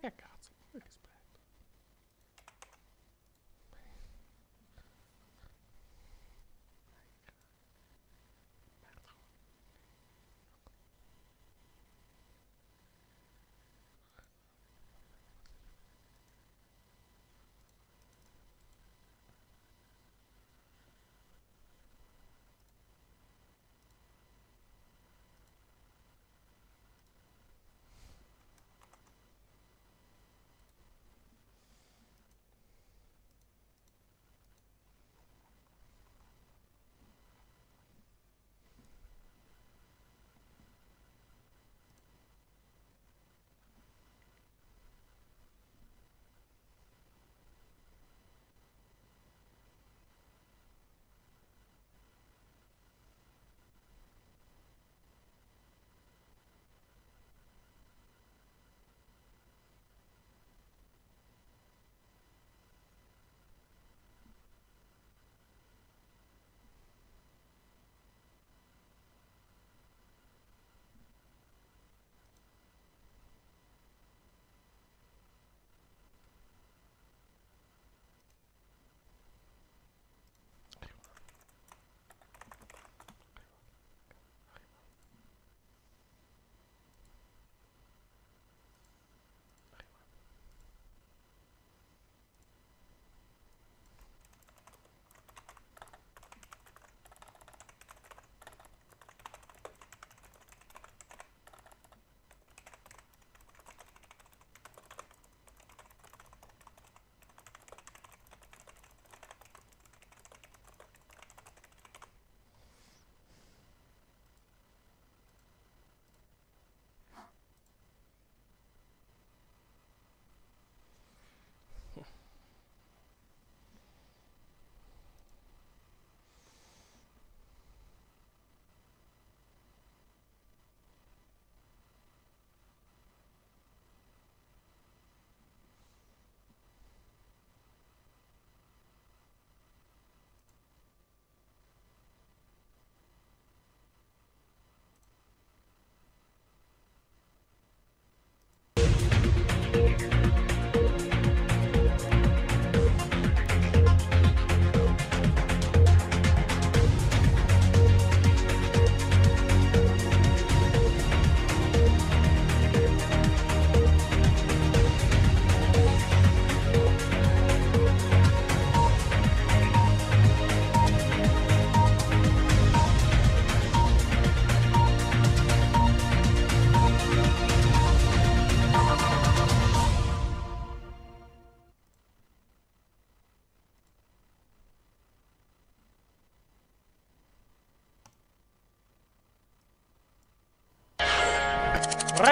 che cazzo? Che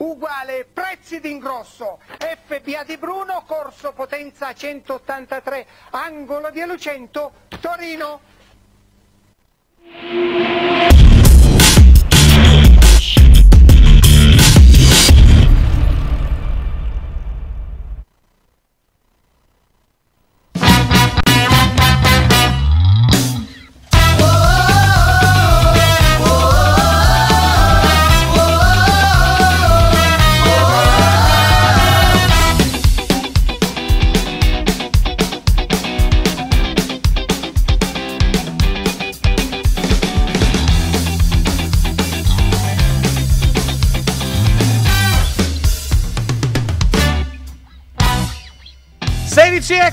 uguale prezzi d'ingrosso, FBA di Bruno, corso potenza 183, angolo di Alucento Torino.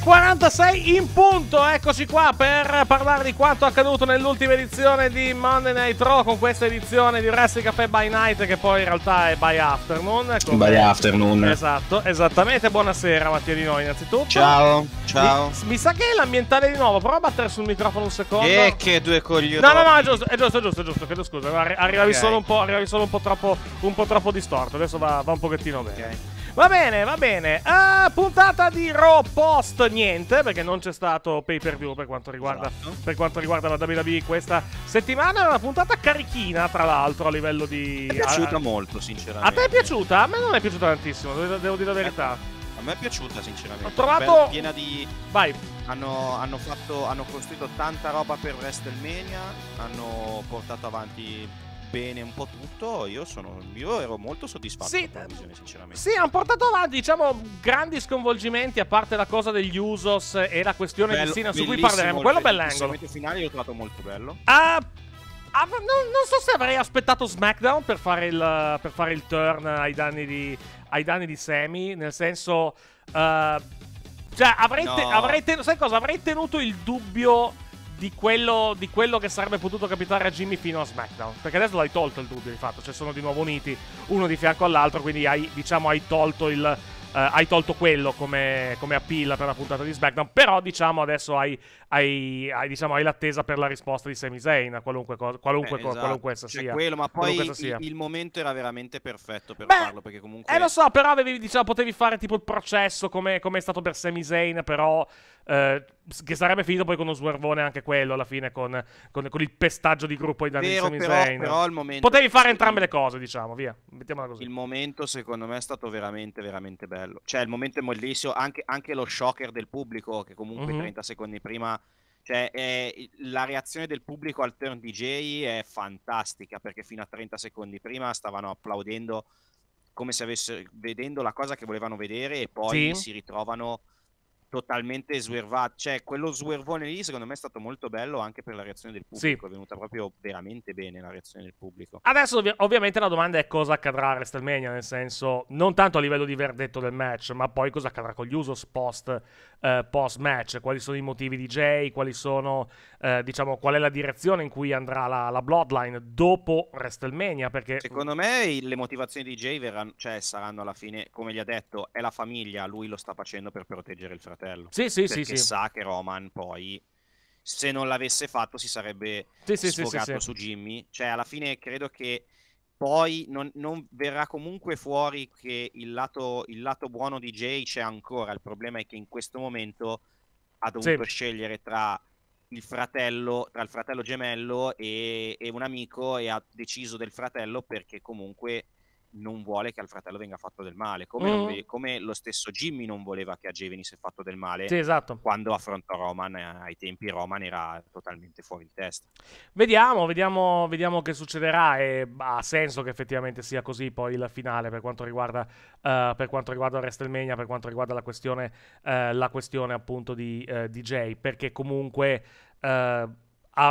46 in punto, eccoci qua per parlare di quanto accaduto nell'ultima edizione di Monday Night Raw con questa edizione di Wrestling Cafe by Night che poi in realtà è by afternoon. By afternoon. Esatto, esattamente. Buonasera Mattia di noi innanzitutto. Ciao, ciao. Mi, mi, sa che è l'ambientale di nuovo, prova a battere sul microfono un secondo. E che due coglioni. No, no, no, è giusto, è giusto, è giusto, è giusto, chiedo scusa, arrivavi, okay. solo, un po', arrivavi solo un po' troppo, un po' troppo distorto, adesso va, va un pochettino bene. Okay. Va bene, va bene. Uh, puntata di Raw post niente, perché non c'è stato pay per view per quanto, riguarda, esatto. per quanto riguarda la WWE questa settimana. È una puntata carichina, tra l'altro, a livello di... Mi è piaciuta a... Ah, molto, sinceramente. A te è piaciuta? A me non è piaciuta tantissimo, devo dire la verità. A me è piaciuta, sinceramente. Ho trovato. Beh, piena di. Vai. Hanno, hanno, fatto, hanno costruito tanta roba per WrestleMania. Hanno portato avanti bene un po' tutto. Io, sono, io ero molto soddisfatto sì, della visione, sinceramente. Sì, hanno portato avanti, diciamo, grandi sconvolgimenti, a parte la cosa degli Usos e la questione bello, di Sina su cui parleremo. Quello bell'angolo. Il finale l'ho trovato molto bello. Ah, ah, non, non, so se avrei aspettato SmackDown per fare il, per fare il turn ai danni di, ai danni di Sammy, nel senso... Uh, cioè, avrei, no. te, avrei, ten, sai cosa? avrei tenuto il dubbio di quello, di quello, che sarebbe potuto capitare a Jimmy fino a SmackDown. Perché adesso l'hai tolto il dubbio di fatto, cioè sono di nuovo uniti uno di fianco all'altro, quindi hai, diciamo, hai tolto il. Uh, hai tolto quello come, come appeal per la puntata di SmackDown. Però, diciamo, adesso hai, hai, hai, diciamo, hai l'attesa per la risposta di Sami Zayn a qualunque cosa, qualunque, eh, esatto. qualunque essa cioè, sia. Quello, ma poi il, sia. il, momento era veramente perfetto per Beh, farlo, perché comunque... Eh, lo so, però avevi, diciamo, potevi fare tipo il processo come, come è stato per Sami Zayn, però... Eh, che sarebbe finito poi con uno swervone anche quello alla fine con, con, con il pestaggio di gruppo di Daniel Vero, però, però il momento potevi fare entrambe le cose diciamo via mettiamola così il momento secondo me è stato veramente veramente bello cioè il momento è bellissimo anche, anche lo shocker del pubblico che comunque mm-hmm. 30 secondi prima cioè, eh, la reazione del pubblico al turn DJ è fantastica perché fino a 30 secondi prima stavano applaudendo come se avessero vedendo la cosa che volevano vedere e poi sì. si ritrovano totalmente swervato. Cioè, quello swervone lì, secondo me, è stato molto bello anche per la reazione del pubblico. Sì. È venuta proprio veramente bene la reazione del pubblico. Adesso, ovvi- ovviamente, la domanda è cosa accadrà a WrestleMania, nel senso, non tanto a livello di verdetto del match, ma poi cosa accadrà con gli usos post, eh, match Quali sono i motivi di Jay? Quali sono, eh, diciamo, qual è la direzione in cui andrà la, la Bloodline dopo WrestleMania? Perché... Secondo me, le motivazioni di Jay verranno, cioè, saranno alla fine, come gli ha detto, è la famiglia, lui lo sta facendo per proteggere il fratello fratello. Sì, sì, perché sì. Perché sa sì. che Roman poi, se non l'avesse fatto, si sarebbe sì, sfogato sì, su Jimmy. Cioè, alla fine credo che poi non, non verrà comunque fuori che il lato, il lato, buono di Jay c'è ancora. Il problema è che in questo momento ha dovuto scegliere tra il fratello, tra il fratello gemello e, e un amico e ha deciso del fratello perché comunque non vuole che al fratello venga fatto del male, come, mm. ve- come, lo stesso Jimmy non voleva che a Jay venisse fatto del male sì, esatto. quando affrontò Roman, eh, ai tempi Roman era totalmente fuori di testa. Vediamo, vediamo, vediamo che succederà e ha senso che effettivamente sia così poi la finale per quanto riguarda, uh, per quanto riguarda WrestleMania, per quanto riguarda la questione, uh, la questione appunto di, uh, di Jay, perché comunque a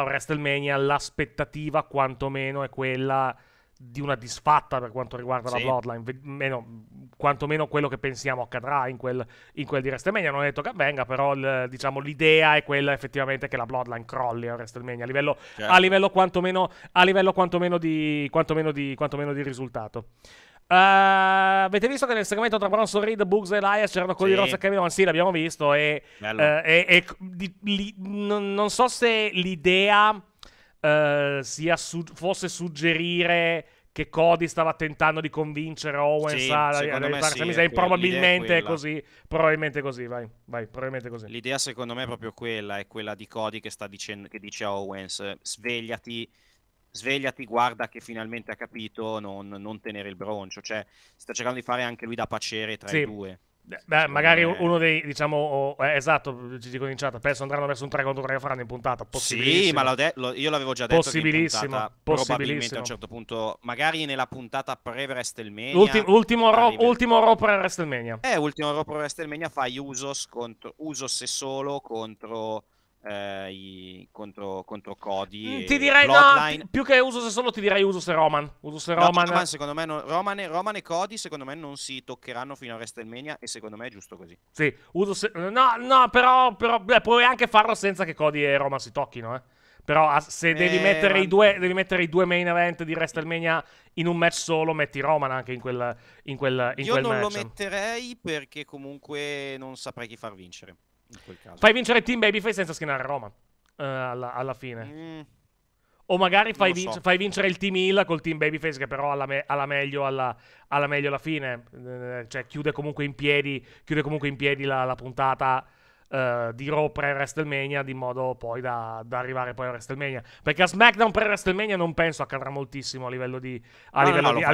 WrestleMania l'aspettativa quantomeno è quella di una disfatta per quanto riguarda sì. la Bloodline, meno, quantomeno quello che pensiamo accadrà in quel, in quel di WrestleMania. Non è detto che avvenga, però l, diciamo, l'idea è quella effettivamente che la Bloodline crolli a WrestleMania, a livello, certo. a livello, quantomeno, a livello quantomeno, di, quantomeno, di, quantomeno di risultato. Uh, avete visto che nel segmento tra Bronson Reed, Bugs e Elias c'erano Cody sì. Rhodes e Kevin Owens? Sì, l'abbiamo visto. E, uh, e, e di, li, non, non, so se l'idea uh, sia su- fosse suggerire che Cody stava tentando di convincere Owens sì, a, a, a sì, è probabilmente è, è così, probabilmente così, vai, vai, probabilmente così. L'idea secondo me è proprio quella, è quella di Cody che, sta dicendo, che dice a Owens, svegliati, svegliati, guarda che finalmente ha capito, non, non tenere il broncio, cioè sta cercando di fare anche lui da pacere tra sì. i due. Beh, magari uno dei, diciamo, oh, eh, esatto, Gigi Cominciata, penso andranno verso un 3 contro 3 che faranno in puntata. Sì, ma de- lo, io l'avevo già detto possibilissimo, puntata, probabilmente a un certo punto, magari nella puntata pre-WrestleMania. Ultim- ultimo, ro- ultimo Raw pre-WrestleMania. Eh, ultimo Raw pre-WrestleMania fai Usos, contro- Usos e solo contro eh, i, contro, contro, Cody. Mm, ti direi no, più che uso se solo ti direi uso se Roman. Uso se Roman. Roman, secondo me non, Roman, e, Roman, e, Cody secondo me non si toccheranno fino a WrestleMania e secondo me è giusto così. Sì, uso se... No, no, però, però beh, puoi anche farlo senza che Cody e Roman si tocchino, eh. Però ah, se eh, devi, eh, mettere i due, devi mettere i due main event di WrestleMania in un match solo, metti Roman anche in quel, in quel, in Io quel match. Io non lo metterei perché comunque non saprei chi far vincere in quel caso. Fai vincere Team Babyface senza schierare Roman. Uh, eh, alla, alla, fine. Mm. O magari fai, vinc- so. fai, vincere il team Hill col team Babyface, che però alla, me- meglio, alla-, alla meglio alla fine. Eh, cioè, chiude comunque in piedi, chiude comunque in piedi la, la puntata eh, di Raw pre-WrestleMania di modo poi da, da, arrivare poi a WrestleMania perché a SmackDown pre-WrestleMania non penso accadrà moltissimo a livello di a livello, di, angle a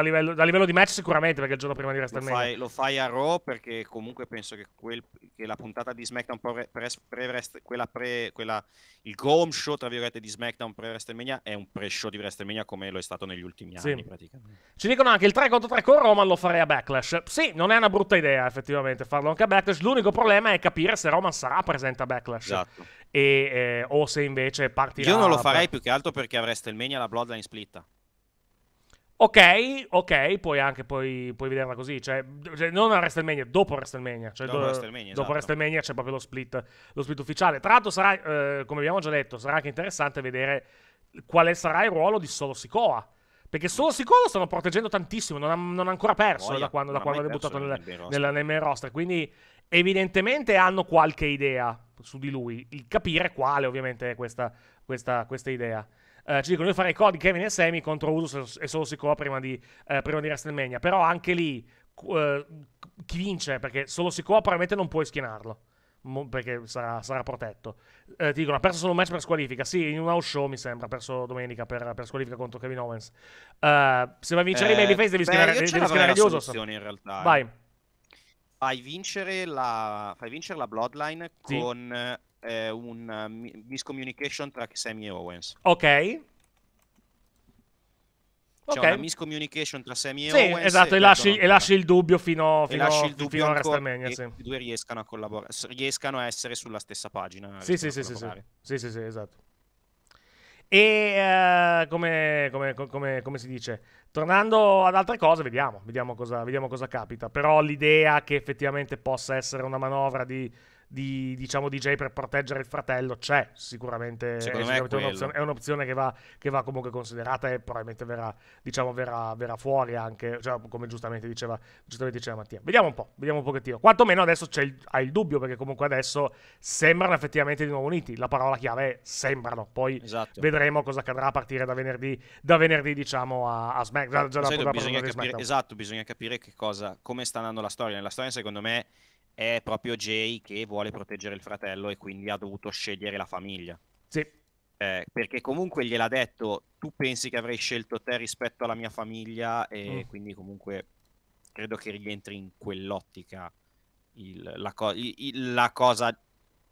livello, a livello, di match sicuramente perché il giorno prima di WrestleMania lo fai, lo fai a Raw perché comunque penso che, quel, che la puntata di SmackDown pre, pre, quella pre quella, il Grom show tra virgolette di SmackDown pre-WrestleMania è un pre-show di WrestleMania come lo è stato negli ultimi anni sì. praticamente ci dicono anche il 3 contro 3 con Roman lo farei a Backlash sì non è una brutta idea effettivamente farlo anche a Backlash l'unico problema è capire se Roman sarà presente a Backlash. Esatto. E, eh, o se invece partirà... Io non lo farei più che altro perché avreste il Mania e la Bloodline splitta. Ok, ok, puoi anche puoi, puoi vederla così, cioè, cioè non a WrestleMania, dopo WrestleMania, cioè dopo, do, WrestleMania, dopo esatto. WrestleMania c'è proprio lo split, lo split ufficiale. Tra l'altro sarà, eh, come abbiamo già detto, sarà anche interessante vedere quale sarà il ruolo di Solo Sikoa, perché Solo Sikoa lo stanno proteggendo tantissimo, non ha, non ha ancora perso Boia, da quando, da quando ha debuttato nel, nel, nel, nel main roster, quindi evidentemente hanno qualche idea su di lui. Il capire quale, ovviamente, è questa, questa, questa idea. Uh, ci dicono io farei Cody, Kevin e Semi contro Usus e solo Sikoa prima di, uh, prima di WrestleMania. Però anche lì uh, chi vince? Perché solo Sikoa probabilmente non puoi schienarlo. Mo- perché sarà, sarà protetto. ti dicono ha perso solo un match per squalifica. Sì, in un house show mi sembra. Ha perso domenica per, per squalifica contro Kevin Owens. se vai a vincere eh, i Babyface devi beh, schierare, devi schierare gli Usos. in realtà. Vai fai vincere la, fai vincere la Bloodline sì. con eh, un miscommunication tra Sammy e Owens. Ok. C'è okay. una miscommunication tra Sammy e sì, Owens. Esatto, e, e lasci, e lasci il dubbio fino, fino, il dubbio fino a WrestleMania. Sì. I due riescano a collaborare, riescano a essere sulla stessa pagina. sì, sì, sì, sì, sì, sì, esatto. E uh, come, come, come, come, si dice? Tornando ad altre cose, vediamo, vediamo cosa, vediamo cosa capita. Però l'idea che effettivamente possa essere una manovra di di diciamo, DJ per proteggere il fratello c'è sicuramente, sicuramente è, un'opzione, è, un'opzione, che va, che va, comunque considerata e probabilmente verrà, diciamo, verrà, verrà fuori anche, cioè, come giustamente diceva, giustamente diceva, Mattia. Vediamo un po', vediamo un pochettino. Quantomeno adesso il, hai il dubbio perché comunque adesso sembrano effettivamente di nuovo uniti, la parola chiave è sembrano, poi esatto. vedremo cosa accadrà a partire da venerdì, da venerdì diciamo a, a SmackDown. Esatto, bisogna capire, SmackDown. esatto, bisogna capire che cosa, come sta andando la storia. La storia secondo me è proprio Jay che vuole proteggere il fratello e quindi ha dovuto scegliere la famiglia. Sì. Eh, perché comunque gliel'ha detto, tu pensi che avrei scelto te rispetto alla mia famiglia e mm. quindi comunque credo che rientri in quell'ottica il, la, co- il, la, cosa,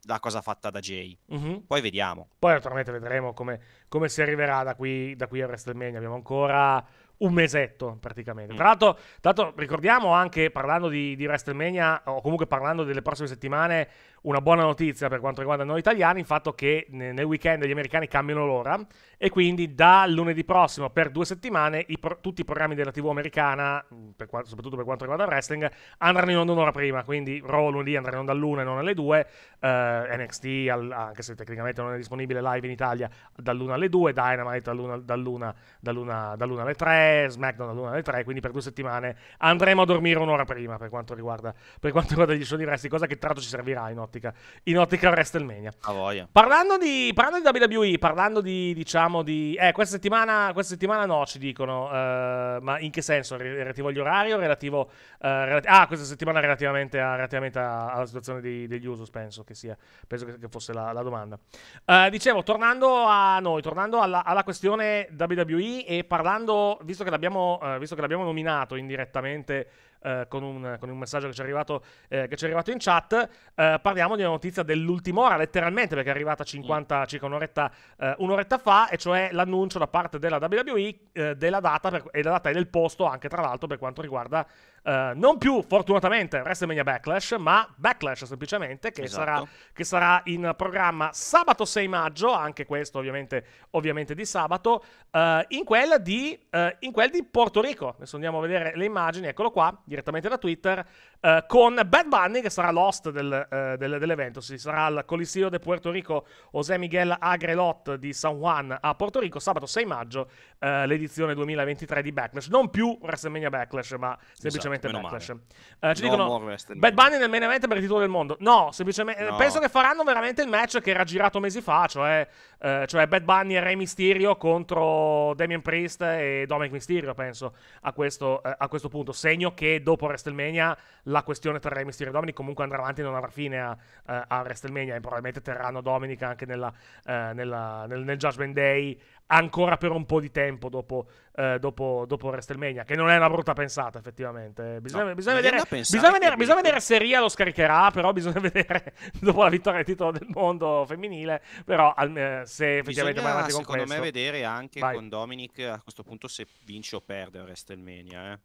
la, cosa... fatta da Jay. Mm-hmm. Poi vediamo. Poi naturalmente vedremo come, come si arriverà da qui, da qui a WrestleMania. Abbiamo ancora un mesetto praticamente. Mm. Tra, l'altro, tra l'altro, ricordiamo anche parlando di, di WrestleMania o comunque parlando delle prossime settimane, una buona notizia per quanto riguarda noi italiani, il fatto che nel weekend gli americani cambiano l'ora e quindi da lunedì prossimo per due settimane i pro- tutti i programmi della TV americana, mm, per qua- soprattutto per quanto riguarda il wrestling, andranno in onda un'ora prima, quindi Raw lunedì andranno in onda all'1 e non alle 2, eh, NXT al- anche se tecnicamente non è disponibile live in Italia dall'1 alle 2, Dynamite dall'1, dall'1, dall'1, dall'1 alle 3, SmackDown dall'1 alle 3, quindi per due settimane andremo a dormire un'ora prima per quanto riguarda, per quanto riguarda gli show di wrestling, cosa che tra l'altro ci servirà in ottica, in ottica WrestleMania. A voglia. Parlando di, parlando di WWE, parlando di, diciamo, di... Eh, questa settimana, questa settimana no, ci dicono, eh, ma in che senso? Relativo agli orari o relativo... Eh, relati- ah, questa settimana relativamente, a, relativamente a, alla situazione di, degli usos, penso che sia, penso che, fosse la, la domanda. Eh, dicevo, tornando a noi, tornando alla, alla, questione WWE e parlando, visto che l'abbiamo, eh, visto che l'abbiamo nominato indirettamente eh, con, un, con, un, messaggio che ci è arrivato, eh, che ci è arrivato in chat. Eh, parliamo di una notizia dell'ultima ora, letteralmente, perché è arrivata 50, mm. circa un'oretta, eh, un'oretta, fa, e cioè l'annuncio da parte della WWE della data per, e la data e del posto, anche tra l'altro, per quanto riguarda Uh, non più fortunatamente WrestleMania Backlash, ma Backlash semplicemente, che, esatto. sarà, che, sarà, in programma sabato 6 maggio, anche questo ovviamente, ovviamente di sabato, uh, in, quel di, uh, in, quel di, Porto Rico. Adesso andiamo a vedere le immagini, eccolo qua, direttamente da Twitter. Eh, con Bad Bunny che sarà l'host del, eh, del, dell'evento, si sarà al Coliseo de Puerto Rico José Miguel Agrelot di San Juan a Porto Rico sabato 6 maggio eh, l'edizione 2023 di Backlash, non più WrestleMania Backlash ma esatto, semplicemente esatto, Backlash. Eh, ci no dicono Bad Bunny nel main event per il titolo del mondo, no, semplicemente no. penso che faranno veramente il match che era girato mesi fa, cioè, eh, cioè Bad Bunny e Re Mysterio contro Damien Priest e Dominic Mysterio penso a questo, a questo punto, segno che dopo WrestleMania la questione tra Rey Mysterio e Dominic comunque andrà avanti e non avrà fine a, eh, a, WrestleMania e probabilmente terranno Dominic anche nella, eh, nella, nel, nel, Judgment Day ancora per un po' di tempo dopo, eh, dopo, dopo WrestleMania che non è una brutta pensata effettivamente eh, bisogna, no, bisogna, vedere, bisogna, vedere, bisogna vedere, se Ria lo scaricherà però bisogna vedere dopo la vittoria del titolo del mondo femminile però al, se effettivamente bisogna, avanti con questo. secondo me vedere anche vai. con Dominic a questo punto se vince o perde WrestleMania eh.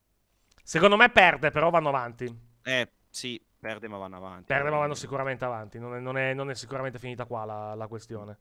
secondo me perde però vanno avanti eh, sì, perde ma vanno avanti. Perde ma vanno sicuramente avanti, non è, non è, non è sicuramente finita qua la, la questione.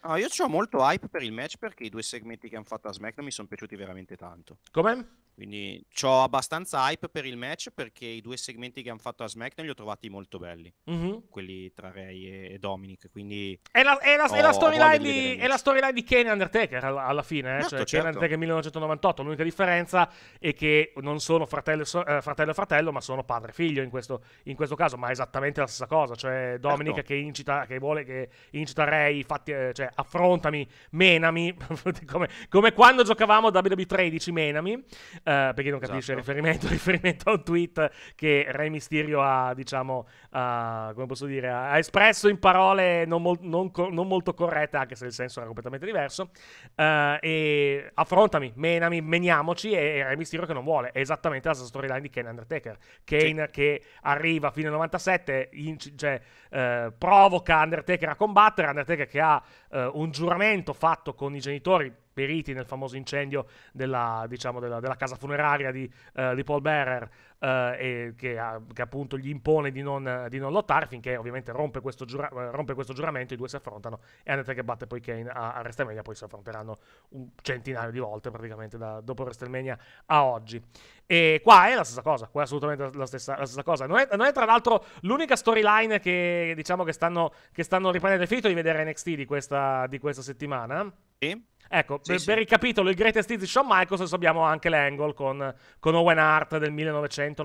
Ah, io ho molto hype per il match perché i due segmenti che hanno fatto a SmackDown mi sono piaciuti veramente tanto. Come? Quindi ho abbastanza hype per il match perché i due segmenti che hanno fatto a SmackDown li ho trovati molto belli. Mm-hmm. Quelli tra Ray e, Dominic. Quindi è la, è la, la storyline di, è di Kane Undertaker alla, alla fine. Eh? Certo, cioè, certo. Kane Undertaker 1998. L'unica differenza è che non sono fratello, eh, fratello e fratello, ma sono padre e figlio in questo, in questo, caso. Ma è esattamente la stessa cosa. Cioè, Dominic certo. che incita, che vuole che incita Ray, fatti, eh, cioè, affrontami, menami. come, come quando giocavamo a WB13, menami. Uh, eh, per chi non capisce esatto. riferimento, riferimento a un tweet che Re Mysterio ha, diciamo, uh, come posso dire, ha espresso in parole non, mol- non, co- non, molto corrette, anche se il senso era completamente diverso. Uh, e affrontami, menami, meniamoci. E, e Re Mysterio che non vuole. È esattamente la stessa storyline di Kane Undertaker. Kane sì. che arriva fino al 97, in, cioè eh, provoca Undertaker a combattere, Undertaker che ha eh, un giuramento fatto con i genitori periti nel famoso incendio della, diciamo, della, della casa funeraria di, eh, di Paul Bearer eh, che, ha, ah, che, appunto gli impone di non, di non lottare finché ovviamente rompe questo, giura- eh, rompe questo, giuramento, i due si affrontano e che batte poi Kane a, a WrestleMania, poi si affronteranno un centinaio di volte praticamente da, dopo WrestleMania a oggi. E qua è la stessa cosa, qua è assolutamente la stessa, la stessa cosa. Non è, non è, tra l'altro l'unica storyline che diciamo che stanno, che stanno riprendendo, è finito di vedere NXT di questa, di questa settimana? Sì. Ecco, sì, per, sì. per, il capitolo Il Greatest Hits di Shawn Michaels abbiamo anche l'angle con, con Owen Hart del 1995-96,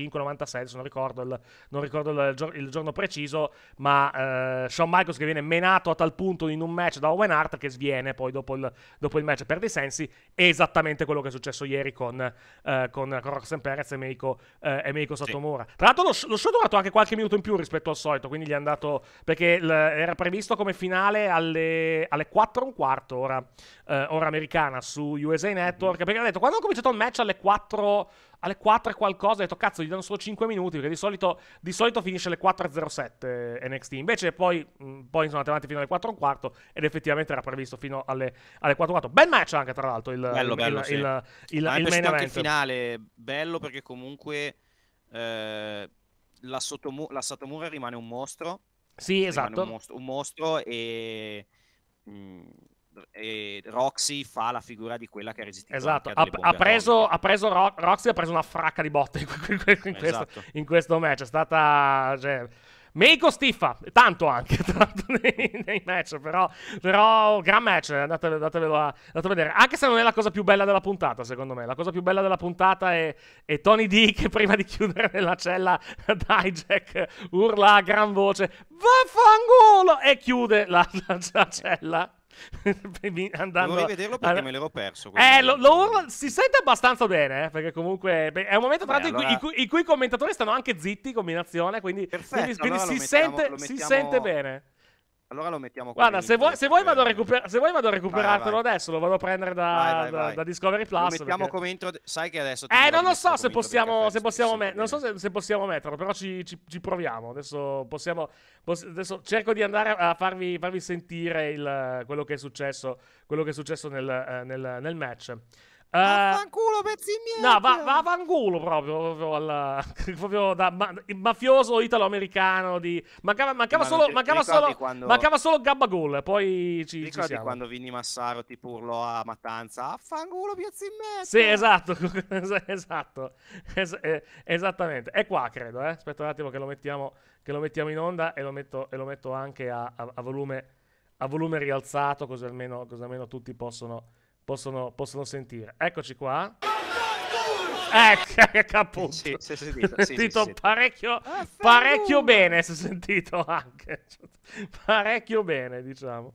mm. se non ricordo, il, non ricordo il, il, giorno preciso, ma eh, Shawn Michaels che viene menato a tal punto in un match da Owen Hart che sviene poi dopo il, dopo il match per dei sensi, esattamente quello che è successo ieri con, eh, con Roxanne Perez e Meiko, eh, e Meiko Satomura. Sì. Tra l'altro lo, lo, show è durato anche qualche minuto in più rispetto al solito, quindi gli è andato, perché l, era previsto come finale alle, alle 4 e un quarto ora, eh, ora americana su USA Network, mm-hmm. perché ha detto quando ho cominciato il match alle 4 alle 4 e qualcosa, ho detto cazzo gli danno solo 5 minuti perché di solito, di solito finisce alle 4.07 eh, NXT, invece poi, mh, mm, poi sono andati avanti fino alle 4.15 ed effettivamente era previsto fino alle, alle 4.15. Bel match anche tra l'altro il, bello, il, bello, il, sì. il, il, il main event. il finale, bello perché comunque eh, la, sottomu- la Satomura rimane un mostro. Sì, esatto. Un mostro, un mostro e... Mh, mm, e Roxy fa la figura di quella che ha resistito. Esatto, ha, ha, preso, ha, preso, Ro- Roxy ha preso una fracca di botte in, in, esatto. in, questo, match, è stata... Cioè... Meiko stiffa, tanto anche tanto nei, nei match, però, però, gran match, eh, andatevelo, andatevelo a, a, vedere. Anche se non è la cosa più bella della puntata, secondo me. La cosa più bella della puntata è, è Tony D che prima di chiudere nella cella Dijak urla a gran voce Vaffangulo! e chiude la, la, la cella. andando Devo vederlo perché a... me l'ero perso. Eh, lo, lo si sente abbastanza bene, eh, perché comunque beh, è un momento tra l'altro allora... in, cui, in cui i commentatori stanno anche zitti, in combinazione, quindi, Perfetto, quindi, quindi allora si, mettiamo, sente, si, sente, bene. Allora lo mettiamo qua. Guarda, se vuoi, se, vuoi recuper- se vuoi, vado a recuperarlo adesso, lo vado a prendere da, vai, vai, vai. da, da Discovery Plus. Lo mettiamo perché... come intro. sai che adesso. Eh, non lo so se possiamo, se possiamo, me- non so se, se, possiamo metterlo, però ci, ci, ci proviamo. Adesso, possiamo, poss- adesso cerco di andare a farvi, farvi sentire il, quello che è successo, Quello che è successo nel, eh, nel, nel match. Uh, Vaffanculo, eh, pezzi indietro. No, va, va vanculo proprio. Proprio, alla, proprio da ma, mafioso italo-americano. Di, mancava, mancava, ma solo, ti, mancava, solo, quando... mancava solo Gabbagol. Poi ci, ci siamo. quando Vinny Massaro ti urlò a Matanza: Affanculo, pezzi indietro. Sì, esatto. esatto. Es- eh, esattamente. È qua, credo. Eh. Aspetta un attimo che lo mettiamo, che lo mettiamo in onda e lo metto, e lo metto anche a, a, a, volume, a volume rialzato, così almeno, così almeno tutti possono possono, possono sentire. Eccoci qua. Eh, appunto. Sì, si è sentito, parecchio, parecchio bene, si è sentito anche. Parecchio bene, diciamo.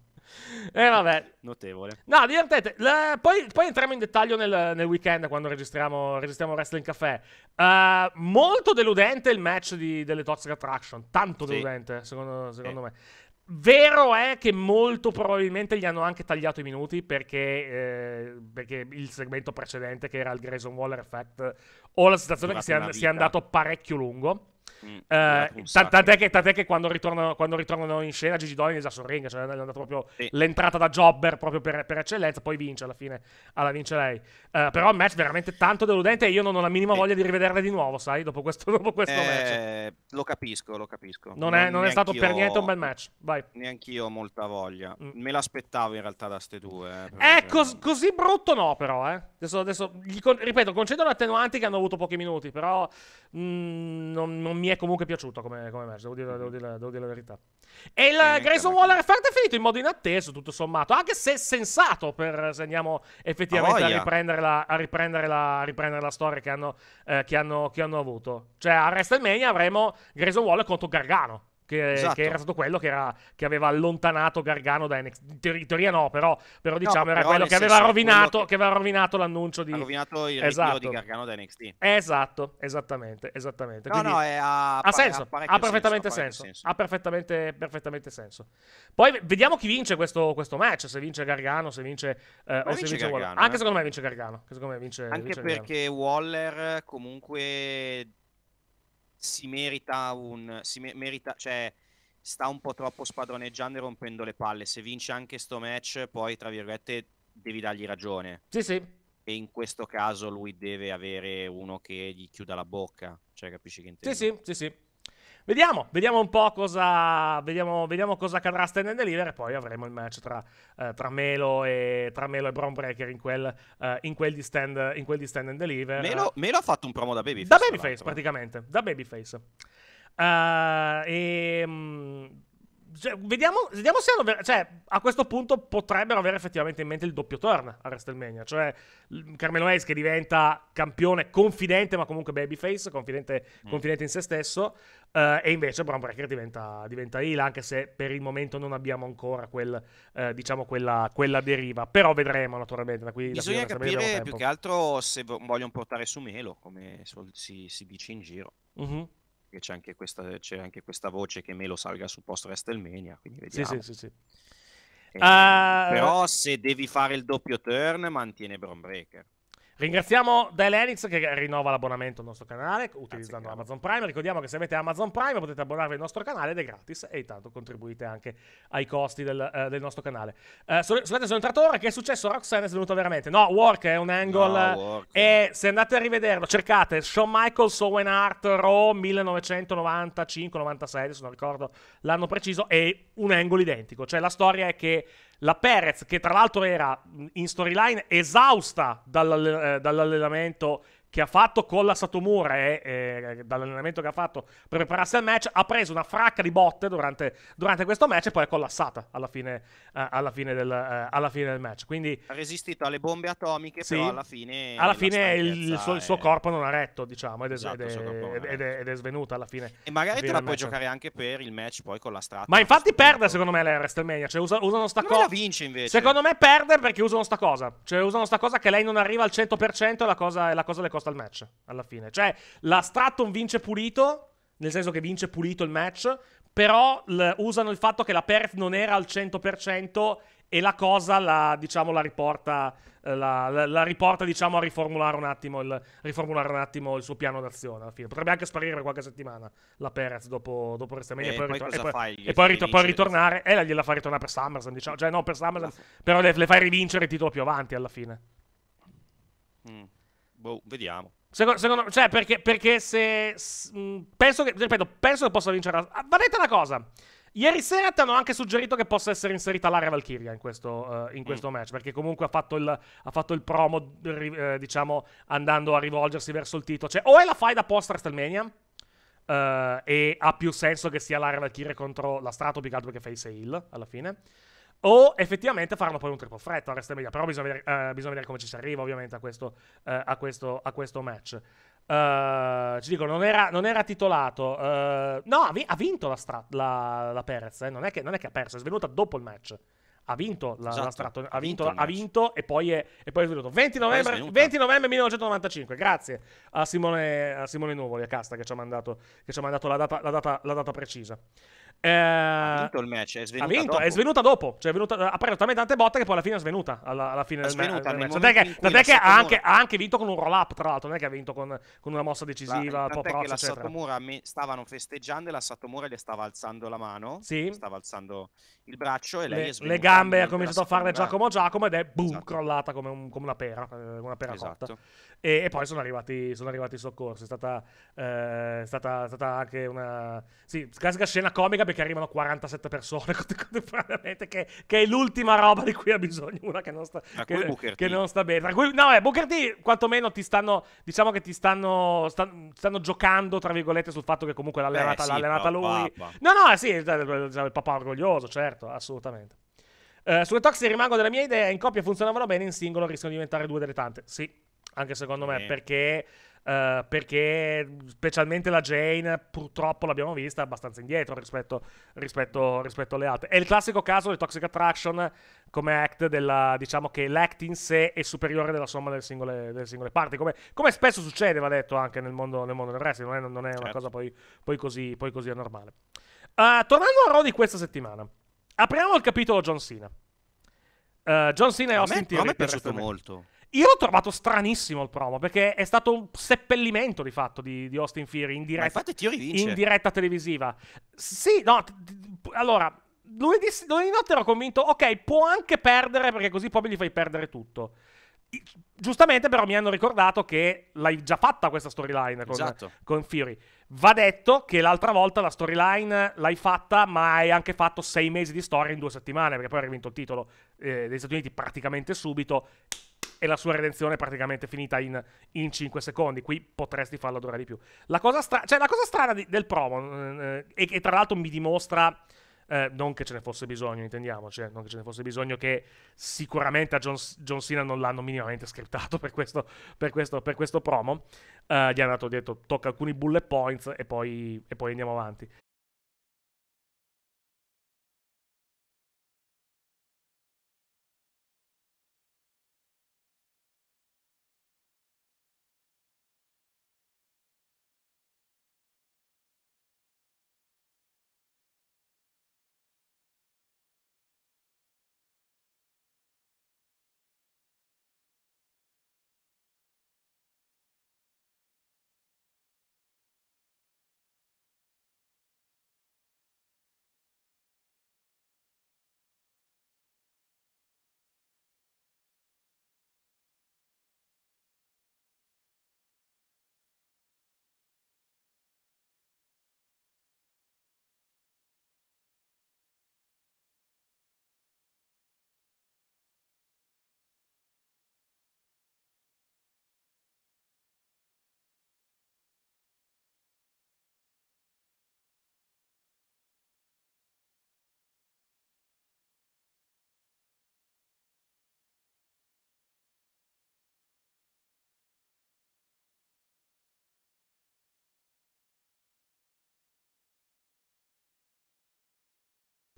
E eh, vabbè. Notevole. No, divertente. Le, poi, poi, entriamo in dettaglio nel, nel weekend quando registriamo, registriamo Wrestling Café. Uh, molto deludente il match di, delle Toxic Attraction. Tanto deludente, sì. secondo, secondo eh. me. Vero è che molto probabilmente gli hanno anche tagliato i minuti perché, eh, perché il segmento precedente, che era il Grayson Waller Effect, ho la sensazione Durante che sia, sia andato parecchio lungo. Mm, eh, tant'è, che, tant'è, che, quando ritornano, quando ritornano in scena Gigi Dolin è già sorringa, cioè è andata proprio sì. l'entrata da jobber proprio per, per, eccellenza, poi vince alla fine, alla vince lei. Eh, però è un match veramente tanto deludente e io non ho la minima voglia di rivederla di nuovo, sai, dopo questo, dopo questo eh, match. Lo capisco, lo capisco. Non, non è, non è stato per niente un bel match, vai. Neanch'io ho molta voglia, mm. me l'aspettavo in realtà da ste due. Eh, eh cos- così brutto no però, eh. Adesso, adesso con- ripeto, concedono attenuanti che hanno avuto pochi minuti, però mh, mm, non, non non mi è comunque piaciuto come, come match, devo dire, devo, dire, devo dire, la verità. E il eh, Grayson Waller Effect è finito in modo inatteso, tutto sommato, anche se sensato per, se andiamo effettivamente a, a, riprendere, la, a, riprendere, la, a riprendere la, storia che hanno, eh, che hanno, che hanno avuto. Cioè, a WrestleMania avremo Grayson Waller contro Gargano. Che, esatto. che, era stato quello che, era, che, aveva allontanato Gargano da NXT. In teoria no, però, però diciamo no, era quello, che aveva, rovinato, che aveva rovinato l'annuncio di... Ha rovinato il esatto. di Gargano da NXT. Esatto, esattamente, esattamente. No, Quindi, no, ha, ha, senso, ha, ha perfettamente senso, senso, ha perfettamente, perfettamente, senso. Poi vediamo chi vince questo, questo match, se vince Gargano, se vince... Eh, o vince se vince Gargano, Waller. Eh. Anche secondo me vince Gargano. Me vince, Anche vince perché Gargano. Waller comunque si merita un... Si merita, cioè, sta un po' troppo spadroneggiando e rompendo le palle. Se vince anche sto match, poi, tra virgolette, devi dargli ragione. Sì, sì. E in questo caso lui deve avere uno che gli chiuda la bocca. Cioè, capisci che intendo? Sì, sì, sì, sì. Vediamo, vediamo un po' cosa, vediamo, vediamo cosa accadrà a Stand and Deliver e poi avremo il match tra, eh, tra, Melo, e, tra Melo e Brown Breaker in quel, eh, in, quel stand, in quel, di, stand, and Deliver. Melo, Melo ha fatto un promo da Babyface. Da Babyface praticamente, da Babyface. Uh, e, mh, mm, cioè, vediamo, vediamo, se hanno, cioè, a questo punto potrebbero avere effettivamente in mente il doppio turn a WrestleMania. Cioè, Carmelo Hayes che diventa campione confidente, ma comunque babyface, confidente, mm. confidente in se stesso. Uh, e invece Brown Breaker diventa, diventa heel, anche se per il momento non abbiamo ancora quel, uh, diciamo quella, quella, deriva. Però vedremo naturalmente. Da qui, Bisogna da qui, capire più che altro se vogliono portare su Melo, come si, si dice in giro. mm uh perché c'è anche, questa, c'è anche questa voce che Melo salga sul posto WrestleMania, quindi vediamo. Sì, sì, sì, sì. Eh, uh... Ah, però se devi fare il doppio turn mantiene Brombreaker. Ringraziamo Delenix che rinnova l'abbonamento al nostro canale utilizzando Grazie, Amazon Prime. Ricordiamo che se avete Amazon Prime potete abbonarvi al nostro canale ed è gratis e intanto contribuite anche ai costi del, uh, del nostro canale. Uh, scusate, sono entrato ora. Che è successo? Roxanne è svenuto veramente. No, Work è un angle. No, E se andate a rivederlo, cercate Shawn Michaels, Owen Art Raw 1995-96, se non ricordo l'anno preciso, è un angle identico. Cioè la storia è che la Perez, che tra l'altro era in storyline esausta eh, dall'allenamento che ha fatto con la Satomura e eh, dall'allenamento che ha fatto per prepararsi al match, ha preso una fracca di botte durante, durante questo match e poi è collassata alla fine, eh, alla, fine del, eh, alla fine, del, match. Quindi, ha resistito alle bombe atomiche, sì, però alla fine... Alla fine il, suo, è... il, suo, corpo non ha retto, diciamo, ed è, esatto, ed, è, ed, ed è, svenuta alla fine. E magari te la puoi match. giocare anche per il match poi con la strada. Ma infatti perde, secondo me, la WrestleMania. Cioè, usa, usano sta cosa... vince invece. Secondo me perde perché usano sta cosa. Cioè, usano sta cosa che lei non arriva al 100% e la cosa, e la cosa le costa costa il match alla fine. Cioè, la Stratton vince pulito, nel senso che vince pulito il match, però l- usano il fatto che la perf non era al 100% e la cosa la, diciamo, la riporta, eh, la, la, la riporta diciamo, a riformulare un, attimo il, riformulare un attimo il suo piano d'azione alla fine. Potrebbe anche sparire qualche settimana la Perez dopo, dopo WrestleMania e, eh, poi, e, poi, fai, e poi, rit- poi, ritornare e eh, gliela fa ritornare per SummerSlam, diciamo. cioè no per SummerSlam, però le, le fai rivincere il titolo più avanti alla fine. Mm. Boh, vediamo. Secondo, secondo cioè, perché, perché se. mh, penso che, ripeto, penso che possa vincere. La, ah, va detta una cosa. Ieri sera ti hanno anche suggerito che possa essere inserita l'area Valkyria in questo, uh, in mm. questo mm. match, perché comunque ha fatto il, ha fatto il promo, eh, diciamo, andando a rivolgersi verso il titolo. Cioè, o è la fight da post WrestleMania, uh, e ha più senso che sia l'area Valkyria contro la Strato, più che altro che face Hill, alla fine o effettivamente faranno poi un triple fretto a WrestleMania. Però bisogna vedere, eh, bisogna vedere, come ci si arriva ovviamente a questo, eh, a questo, a questo match. Uh, ci dicono, non era, non era titolato. Uh, no, ha, vi- ha, vinto la, stra- la, la Perez. Eh. Non, è che, non, è che, ha perso, è svenuta dopo il match. Ha vinto la, esatto, la Stratton, ha vinto, ha vinto e poi è, e poi è svenuto. 20 novembre, 20 novembre 1995. Grazie a Simone, a Simone Nuvoli, a Casta, che ci ha mandato, che ci ha mandato la, data, la, data, la data precisa ha eh, vinto il match, è svenuta, vinto, è svenuta dopo. Cioè è venuta, ha preso talmente tante botte che poi alla fine è svenuta. Alla, alla fine è svenuta del, match. Tant'è che, che ha, anche, ha, anche, vinto con un roll up, tra l'altro. Non è che ha vinto con, con una mossa decisiva. La, tant'è che la Satomura stavano festeggiando e la Satomura le stava alzando la mano. Sì. Stava alzando il braccio e lei le, è svenuta. Le gambe ha cominciato a farle Giacomo Giacomo ed è boom, esatto. crollata come, un, come, una pera. Eh, una pera esatto. cotta. E, e poi sono arrivati, sono arrivati i soccorsi. È stata, eh, stata, stata, anche una. Sì, classica scena comica perché arrivano 47 persone contemporaneamente, che, che, è l'ultima roba di cui ha bisogno. Una che non sta, che, che non sta bene. Tra cui, no, eh, Booker T, quantomeno ti stanno. Diciamo che ti stanno, stanno, stanno giocando, tra virgolette, sul fatto che comunque l'ha allenata, Beh, sì, l'ha allenata lui. Papà. No, no, sì, il papà orgoglioso, certo, assolutamente. Uh, sulle toxi rimango della mia idea, in coppia funzionavano bene, in singolo rischiano di diventare due delle tante. Sì, anche secondo me, eh. perché, uh, perché, specialmente la Jane, purtroppo l'abbiamo vista abbastanza indietro rispetto, rispetto, rispetto, alle altre. È il classico caso di Toxic Attraction come act della, diciamo che l'act in sé è superiore della somma delle singole, delle singole parti, come, come, spesso succede, va detto, anche nel mondo, nel mondo del wrestling, non è, non è certo. una cosa poi, poi, così, poi così anormale. Uh, tornando a Rodi questa settimana, apriamo il capitolo John Cena. Uh, John Cena è Austin Theory. A me è piaciuto molto. Io l'ho trovato stranissimo il promo, perché è stato un seppellimento di fatto di, di Austin Fury in diretta, in diretta televisiva. Sì, no, allora, lunedì, lunedì notte ero convinto, ok, può anche perdere, perché così poi gli fai perdere tutto. Giustamente, però, mi hanno ricordato che l'hai già fatta questa storyline con, esatto. con, Fury. Va detto che l'altra volta la storyline l'hai fatta, ma hai anche fatto sei mesi di storia in due settimane, perché poi hai vinto il titolo eh, degli Stati Uniti praticamente subito e la sua redenzione è praticamente finita in, in 5 secondi. Qui potresti farla durare di più. La cosa, stra- cioè, la cosa strana di- del promo, mm, eh, e che tra l'altro mi dimostra. Eh, non che ce ne fosse bisogno, intendiamoci, eh, non che ce ne fosse bisogno, che sicuramente a John, John Cena non l'hanno minimamente scriptato per questo, per questo, per questo promo. Eh, gli hanno dato detto tocca alcuni bullet points e poi, e poi andiamo avanti.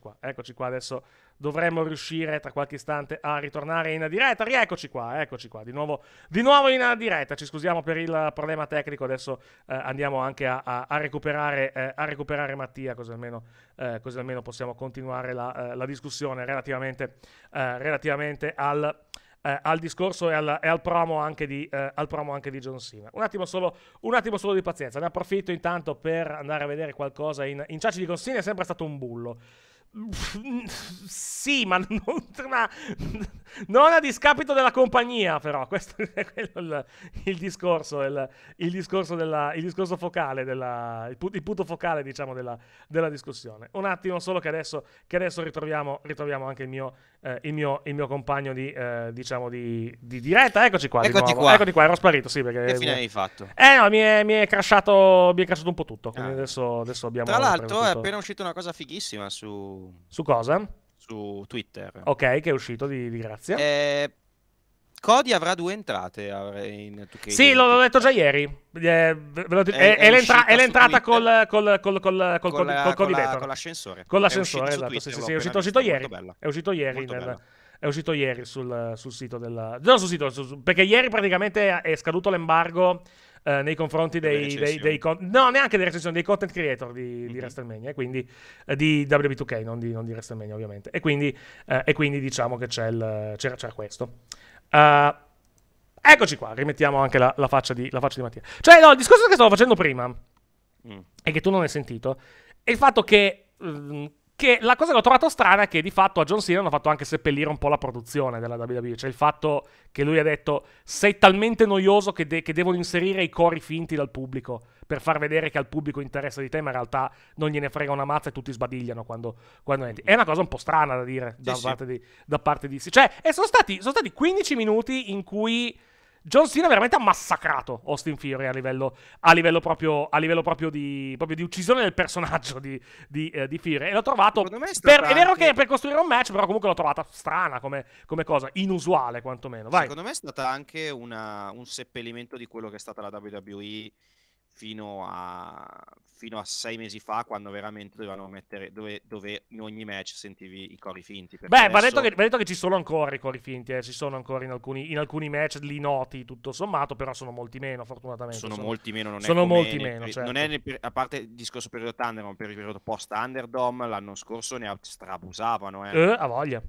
qua, eccoci qua, adesso dovremmo riuscire tra qualche istante a ritornare in diretta, rieccoci qua, eccoci qua, di nuovo, di nuovo in diretta, ci scusiamo per il problema tecnico, adesso eh, andiamo anche a, a, a, recuperare, eh, a, recuperare, Mattia, così almeno, eh, così almeno possiamo continuare la, eh, la discussione relativamente, eh, relativamente al... Eh, al discorso e al, e al, promo di, eh, al, promo anche di, John Cena. Un attimo, solo, un attimo, solo, di pazienza, ne approfitto intanto per andare a vedere qualcosa in, in chat di John è sempre stato un bullo. Sì, ma non, ma non, a discapito della compagnia, però. Questo è il, il, discorso, il, il discorso, della, discorso focale, della, il, punto focale, diciamo, della, della, discussione. Un attimo solo che adesso, che adesso ritroviamo, ritroviamo, anche il mio, eh, il, mio, il, mio, compagno di, eh, diciamo di, di, diretta. Eccoci qua. Eccoti qua. Eccoti qua, ero sparito. Sì, perché, che fine hai fatto? Eh, no, mi è, mi è, crashato, mi è crashato un po' tutto. Ah. Adesso, adesso, abbiamo. Tra l'altro, è appena uscita una cosa fighissima su. Su cosa? Su Twitter. Ok, che è uscito di, di grazia. Eh Cody avrà due entrate in 2K. Sì, l'ho detto già ieri. Eh, è, è, è, l'entra- è, l'entrata col, col, col, col, col, con la, con la, con l'ascensore. Con l'ascensore, esatto. Twitter, sì, sì, sì, è uscito, uscito ieri. È uscito ieri. Nel, è uscito ieri sul, sul sito della... No, sul sito, su, perché ieri praticamente è scaduto l'embargo eh, nei confronti dei, dei, dei, con- No, neanche delle recensioni, dei content creator di, mm-hmm. di mhm. WrestleMania, quindi eh, di WB2K, non di, non di WrestleMania ovviamente. E quindi, eh, e quindi diciamo che c'è il, c'era, c'era questo. Uh, eccoci qua, rimettiamo anche la, la, faccia di, la, faccia di, Mattia. Cioè, no, il discorso che stavo facendo prima, mm. e che tu non hai sentito, è il fatto che... Um, che la cosa che ho trovato strana è che di fatto a John Cena hanno fatto anche seppellire un po' la produzione della WWE. Cioè il fatto che lui ha detto sei talmente noioso che, de che devono inserire i cori finti dal pubblico per far vedere che al pubblico interessa di te, ma in realtà non gliene frega una mazza e tutti sbadigliano quando, quando entri. È una cosa un po' strana da dire sì, da, sì. Parte di, da, Parte di, da Cioè, sono stati, sono stati 15 minuti in cui John Cena veramente ha massacrato Austin Fury a livello, a livello, proprio, a livello proprio, di, proprio, di, uccisione del personaggio di, di, eh, di Fury. E l'ho trovato. Me è, per, è vero che per costruire un match, però comunque l'ho trovata strana come, come cosa, inusuale quantomeno. Vai. Secondo me è stata anche una, un seppellimento di quello che è stata la WWE fino a, fino a sei mesi fa, quando veramente dovevano mettere dove, dove in ogni match sentivi i cori finti. Beh, adesso... va, detto che, va, detto che, ci sono ancora i cori finti, eh. ci sono ancora in alcuni, in alcuni, match li noti tutto sommato, però sono molti meno, fortunatamente. Sono, sono molti meno, non sono è molti meno, certo. non è per, a parte il discorso periodo Thunder, ma per il periodo post Underdom l'anno scorso ne strabusavano. Eh. eh, a voglia.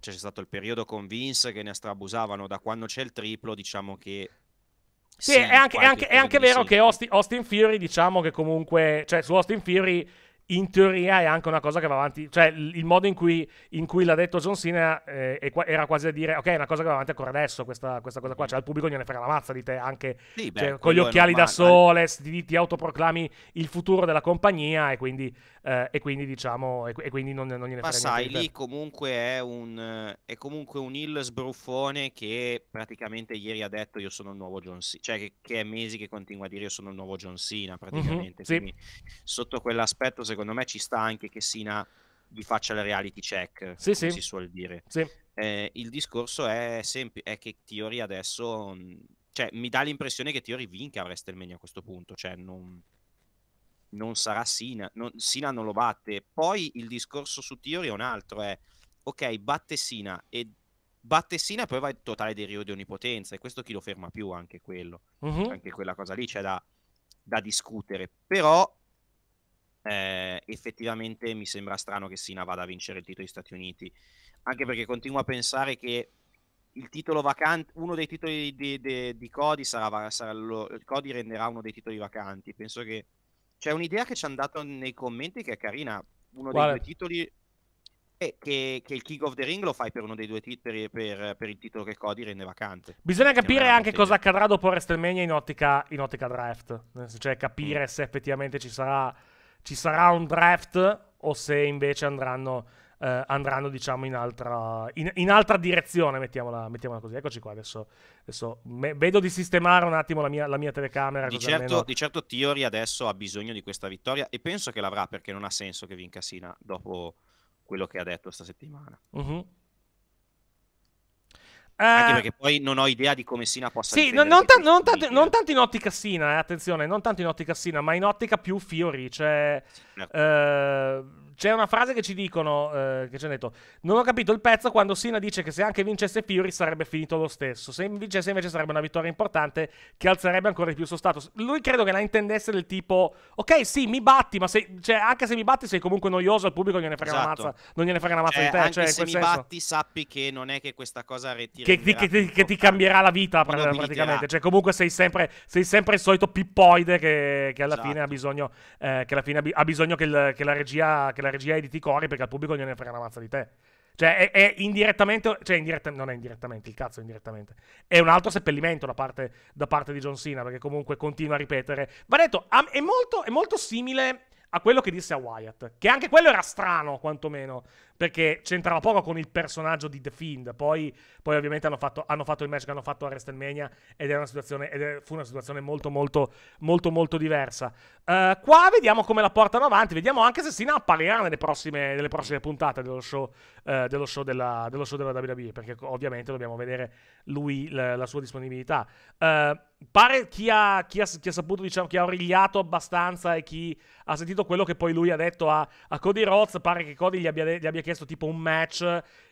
c'è stato il periodo con Vince che ne strabusavano. Da quando c'è il triplo, diciamo che sì, sì è, anche, è, anche, è anche, vero sì. che Austin, Austin Fury, diciamo che comunque, cioè su Austin Fury in teoria è anche una cosa che va avanti, cioè il modo in cui, in cui l'ha detto John Cena eh, era quasi a dire, ok, è una cosa che va avanti ancora adesso questa, questa cosa qua, mm. cioè il pubblico gliene frega la mazza di te anche sì, beh, cioè, con gli occhiali da sole, ti, ti, autoproclami il futuro della compagnia e quindi eh, e quindi diciamo e, e quindi non, non gliene Ma sai, niente. lì comunque è un è comunque un il sbruffone che praticamente ieri ha detto io sono il nuovo John Cena, cioè che, che è mesi che continua a dire io sono il nuovo John Cena praticamente, mm-hmm, sì. sotto quell'aspetto secondo me ci sta anche che Cena gli faccia la reality check, sì, sì. si suol dire. Sì. Eh, il discorso è, sempl- è che Tiori adesso... Cioè, mi dà l'impressione che Tiori vinca a WrestleMania a questo punto. Cioè, non non sarà Sina, non, Sina non lo batte. Poi il discorso su Tiori è un altro, è ok, batte Sina e batte Sina e poi va il totale derivo di onnipotenza e questo chi lo ferma più anche quello, uh-huh. anche quella cosa lì c'è da, da discutere, però eh, effettivamente mi sembra strano che Sina vada a vincere il titolo degli Stati Uniti, anche perché continuo a pensare che il titolo vacante, uno dei titoli di, di, di Cody sarà, sarà lo, Cody renderà uno dei titoli vacanti, penso che c'è un'idea che ci hanno dato nei commenti che è carina. Uno Quale? dei due titoli che, che, il King of the Ring lo fai per uno dei due titoli per, per il titolo che Cody rende vacante. Bisogna capire anche cosa accadrà dopo WrestleMania in ottica, in ottica draft. Cioè, capire mm. se effettivamente ci sarà, ci sarà un draft o se invece andranno eh, andranno diciamo in altra, in, in altra direzione, mettiamola, mettiamola, così. Eccoci qua, adesso, adesso me, vedo di sistemare un attimo la mia, la mia telecamera. Di certo, almeno... di certo Theory adesso ha bisogno di questa vittoria e penso che l'avrà perché non ha senso che vinca Sina dopo quello che ha detto sta settimana. uh Anche eh, perché poi non ho idea di come Sina possa Sì, non, non, ta- non, ta- non, tanto in ottica Sina, eh, attenzione, non tanto in ottica Sina, ma in ottica più Fiori. Cioè, sì, certo. eh, c'è una frase che ci dicono, eh, che ci hanno detto, non ho capito il pezzo quando Sina dice che se anche vincesse Fury sarebbe finito lo stesso, se vincesse invece sarebbe una vittoria importante che alzerebbe ancora di più il suo status. Lui credo che la intendesse del tipo, ok sì mi batti, ma se, cioè, anche se mi batti sei comunque noioso, al pubblico gliene frega esatto. una mazza, non gliene frega una mazza cioè, di te. Anche cioè, se mi senso. batti sappi che non è che questa cosa retira. che, che, che, ti cambierà la vita praticamente, cioè comunque sei sempre, sei sempre il solito pippoide che, alla esatto. fine ha esatto. bisogno, eh, che, alla fine ha, bisogno che, il, la regia... Che la regia regia di cori perché al pubblico gliene frega una mazza di te. Cioè, è, è indirettamente. Cioè, indirettamente. non è indirettamente, il cazzo è indirettamente. È un altro seppellimento da parte, da parte di John Cena, perché comunque continua a ripetere. Va detto, è molto, è molto simile a quello che disse a Wyatt, che anche quello era strano, quantomeno perché c'entrava poco con il personaggio di The Fiend. Poi, poi ovviamente hanno fatto, hanno fatto, il match che hanno fatto a WrestleMania ed, era una situazione, ed fu una situazione molto, molto, molto, molto diversa. Uh, qua vediamo come la portano avanti, vediamo anche se Sina apparirà nelle prossime, nelle prossime puntate dello show, uh, dello, show della, dello show, della, WWE, perché ovviamente dobbiamo vedere lui, la, la sua disponibilità. Uh, pare chi ha, chi, ha, chi ha, saputo, diciamo, chi ha origliato abbastanza e chi ha sentito quello che poi lui ha detto a, a Cody Rhodes, pare che Cody gli abbia, gli abbia chiesto richiesto tipo un match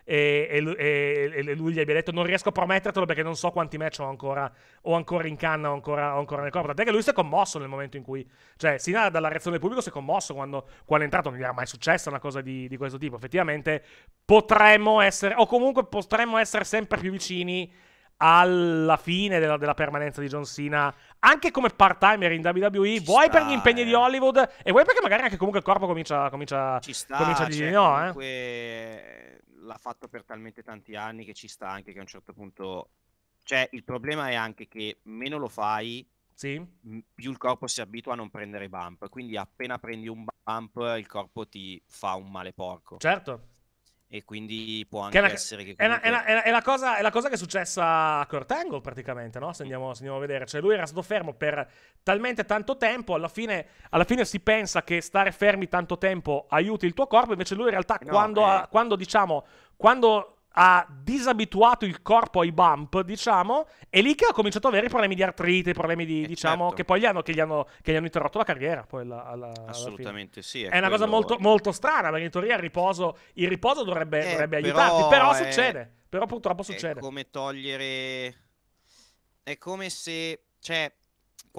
e, e, e, e, lui gli abbia detto non riesco a promettertelo perché non so quanti match ho ancora, ho ancora in canna, ho ancora, ancora nel corpo. Tant'è che lui si è commosso nel momento in cui, cioè, Sina dalla reazione del pubblico si è commosso quando, quando è entrato, non gli era mai successa una cosa di, di questo tipo. Effettivamente potremmo essere, o comunque potremmo essere sempre più vicini alla fine della, della, permanenza di John Cena, anche come part-timer in WWE, Ci vuoi sta, per gli impegni eh. di Hollywood e vuoi perché magari anche comunque il corpo comincia, comincia, Ci sta, comincia a cioè, dire cioè, no. Eh? Comunque... Eh. L'ha fatto per talmente tanti anni che ci sta anche che a un certo punto cioè, il problema è anche che meno lo fai, sì. più il corpo si abitua a non prendere bump. Quindi appena prendi un bump, il corpo ti fa un male porco. Certo e quindi può anche che una, essere che comunque... è, una, è, una, è, cosa, è, la cosa, che è successa a Kurt Angle praticamente, no? se, andiamo, se andiamo, a vedere. Cioè lui era stato fermo per talmente tanto tempo, alla fine, alla fine, si pensa che stare fermi tanto tempo aiuti il tuo corpo, invece lui in realtà no, quando, eh... quando, diciamo, quando ha disabituato il corpo ai bump, diciamo, è lì che ha cominciato a avere i problemi di artrite, i problemi di, eh diciamo, certo. che poi gli hanno, che gli, hanno, che gli hanno interrotto la carriera. Poi alla, alla, Assolutamente alla sì. È, è una cosa molto, molto, strana, perché in teoria il riposo, il riposo dovrebbe, eh, dovrebbe però aiutarti, però è... succede, però purtroppo succede. È come togliere... È come se... Cioè,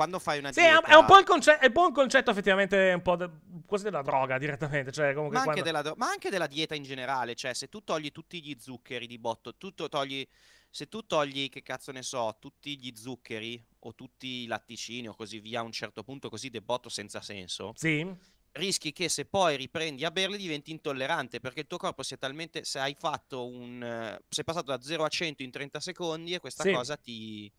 quando fai una dieta... Sì, è un, po' il concetto, è un po' concetto effettivamente un po' de, quasi della droga direttamente, cioè comunque ma, quando... anche della, ma anche della dieta in generale, cioè se tu togli tutti gli zuccheri di botto, tutto togli... Se tu togli, che cazzo ne so, tutti gli zuccheri o tutti i latticini o così via a un certo punto così de botto senza senso, sì rischi che se poi riprendi a berle diventi intollerante perché il tuo corpo si è talmente se hai fatto un eh, sei passato da 0 a 100 in 30 secondi e questa sì. cosa ti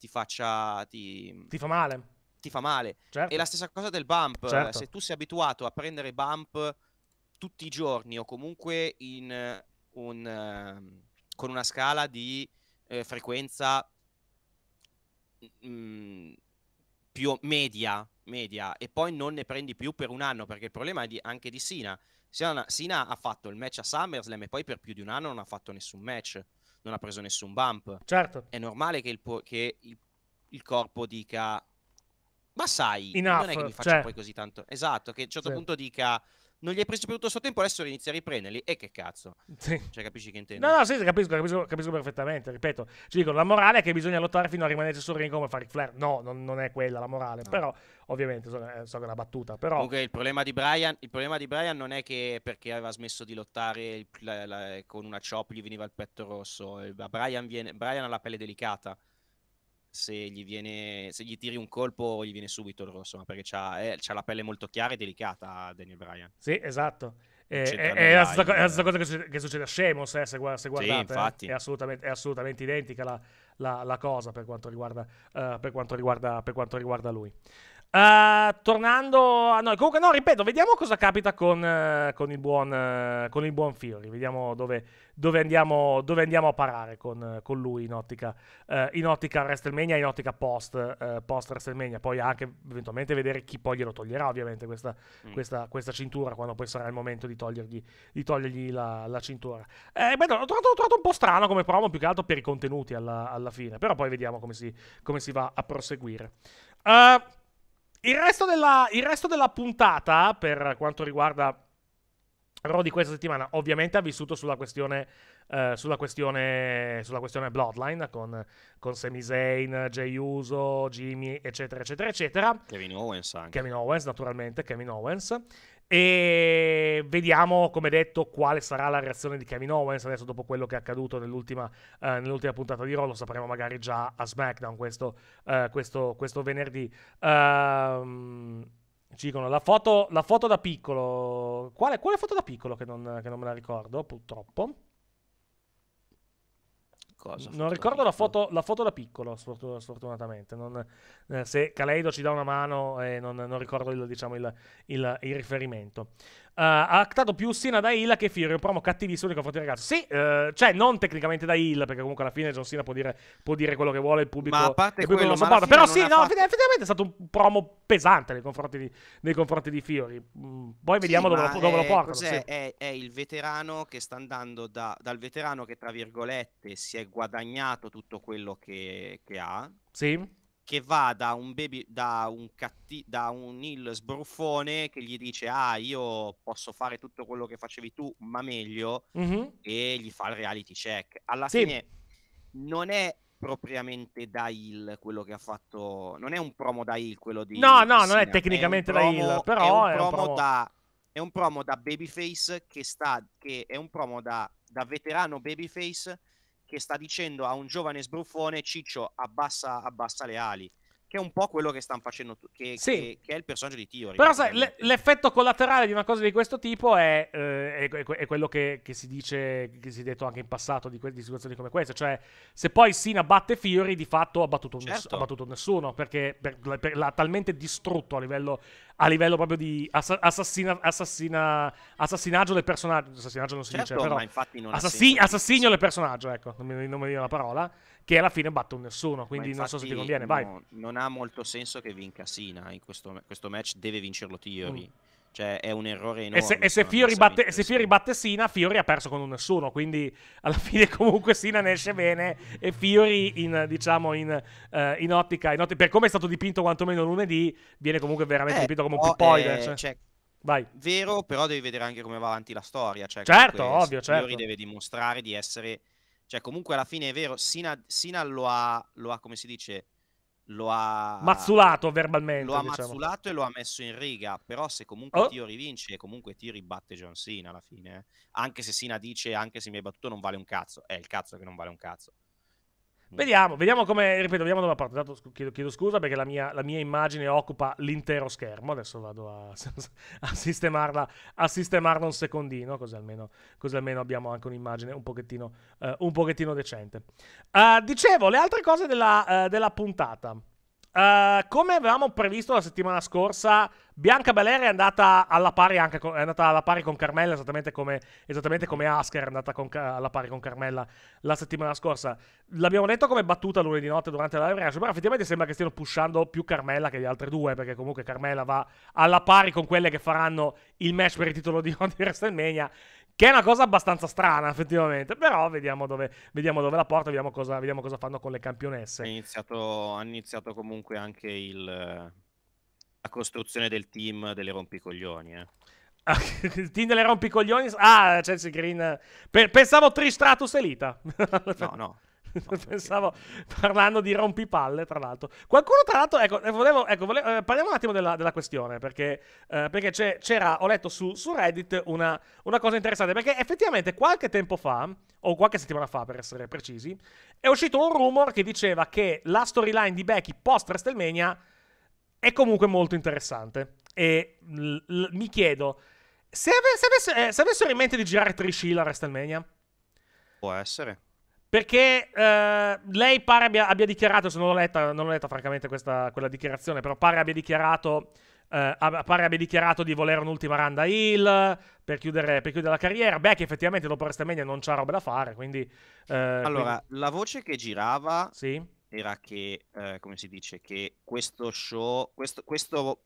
ti faccia... Ti, ti fa male. Ti fa male. Certo. E la stessa cosa del bump. Eh, certo. Se tu sei abituato a prendere bump tutti i giorni o comunque in eh, un, ehm, con una scala di eh, frequenza mh, mm, più media, media e poi non ne prendi più per un anno perché il problema è di, anche di Sina. Sina ha fatto il match a SummerSlam e poi per più di un anno non ha fatto nessun match non ha preso nessun bump. Certo. È normale che il, che il, il corpo dica ma sai, Enough, non è che mi faccia cioè... poi così tanto. Esatto, che a un certo sì. punto dica non gli hai preso più tutto il suo tempo, adesso inizia a riprenderli. E che cazzo? Sì. Cioè, capisci che intendo? No, no, sì, capisco, capisco, capisco perfettamente. Ripeto, ci dico, la morale è che bisogna lottare fino a rimanere sul ring come fare flare. No, non, non, è quella la morale. No. Però, ovviamente, so, eh, so, che è una battuta. Però... Comunque, il problema, di Brian, il problema di Brian non è che perché aveva smesso di lottare il, la, la, con una chop gli veniva il petto rosso. Eh, Brian, viene, Brian ha la pelle delicata se gli, viene, se gli tiri un colpo gli viene subito il rosso, perché c'ha, eh, c'ha la pelle molto chiara e delicata Daniel Bryan. Sì, esatto. Eh, è, eh, è, la stessa, è la stessa cosa che, succede, che succede a Sheamus, eh, se, gu- se, guardate. Sì, eh. è, assolutamente, è, assolutamente, identica la, la, la cosa per quanto riguarda, uh, per quanto riguarda, per quanto riguarda lui. Uh, tornando a noi, comunque, no, ripeto, vediamo cosa capita con, uh, con, il, buon, uh, con il buon Fiori. Vediamo dove, dove andiamo, dove andiamo a parare con, con lui in ottica, eh, in ottica WrestleMania, in ottica post, eh, post WrestleMania. Poi anche eventualmente vedere chi poi glielo toglierà, ovviamente, questa, mm. questa, questa cintura, quando poi sarà il momento di togliergli, di togliergli la, la, cintura. Eh, beh, l'ho trovato, l'ho trovato, un po' strano come promo, più che altro per i contenuti alla, alla fine. Però poi vediamo come si, come si va a proseguire. Uh, il, resto della, il resto della puntata, per quanto riguarda Raw di questa settimana ovviamente ha vissuto sulla questione, eh, sulla questione, sulla questione Bloodline con, con Sami Zayn, Jay Uso, Jimmy, eccetera, eccetera, eccetera. Kevin Owens anche. Kevin Owens, naturalmente, Kevin Owens. E vediamo, come detto, quale sarà la reazione di Kevin Owens adesso dopo quello che è accaduto nell'ultima, eh, nell'ultima puntata di Raw. Lo sapremo magari già a SmackDown questo, eh, questo, questo venerdì. Ehm... Um, ci dicono la foto, la foto da piccolo. Quale, quale, foto da piccolo che non, che non me la ricordo, purtroppo? Cosa, non ricordo la foto, la foto, da piccolo, sfortunatamente. Non, eh, se Caleido ci dà una mano, eh, non, non, ricordo il, diciamo, il, il, il riferimento. Eh, ha actato più Sina da Hill che Fury, un promo cattivissimo nei confronti del ragazzo. Sì, uh, cioè non tecnicamente da Hill, perché comunque alla fine John Cena può dire, può dire quello che vuole il pubblico. Ma a parte quello, non sopporta. Però sì, no, fatto... effettivamente è stato un promo pesante nei confronti di, nei confronti di Fury. Mm, poi vediamo sì, dove, lo, dove è, lo portano. Sì. È, è, il veterano che sta andando da, dal veterano che, tra virgolette, si è guadagnato tutto quello che, che ha. Sì che va da un baby da un, catti- da un il sbruffone che gli dice ah io posso fare tutto quello che facevi tu ma meglio mm-hmm. e gli fa il reality check alla sì. fine non è propriamente da Hill quello che ha fatto non è un promo da Hill quello di no no non è tecnicamente è promo, da Hill però è un è un promo da è un promo da babyface che sta che è un promo da, da veterano babyface che sta dicendo a un giovane sbruffone Ciccio abbassa, abbassa le ali che è un po' quello che stanno facendo che, sì. che, che, è il personaggio di Tio. Però sai, l'effetto collaterale di una cosa di questo tipo è, eh, è, è quello che, che, si dice, che si è detto anche in passato di, di situazioni come questa cioè se poi Sina batte Fiori di fatto ha battuto, certo. ness- ha certo. battuto nessuno perché per, per, l'ha talmente distrutto a livello a livello proprio di ass- assassina, assassina, assassinaggio del personaggio. Assassinaggio non si certo, dice, però. Ma infatti non assassi- assassino del personaggio, ecco, non mi, non mi viene la parola. Che alla fine batte un nessuno, quindi non so se ti conviene. No, vai. Non ha molto senso che vinca Sina in questo, questo match, deve vincerlo Theory. Mm. Cioè, è un errore enorme. E se, e se Fiori, batte, se Fiori batte Sina, Fiori ha perso con un nessuno. Quindi, alla fine, comunque, Sina ne esce bene. E Fiori, in, diciamo, in, uh, in, ottica, in, ottica, per come è stato dipinto quantomeno lunedì, viene comunque veramente eh, dipinto come un oh, pickpointer. Eh, cioè. cioè. Vai. Vero, però devi vedere anche come va avanti la storia. Cioè, certo, comunque, ovvio, certo. Fiori deve dimostrare di essere... Cioè, comunque, alla fine è vero, Sina, Sina lo, ha, lo ha, come si dice lo ha mazzulato verbalmente. Lo ha diciamo. mazzulato e lo ha messo in riga. Però se comunque oh. Tio rivince, comunque Tio ribatte John Cena alla fine. Eh. Anche se Cena dice, anche se mi hai battuto non vale un cazzo. È il cazzo che non vale un cazzo. Mm. Vediamo, vediamo come, ripeto, vediamo dove ha partito. chiedo, chiedo, scusa perché la mia, la mia, immagine occupa l'intero schermo. Adesso vado a, a, sistemarla, a sistemarla, un secondino, così almeno, così almeno, abbiamo anche un'immagine un pochettino, uh, un pochettino decente. Uh, dicevo, le altre cose della, uh, della puntata. Eh, come avevamo previsto la settimana scorsa, Bianca Belair è andata alla pari, anche con, è andata alla pari con Carmella, esattamente come, esattamente come Asker è andata con, alla pari con Carmella la settimana scorsa. L'abbiamo detto come battuta lunedì notte durante la live però effettivamente sembra che stiano pushando più Carmella che le altre due, perché comunque Carmella va alla pari con quelle che faranno il match per il titolo di, di WrestleMania che è una cosa abbastanza strana, effettivamente. Però vediamo dove, vediamo dove la porta, vediamo cosa, vediamo cosa, fanno con le campionesse. Ha iniziato, iniziato comunque anche il, la costruzione del team delle rompicoglioni. Eh. Ah, il team delle rompicoglioni? Ah, Chelsea Green. pensavo Tristratus Elita. no, no. Pensavo parlando di rompipalle, tra l'altro. Qualcuno, tra l'altro, ecco, eh, volevo, ecco volevo, eh, parliamo un attimo della, della questione, perché, eh, perché c'era, ho letto su, su Reddit una, una, cosa interessante, perché effettivamente qualche tempo fa, o qualche settimana fa per essere precisi, è uscito un rumor che diceva che la storyline di Becky post WrestleMania è comunque molto interessante. E l, l, mi chiedo, se, ave, se, avesse, eh, se avessero in mente di girare Trishila a WrestleMania? Può essere. Perché eh, lei pare abbia, abbia, dichiarato, se non l'ho letta, non l'ho letta francamente questa, quella dichiarazione, però pare abbia dichiarato... Uh, pare abbia dichiarato di volere un'ultima randa Hill per chiudere, per chiudere la carriera. Beh, che effettivamente dopo WrestleMania non c'ha roba da fare, quindi... Uh, allora, quindi... la voce che girava sì? era che, eh, come si dice, che questo show, questo, questo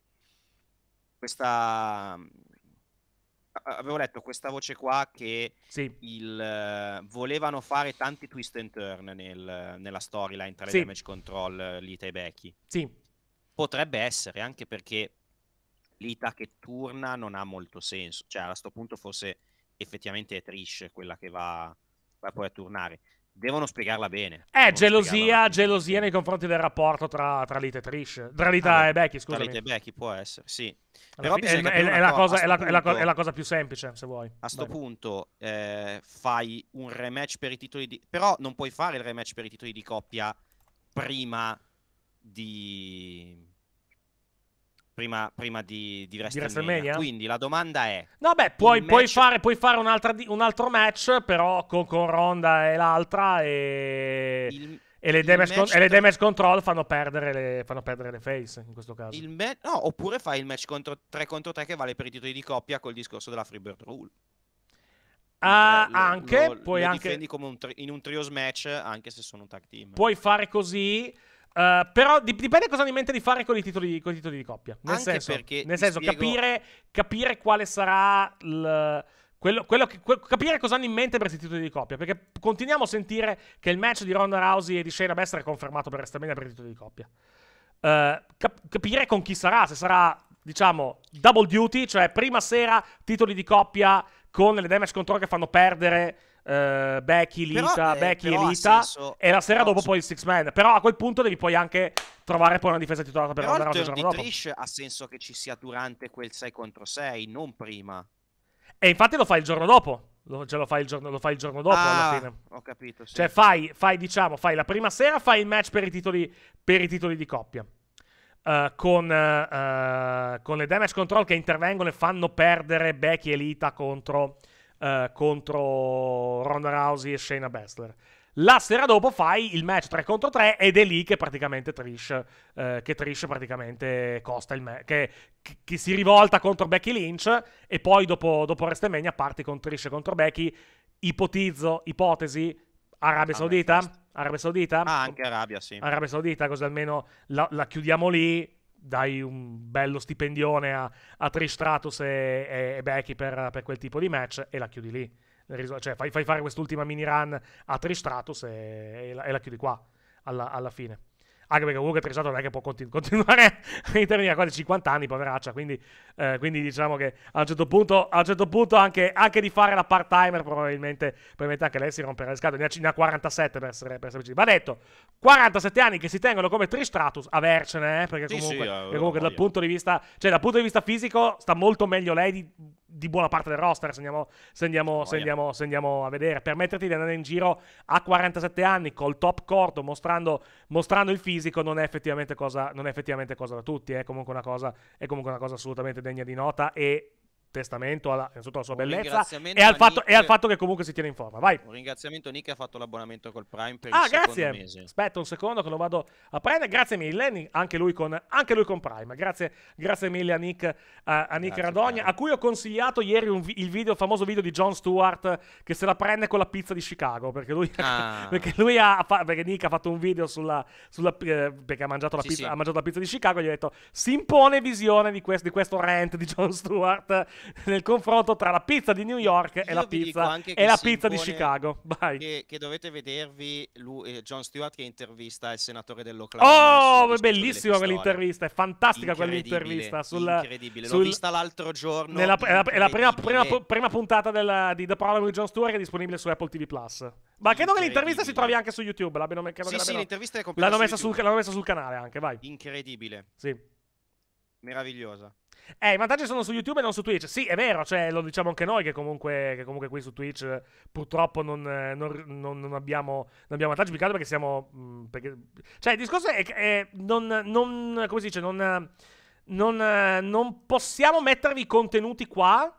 questa, avevo letto questa voce qua che sì. il, uh, volevano fare tanti twist and turn nel, nella storyline tra le sì. damage control eh, Lita e Becky. Sì. Potrebbe essere anche perché Lita che turna non ha molto senso, cioè a questo punto forse effettivamente è Trish quella che va, va poi a turnare devono spiegarla bene. Eh, gelosia, gelosia nei confronti del rapporto tra, tra Lita e Trish. Tra Lita ah, e Becky, scusa. Tra Lita e Becky può essere, sì. Però è, è, è, la cosa, è, la, punto, la è, la cosa, più semplice, se vuoi. A sto Vai. punto eh, fai un rematch per i titoli di... Però non puoi fare il rematch per i titoli di coppia prima di prima, prima di, di, WrestleMania. di, WrestleMania. Quindi la domanda è: No, beh, puoi, match... puoi fare, puoi fare un altro match, però con, con Ronda e l'altra. E, il, e le, damage con, e le damage control fanno perdere le, fanno perdere le face in questo caso. Me... no, oppure fai il match contro 3 contro 3 che vale per i titoli di coppia col discorso della Freebird Rule. Uh, lo, anche, lo, puoi lo anche... difendi come un tri- in un trios match, anche se sono un tag team. Puoi fare così. Uh, però dipende cosa hanno in mente di fare con i titoli, con i titoli di coppia. Nel Anche senso, nel senso spiego... capire, capire, quale sarà il, quello, quello che, que- capire cosa hanno in mente per questi titoli di coppia. Perché continuiamo a sentire che il match di Ronda Rousey e di Shayna Bester è confermato per WrestleMania per i titoli di coppia. Uh, cap- capire con chi sarà, se sarà, diciamo, double duty, cioè prima sera titoli di coppia con le damage control che fanno perdere eh, Becky Lita, però, eh, Becky Lita senso... e la sera no, dopo poi il Six Man. Però a quel punto devi poi anche trovare poi una difesa titolata per però andare il giorno dopo. Trish ha senso che ci sia durante quel 6 contro 6, non prima. E infatti lo fai il giorno dopo. Lo, cioè lo fai il giorno, lo fai il giorno dopo ah, alla fine. Ho capito. Sì. Cioè fai, fai, diciamo, fai la prima sera, fai il match per i titoli, per i titoli di coppia. Uh, con, uh, con, le damage control che intervengono e fanno perdere Becky e Lita contro, eh, contro Ronda Rousey e Shayna Baszler. La sera dopo fai il match 3 contro 3 ed è lì che praticamente Trish, eh, che Trish praticamente costa il match, che, che, si rivolta contro Becky Lynch e poi dopo, dopo WrestleMania parti con Trish contro Becky. Ipotizzo, ipotesi, Arabia ah, Saudita? Arabia Saudita? Ah, anche Arabia, sì. Arabia Saudita, così almeno la, la chiudiamo lì dai un bello stipendione a, a Tristratus e, e, e Becky per, per, quel tipo di match e la chiudi lì. Cioè, fai, fai fare quest'ultima mini run a Tristratus e, e, la, e la chiudi qua alla, alla fine. Anche perché comunque Trisato non è che può continu- continuare a intervenire a quasi 50 anni, poveraccia. Quindi, eh, quindi diciamo che a un certo punto, un certo punto anche, anche, di fare la part timer, probabilmente, probabilmente, anche lei si romperà le scatole. Ne ha, ne ha 47 per essere, per essere Ma detto, 47 anni che si tengono come Tristratus, avercene, eh, perché comunque, sì, sì, perché comunque dal punto di vista, cioè dal punto di vista fisico sta molto meglio lei di di buona parte del roster, se andiamo, se andiamo, oh, se andiamo, se andiamo a vedere. Permetterti di andare in giro a 47 anni col top corto, mostrando, mostrando il fisico, non è effettivamente cosa, non è effettivamente cosa da tutti. È comunque, una cosa, è comunque, una cosa, assolutamente degna di nota e testamento alla, alla sua bellezza e al, fatto, e al, fatto, che comunque si tiene in forma. Vai. Un ringraziamento a Nick che ha fatto l'abbonamento col Prime per ah, il grazie. mese. Aspetta un secondo che lo vado a prendere. Grazie mille, anche lui con, anche lui con Prime. Grazie, grazie, mille a Nick, a, a Nick grazie, Radogna, cara. a cui ho consigliato ieri vi il, video, il famoso video di John Stewart che se la prende con la pizza di Chicago, perché lui, ah. perché, lui ha, perché Nick ha fatto un video sulla, sulla eh, perché ha mangiato, la sì, pizza, sì. ha mangiato la pizza di Chicago e gli ho detto si impone visione di, quest, di questo rant di John Stewart nel confronto tra la pizza di New York e la pizza, e la pizza di Chicago. Vai. Che, che dovete vedervi lui, eh, John Stewart che intervista il senatore dell'Oklahoma. Oh, bellissima quell'intervista, è fantastica quell'intervista. Sul, incredibile, sul, l'ho vista l'altro giorno. Nella, è la prima, prima, prima puntata della, di The Problem with John Stewart che è disponibile su Apple TV+. Plus. Ma credo che l'intervista si trovi anche su YouTube. L'abbiano, sì, sì, l'intervista è sul, l'hanno messa sul canale anche, vai. Incredibile. Sì. Meravigliosa. Eh, i vantaggi sono su YouTube e non su Twitch. Sì, è vero, cioè, lo diciamo anche noi che comunque, che comunque qui su Twitch purtroppo non, non, non, non, abbiamo, vantaggi, più che altro perché siamo... Mm, perché... Cioè, il discorso è che non, come si dice, non, possiamo mettervi i contenuti qua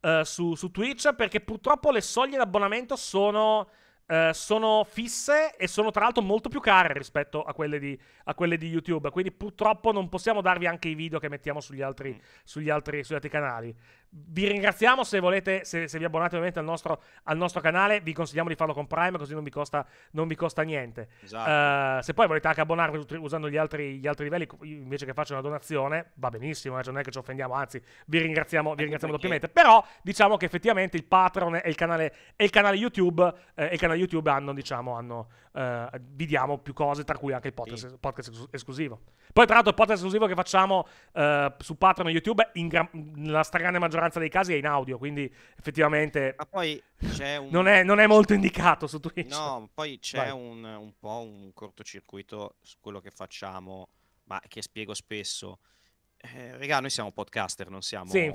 eh, su, su Twitch perché purtroppo le soglie d'abbonamento sono eh, sono fisse e sono tra l'altro molto più care rispetto a quelle, di, a quelle, di, YouTube. Quindi purtroppo non possiamo darvi anche i video che mettiamo sugli altri, mm. sugli altri, sugli altri canali. Vi ringraziamo se volete, se, se vi abbonate ovviamente al nostro, al nostro, canale, vi consigliamo di farlo con Prime così non vi costa, non vi costa niente. Esatto. Uh, se poi volete anche abbonarvi usando gli altri, gli altri, livelli, invece che faccio una donazione, va benissimo, eh, cioè non è che ci offendiamo, anzi vi ringraziamo, vi eh, ringraziamo doppiamente. Però diciamo che effettivamente il Patreon e il canale, e il canale YouTube, eh, il canale YouTube hanno, diciamo, hanno, eh, vi diamo più cose, tra cui anche il podcast, sì. podcast esclusivo. Poi tra l'altro il podcast esclusivo che facciamo eh, su Patreon e YouTube, in gran, nella stragrande maggioranza maggioranza dei casi è in audio, quindi effettivamente un... non, è, non, è, molto indicato su Twitch. No, poi c'è un, un, po' un cortocircuito su quello che facciamo, ma che spiego spesso. Eh, regà, noi siamo podcaster, non siamo sì,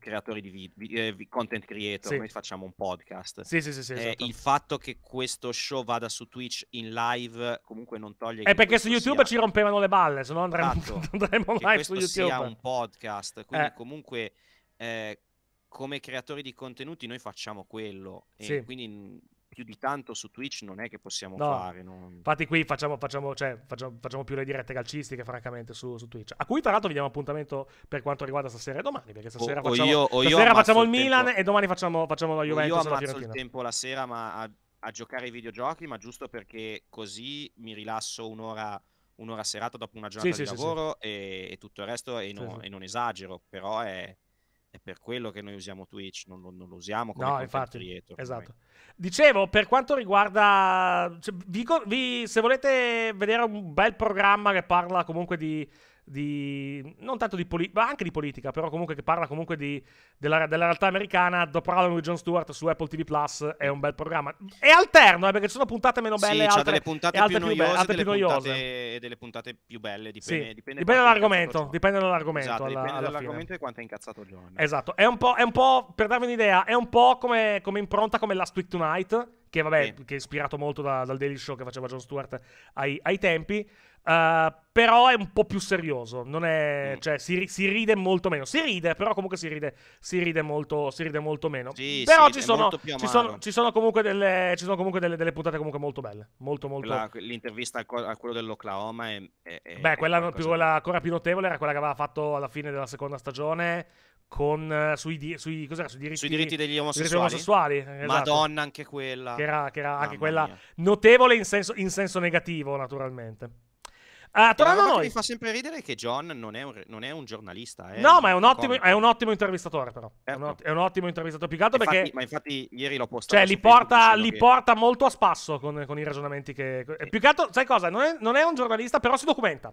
creatori di video, eh, content creator, sì. noi facciamo un podcast. Sì, sì, sì, sì eh, esatto. Il fatto che questo show vada su Twitch in live comunque non toglie... È perché su YouTube sia... ci rompevano le balle, se no andremo, esatto. andremo live su YouTube. Questo sia un podcast, quindi eh. comunque eh, come creatori di contenuti noi facciamo quello e sì. quindi mm, più di tanto su Twitch non è che possiamo no. fare. Non... Infatti, qui facciamo, facciamo, cioè, facciamo, facciamo, più le dirette calcistiche, francamente, su, su, Twitch. A cui, tra l'altro, vi diamo appuntamento per quanto riguarda stasera e domani. Perché stasera o, facciamo, o io, o stasera facciamo il, il Milan e domani facciamo, facciamo la Juventus. Io ammazzo il tempo la sera ma a, a, giocare ai videogiochi, ma giusto perché così mi rilasso un'ora. un'ora serata dopo una giornata sì, di sì, lavoro sì, e, e, tutto il resto e, no, e non esagero, però è, è per quello che noi usiamo Twitch, non, non, non lo usiamo come no, infatti, creator. Esatto. Dicevo, per quanto riguarda... Cioè, vi, vi, se volete vedere un bel programma che parla comunque di di, non tanto di politica, ma anche di politica, però comunque che parla comunque di, della, della, realtà americana. Dopo Alan with John Stewart su Apple TV Plus è un bel programma. È alterno, eh, perché ci sono puntate meno belle. Sì, altre, delle puntate più noiose, altre delle noiose. Puntate, e delle puntate più belle. Dipende, sì. dipende, dipende dall'argomento. Dipende dall'argomento. Esatto, alla, dipende alla dall'argomento e quanto è incazzato John. Esatto, è un po', è un po' per darvi un'idea, è un po' come, come impronta come Last Week Tonight che vabbè, sì. che è ispirato molto da, dal Daily Show che faceva John Stewart ai, ai tempi. Uh, però è un po' più serioso, è, mm. cioè, si, si, ride molto meno. Si ride, però comunque si ride, si ride, molto, si ride molto, meno. Sì, però sì, ci, sono, ci, sono, ci, sono, comunque, delle, ci sono comunque delle, delle, puntate comunque molto belle. Molto, molto... Quella, l'intervista a quello dell'Oklahoma è... è, Beh, quella, più, quella, ancora più notevole era quella che aveva fatto alla fine della seconda stagione con, uh, sui, sui, sui, diritti, sui, diritti, degli omosessuali. Diritti omosessuali esatto. Madonna, anche quella. Che era, che era anche quella mia. notevole in senso, in senso negativo, naturalmente. Uh, tornando a Mi fa sempre ridere che John non è un, non è un giornalista. È eh, no, ma è un, ottimo, è un ottimo intervistatore, però. Certo. È, un, certo. è, un, ottimo intervistatore. Più che altro perché. Ma infatti, ieri l'ho postato. Cioè, li, porta, li che... porta, molto a spasso con, con i ragionamenti che. Sì. Più che altro, sai cosa? Non è, non è un giornalista, però si documenta.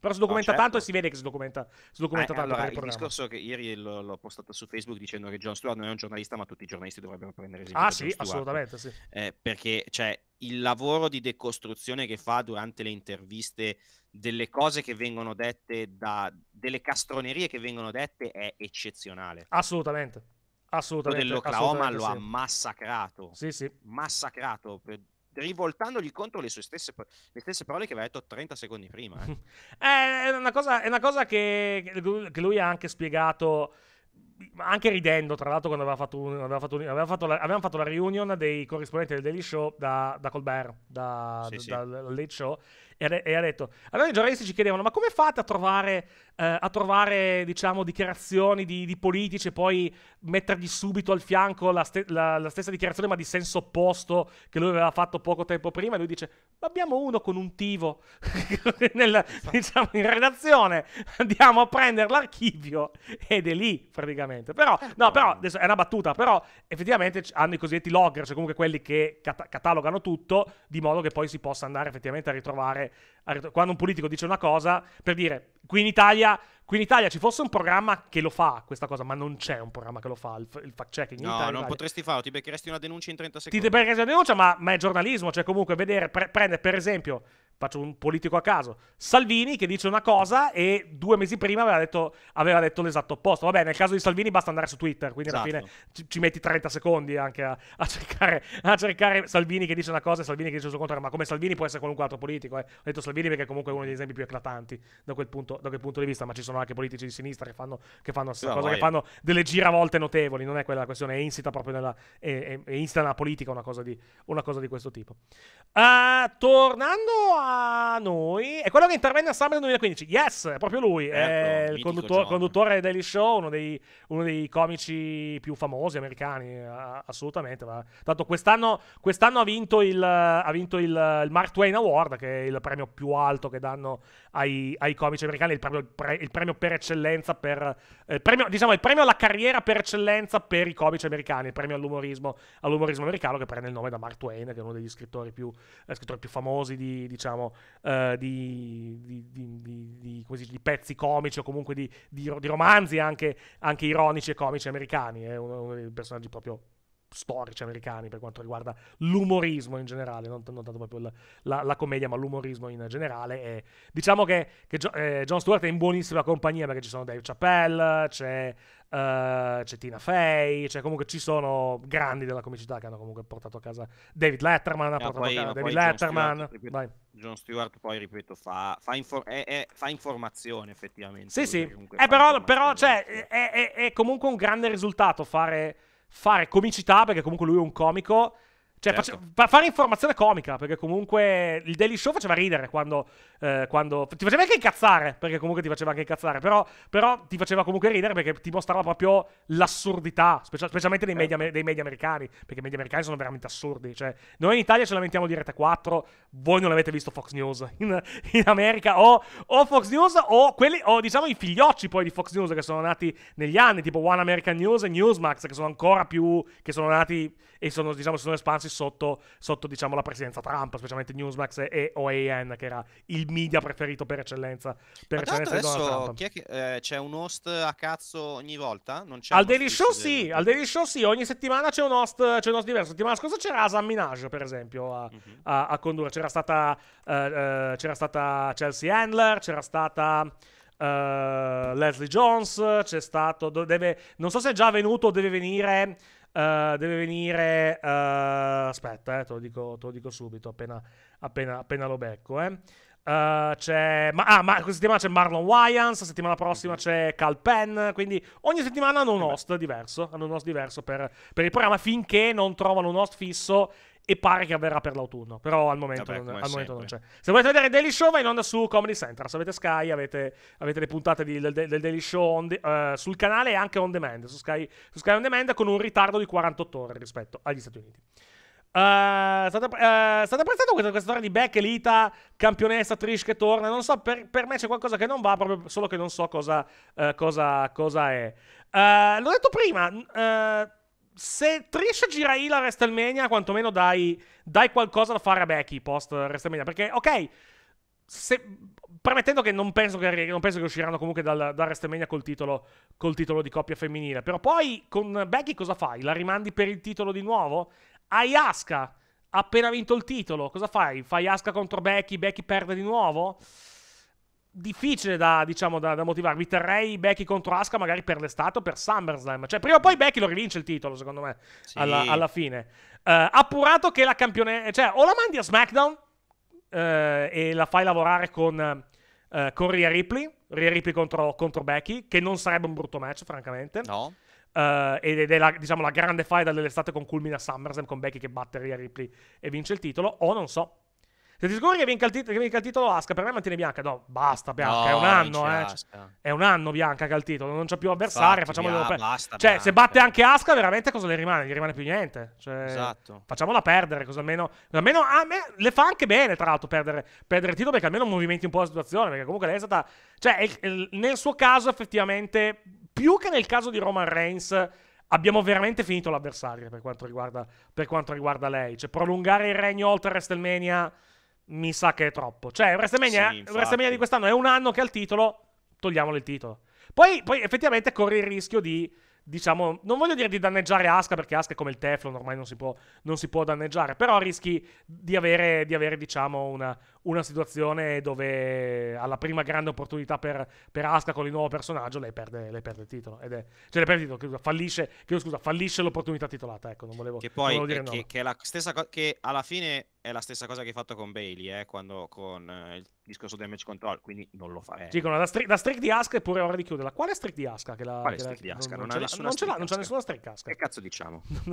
Però si documenta no, certo. tanto e si vede che si documenta, si documenta eh, tanto. Allora, per il, il discorso che ieri l'ho, l'ho, postato su Facebook dicendo che John Stewart non è un giornalista, ma tutti i giornalisti dovrebbero prendere esempio. Ah, sì, assolutamente. Sì. Eh, perché cioè, il lavoro di decostruzione che fa durante le interviste delle cose che vengono dette da delle castronerie che vengono dette è eccezionale. Assolutamente. Assolutamente. Quello dell'Oklahoma assolutamente, lo sì. ha massacrato. Sì, sì. Massacrato. Per rivoltandogli contro le sue stesse, le stesse parole che aveva detto 30 secondi prima. Eh. eh. è una cosa, è una cosa che, che, lui ha anche spiegato. Anche ridendo, tra l'altro, quando aveva fatto, aveva fatto, aveva fatto la, avevamo fatto la reunion dei corrispondenti del Daily Show da, da Colbert, da, sì, da, sì. da Late Show, e, e ha detto, allora i giornalisti ci chiedevano, ma come fate a trovare, eh, a trovare diciamo, dichiarazioni di, di, politici e poi mettergli subito al fianco la, ste- la, la, stessa dichiarazione ma di senso opposto che lui aveva fatto poco tempo prima? E lui dice, ma abbiamo uno con un tivo nel, diciamo, in redazione, andiamo a prendere l'archivio ed è lì praticamente. Però, no, però, adesso è una battuta, però effettivamente hanno i cosiddetti logger, cioè comunque quelli che cat- catalogano tutto, di modo che poi si possa andare effettivamente a ritrovare quando un politico dice una cosa, per dire, qui in Italia, qui in Italia ci fosse un programma che lo fa questa cosa, ma non c'è un programma che lo fa, il, il fact checking. No, Italia, non potresti farlo, ti beccheresti una denuncia in 30 secondi. Ti beccheresti una denuncia, ma, ma è giornalismo, cioè comunque vedere, pre- prende per esempio faccio un politico a caso, Salvini che dice una cosa e due mesi prima aveva detto, aveva detto l'esatto opposto. Vabbè, nel caso di Salvini basta andare su Twitter, quindi esatto. alla fine ci, ci, metti 30 secondi anche a, a, cercare, a, cercare, Salvini che dice una cosa e Salvini che dice il suo contrario, ma come Salvini può essere qualunque altro politico. Eh. Ho detto Salvini perché è comunque uno degli esempi più eclatanti da quel punto, da quel punto di vista, ma ci sono anche politici di sinistra che fanno, che fanno, sì, cosa, che fanno delle giravolte notevoli, non è quella la questione, è insita proprio nella, è, è, è insita nella politica una cosa di, una cosa di questo tipo. Uh, tornando a noi è quello che intervenne a Summer 2015. Yes, è proprio lui. Certo, è il conduttor- conduttore Daily Show, uno dei, uno dei, comici più famosi americani. assolutamente. Va. Tanto quest'anno, quest'anno ha vinto, il, ha vinto il, il, Mark Twain Award, che è il premio più alto che danno ai, ai comici americani. Il premio, il premio per eccellenza, per, eh, premio, diciamo il premio alla carriera per eccellenza per i comici americani. Il premio all'umorismo, all'umorismo americano, che prende il nome da Mark Twain, che è uno degli scrittori più, eh, scrittori più famosi di, diciamo diciamo, uh, di, di, dice, di, pezzi comici o comunque di, romanzi anche, anche, ironici e comici americani. È uno dei personaggi proprio storici americani per quanto riguarda l'umorismo in generale, non, non tanto proprio la, la, la, commedia, ma l'umorismo in generale. E diciamo che, che jo, eh, John Stewart è in buonissima compagnia perché ci sono Dave Chappelle, c'è, uh, c'è Tina Fey, cioè comunque ci sono grandi della comicità che hanno comunque portato a casa David Letterman, ha portato poi, a casa David Letterman. Stewart, ripeto, John Stewart poi, ripeto, fa, fa, infor- è, è, fa informazione effettivamente. Sì, sì, eh, però, però cioè, è, è comunque un grande risultato fare fare comicità, perché comunque lui è un comico, cioè, certo. face, fare informazione comica, perché comunque il Daily Show faceva ridere quando, eh, quando, Ti faceva anche incazzare, perché comunque ti faceva anche incazzare, però, però ti faceva comunque ridere perché ti mostrava proprio l'assurdità, specia, specialmente nei media, certo. dei media, americani, perché i media americani sono veramente assurdi. Cioè, noi in Italia ci lamentiamo di Rete 4, voi non avete visto Fox News in, in America, o, o, Fox News o, quelli, o diciamo i figliocci poi di Fox News che sono nati negli anni, tipo One American News e Newsmax, che sono ancora più... che sono nati e sono, diciamo, sono espansi sotto, sotto diciamo, la presidenza Trump, specialmente Newsmax e, e OAN, che era il media preferito per eccellenza. Per eccellenza adesso che, eh, c'è un host a cazzo ogni volta? al, Daily Show sì, del... al Daily Show sì, ogni settimana c'è un host, c'è un host diverso. La settimana scorsa c'era Asam Minaj, per esempio, a, mm-hmm. a, a condurre. C'era stata, uh, uh, c'era stata Chelsea Handler, c'era stata uh, Leslie Jones, c'è stato, deve, non so se è già venuto o deve venire, uh, deve venire, eh, aspetta, eh, te, lo dico, te, lo dico, subito appena, appena, appena lo becco, eh. Uh, c'è, ma, ah, ma questa settimana c'è Marlon Wyans, settimana prossima mm-hmm. c'è Cal Penn, quindi ogni settimana hanno un host diverso, hanno un host diverso per, per il programma finché non trovano un host fisso e pare che avverrà per l'autunno. Però al momento, Vabbè, non, al momento non, c'è. Se volete vedere Daily Show, va in onda su Comedy Central. Se avete Sky, avete, avete le puntate di, del, del, Daily Show de, uh, sul canale e anche on demand. Su Sky, su Sky, on demand con un ritardo di 48 ore rispetto agli Stati Uniti. Uh, eh, state, eh, uh, state apprezzando questa, questa, storia di Beck, e Lita, campionessa, Trish che torna. Non so, per, per, me c'è qualcosa che non va, proprio solo che non so cosa, cosa, cosa è. l'ho detto prima se Trish gira heel WrestleMania, quantomeno dai, dai qualcosa da fare a Becky post WrestleMania. Perché, ok, se, premettendo che non penso che, non penso che usciranno comunque dal, da WrestleMania col titolo, col titolo di coppia femminile. Però poi con Becky cosa fai? La rimandi per il titolo di nuovo? Hai Ayaska, appena vinto il titolo, cosa fai? Fai Ayaska contro Becky, Becky perde di nuovo? difficile da, diciamo, da, da motivarvi. Terrei Becky contro Aska magari per l'estate o per SummerSlam. Cioè, prima o poi Becky lo rivince il titolo, secondo me, sì. alla, alla, fine. Uh, appurato che la campione... Cioè, o la mandi a SmackDown uh, e la fai lavorare con, uh, con Rhea Ripley, Rhea Ripley contro, contro, Becky, che non sarebbe un brutto match, francamente. No. Uh, ed è la, diciamo, la grande faida dell'estate con culmina SummerSlam con Becky che batte Rhea Ripley e vince il titolo. O non so, se ti scorri che viene il, titolo Asca, per me mantiene Bianca. No, basta Bianca, no, è un anno, eh. Cioè, Asca. È un anno Bianca che ha il titolo, non c'è più avversario, facciamo via, ah, per... basta, Cioè, Bianca. se batte anche Asca, veramente cosa le rimane? Gli rimane più niente. Cioè, esatto. Facciamola perdere, così almeno... almeno ah, me, le fa anche bene, tra l'altro, perdere, perdere il titolo, perché almeno movimenti un po' la situazione, perché comunque lei è stata... Cioè, nel suo caso, effettivamente, più che nel caso di Roman Reigns abbiamo veramente finito l'avversario per, quanto riguarda, per quanto riguarda, lei. Cioè, prolungare il regno oltre WrestleMania mi sa che è troppo. Cioè, WrestleMania, sì, WrestleMania di quest'anno è un anno che ha il titolo, togliamolo il titolo. Poi, poi effettivamente corri il rischio di, diciamo, non voglio dire di danneggiare Aska perché Aska è come il Teflon, ormai non si può, non si può danneggiare, però rischi di avere, di avere diciamo, una, una situazione dove alla prima grande opportunità per, per Aska con il nuovo personaggio lei perde, lei perde il titolo. Ed è, cioè, lei perde il titolo, scusa, fallisce, scusa, fallisce l'opportunità titolata. Ecco, non volevo, che poi volevo dire che, che, è la stessa cosa che alla fine è la stessa cosa che hai fatto con Bailey, eh, quando, con eh, il discorso del match control, quindi non lo farei. Dicono la, stri- la streak di Aska è pure ora di chiuderla. Quale streak di Aska? Che la, Quale che streak la, di Aska? Non, non, non, non ce l'ha, non c'è nessuna streak Aska. Che cazzo diciamo?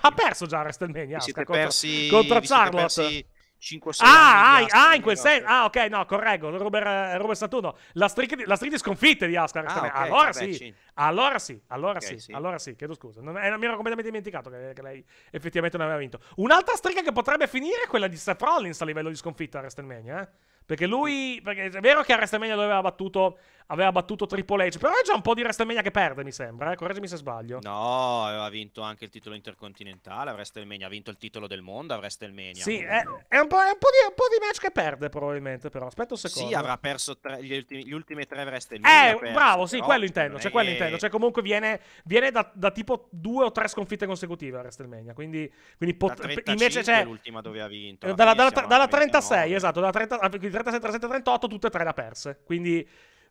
ha perso già WrestleMania Aska contro, persi, contro Charlotte. Persi 5 6 ah, anni. Ah, ah in quel senso. Ah, ok, no, correggo. Robert, eh, Robert Saturno. La streak, la streak di sconfitte di Ascar. Ah, okay, allora, sì. Sì. allora, sì. allora okay, sì, sì, allora sì, chiedo scusa. Non, eh, mi ero completamente dimenticato che, che, lei effettivamente non aveva vinto. Un'altra streak che potrebbe finire è quella di Seth Rollins a livello di sconfitta a WrestleMania, eh. Perché lui. Perché è vero che a WrestleMania lui aveva battuto. Aveva battuto Triple H. Però è già un po' di WrestleMania che perde, mi sembra. Eh? Correggimi se sbaglio. No, aveva vinto anche il titolo intercontinentale. A WrestleMania ha vinto il titolo del mondo. A WrestleMania. Sì, è, è, un, po', è un, po di, un, po', di, match che perde, probabilmente. Però aspetta un secondo. Sì, avrà perso tre, gli, ultimi, gli, ultimi, tre WrestleMania. Eh, perso, bravo, sì, quello intendo. Cioè, è... quello intendo. Cioè, comunque viene, viene da, da, tipo due o tre sconfitte consecutive a WrestleMania. Quindi, quindi pot- invece c'è. Cioè, l'ultima dove ha vinto. Dalla, dalla, dalla 36, esatto. Dalla 30, 37, 37, 38, tutte e tre le ha perse. Quindi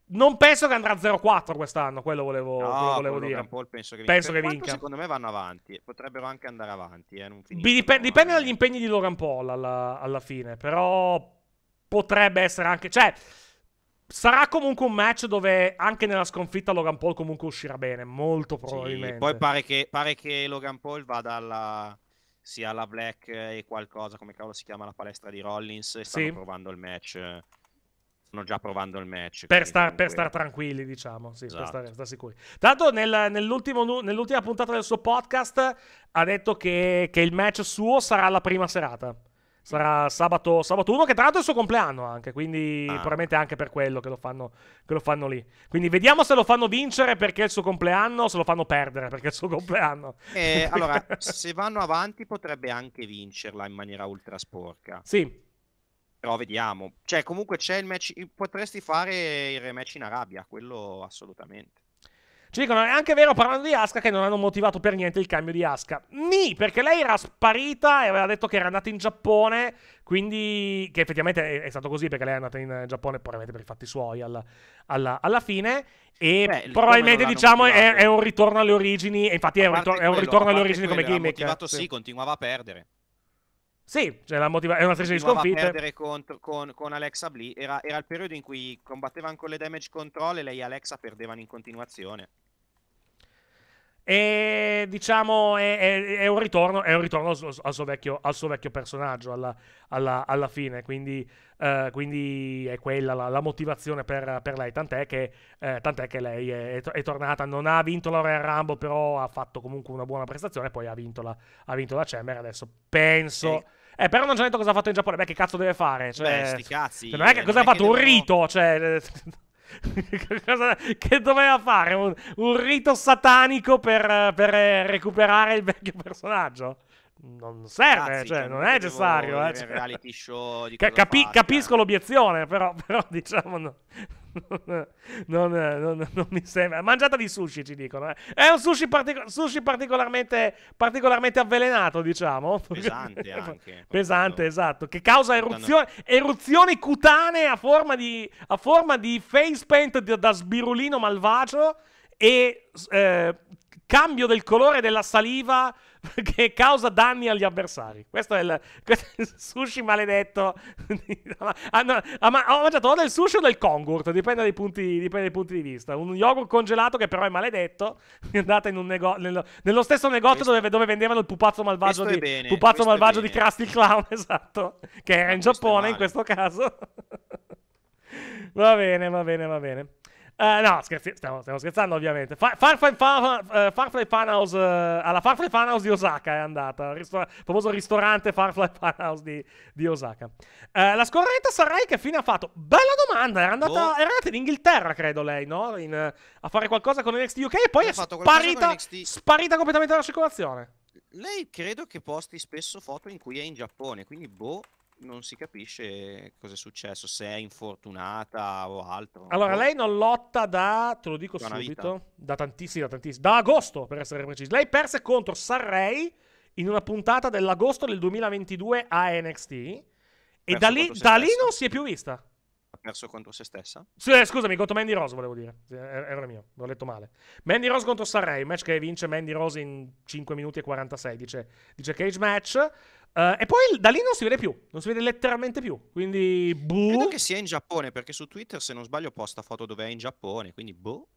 non penso che andrà a 0-4 quest'anno, quello volevo, no, quello volevo dire. Paul penso che, penso che vinca. Secondo me vanno avanti, potrebbero anche andare avanti. Eh, dipende, dipende dagli eh. impegni di Logan Paul alla, alla, fine, però potrebbe essere anche... Cioè, sarà comunque un match dove anche nella sconfitta Logan Paul comunque uscirà bene, molto probabilmente. Sì, poi pare che, pare che Logan Paul vada alla sia la Black e qualcosa, come cavolo si chiama la palestra di Rollins, e stanno sì. provando il match. Stanno già provando il match. Per, star, per star tranquilli, diciamo, sì, esatto. per stare, star sicuri. Tanto nel, nell'ultima puntata del suo podcast ha detto che, che il match suo sarà la prima serata. Sarà sabato, sabato 1, che tra l'altro è il suo compleanno anche, quindi ah. probabilmente anche per quello che lo, fanno, che lo, fanno, lì. Quindi vediamo se lo fanno vincere perché è il suo compleanno o se lo fanno perdere perché è il suo compleanno. Eh, allora, se vanno avanti potrebbe anche vincerla in maniera ultra sporca. Sì. Però vediamo. Cioè, comunque c'è il match... Potresti fare il rematch in Arabia, quello assolutamente. Ci dicono, è anche vero, parlando di Aska, che non hanno motivato per niente il cambio di Aska. Ni, perché lei era sparita e aveva detto che era andata in Giappone, quindi... Che effettivamente è, stato così, perché lei è andata in eh, Giappone, probabilmente per i fatti suoi, alla, alla, alla fine. E Beh, probabilmente, diciamo, è, è, un ritorno alle origini, infatti è un, ritor- è un ritorno alle origini come gimmick. Ha motivato sì, continuava a perdere. Sì, cioè la motiva- è una striscia di sconfitte. perdere contro, con, con, Alexa Blee era, era, il periodo in cui combattevano con le damage control e lei e Alexa perdevano in continuazione. E diciamo è, è, è un ritorno, è un ritorno al, suo, al suo, vecchio, al suo vecchio, personaggio alla, alla, alla fine. Quindi, eh, quindi, è quella la, la motivazione per, per, lei. Tant'è che, eh, tant'è che lei è, è, tornata. Non ha vinto la Royal Rumble, però ha fatto comunque una buona prestazione. Poi ha vinto la, ha vinto la Chamber. Adesso penso. Eh, eh però non ci ha detto cosa ha fatto in Giappone. Beh, che cazzo deve fare? Cioè, Beh, sti cazzi. Cioè, non è che non cosa ha fatto? Un devono... rito. Cioè. Cosa, che doveva fare? Un, un rito satanico per, per eh, recuperare il vecchio personaggio? non serve, Cazzi, cioè, cioè non è necessario. Eh, cioè... reality show capi- eh. Capisco l'obiezione, però, però diciamo no. non, non, non, non, mi sembra. Mangiata di sushi, ci dicono. Eh. È un sushi, partic- sushi particolarmente, particolarmente, avvelenato, diciamo. Pesante anche. Pesante, quando... esatto. Che causa eruzioni, eruzioni cutanee a forma di, a forma di face paint da sbirulino malvagio e eh, cambio del colore della saliva che causa danni agli avversari. Questo è il, questo è il sushi maledetto. Ah, ah, ho mangiato o del sushi o del Kongurt, dipende dai, punti, dipende dai punti di vista. Un yogurt congelato che però è maledetto. Andate nego- nello, nello, stesso negozio dove, dove, vendevano il pupazzo malvagio di, bene, pupazzo malvagio di Krusty Clown, esatto, che era in Giappone in questo caso. va bene, va bene, va bene. Uh, no, scherzi, stiamo, stiamo, scherzando ovviamente. Fa, Farfly, far, Farfly eh, Funhouse, uh, alla Farfly Funhouse di Osaka è andata, il ristor- famoso ristorante Farfly Funhouse di, di Osaka. la scorretta Sarai che fine ha fatto? Bella domanda, era andata, oh. era andata in Inghilterra credo lei, no? In, a fare qualcosa con NXT UK e poi Mi è sparita, sparita completamente dalla circolazione. Lei credo che posti spesso foto in cui è in Giappone, quindi boh, non si capisce cosa è successo, se è infortunata o altro. Allora, boh. lei non lotta da, te lo dico da subito, da tantissimi, da tantissimi, da agosto per essere precisi. Lei perse contro Sarrei in una puntata dell'agosto del 2022 a NXT perso e da lì, da lì non si è più vista. Ha perso contro se stessa? Sì, eh, scusami, contro Mandy Rose volevo dire, eh, eh, era mio, l'ho letto male. Mandy Rose contro Sarrei, match che vince Mandy Rose in 5 minuti e 46, dice, dice cage match. Uh, e poi da lì non si vede più, non si vede letteralmente più. Quindi, boh. Credo che sia in Giappone, perché su Twitter, se non sbaglio, posta foto dove è in Giappone. Quindi, boh.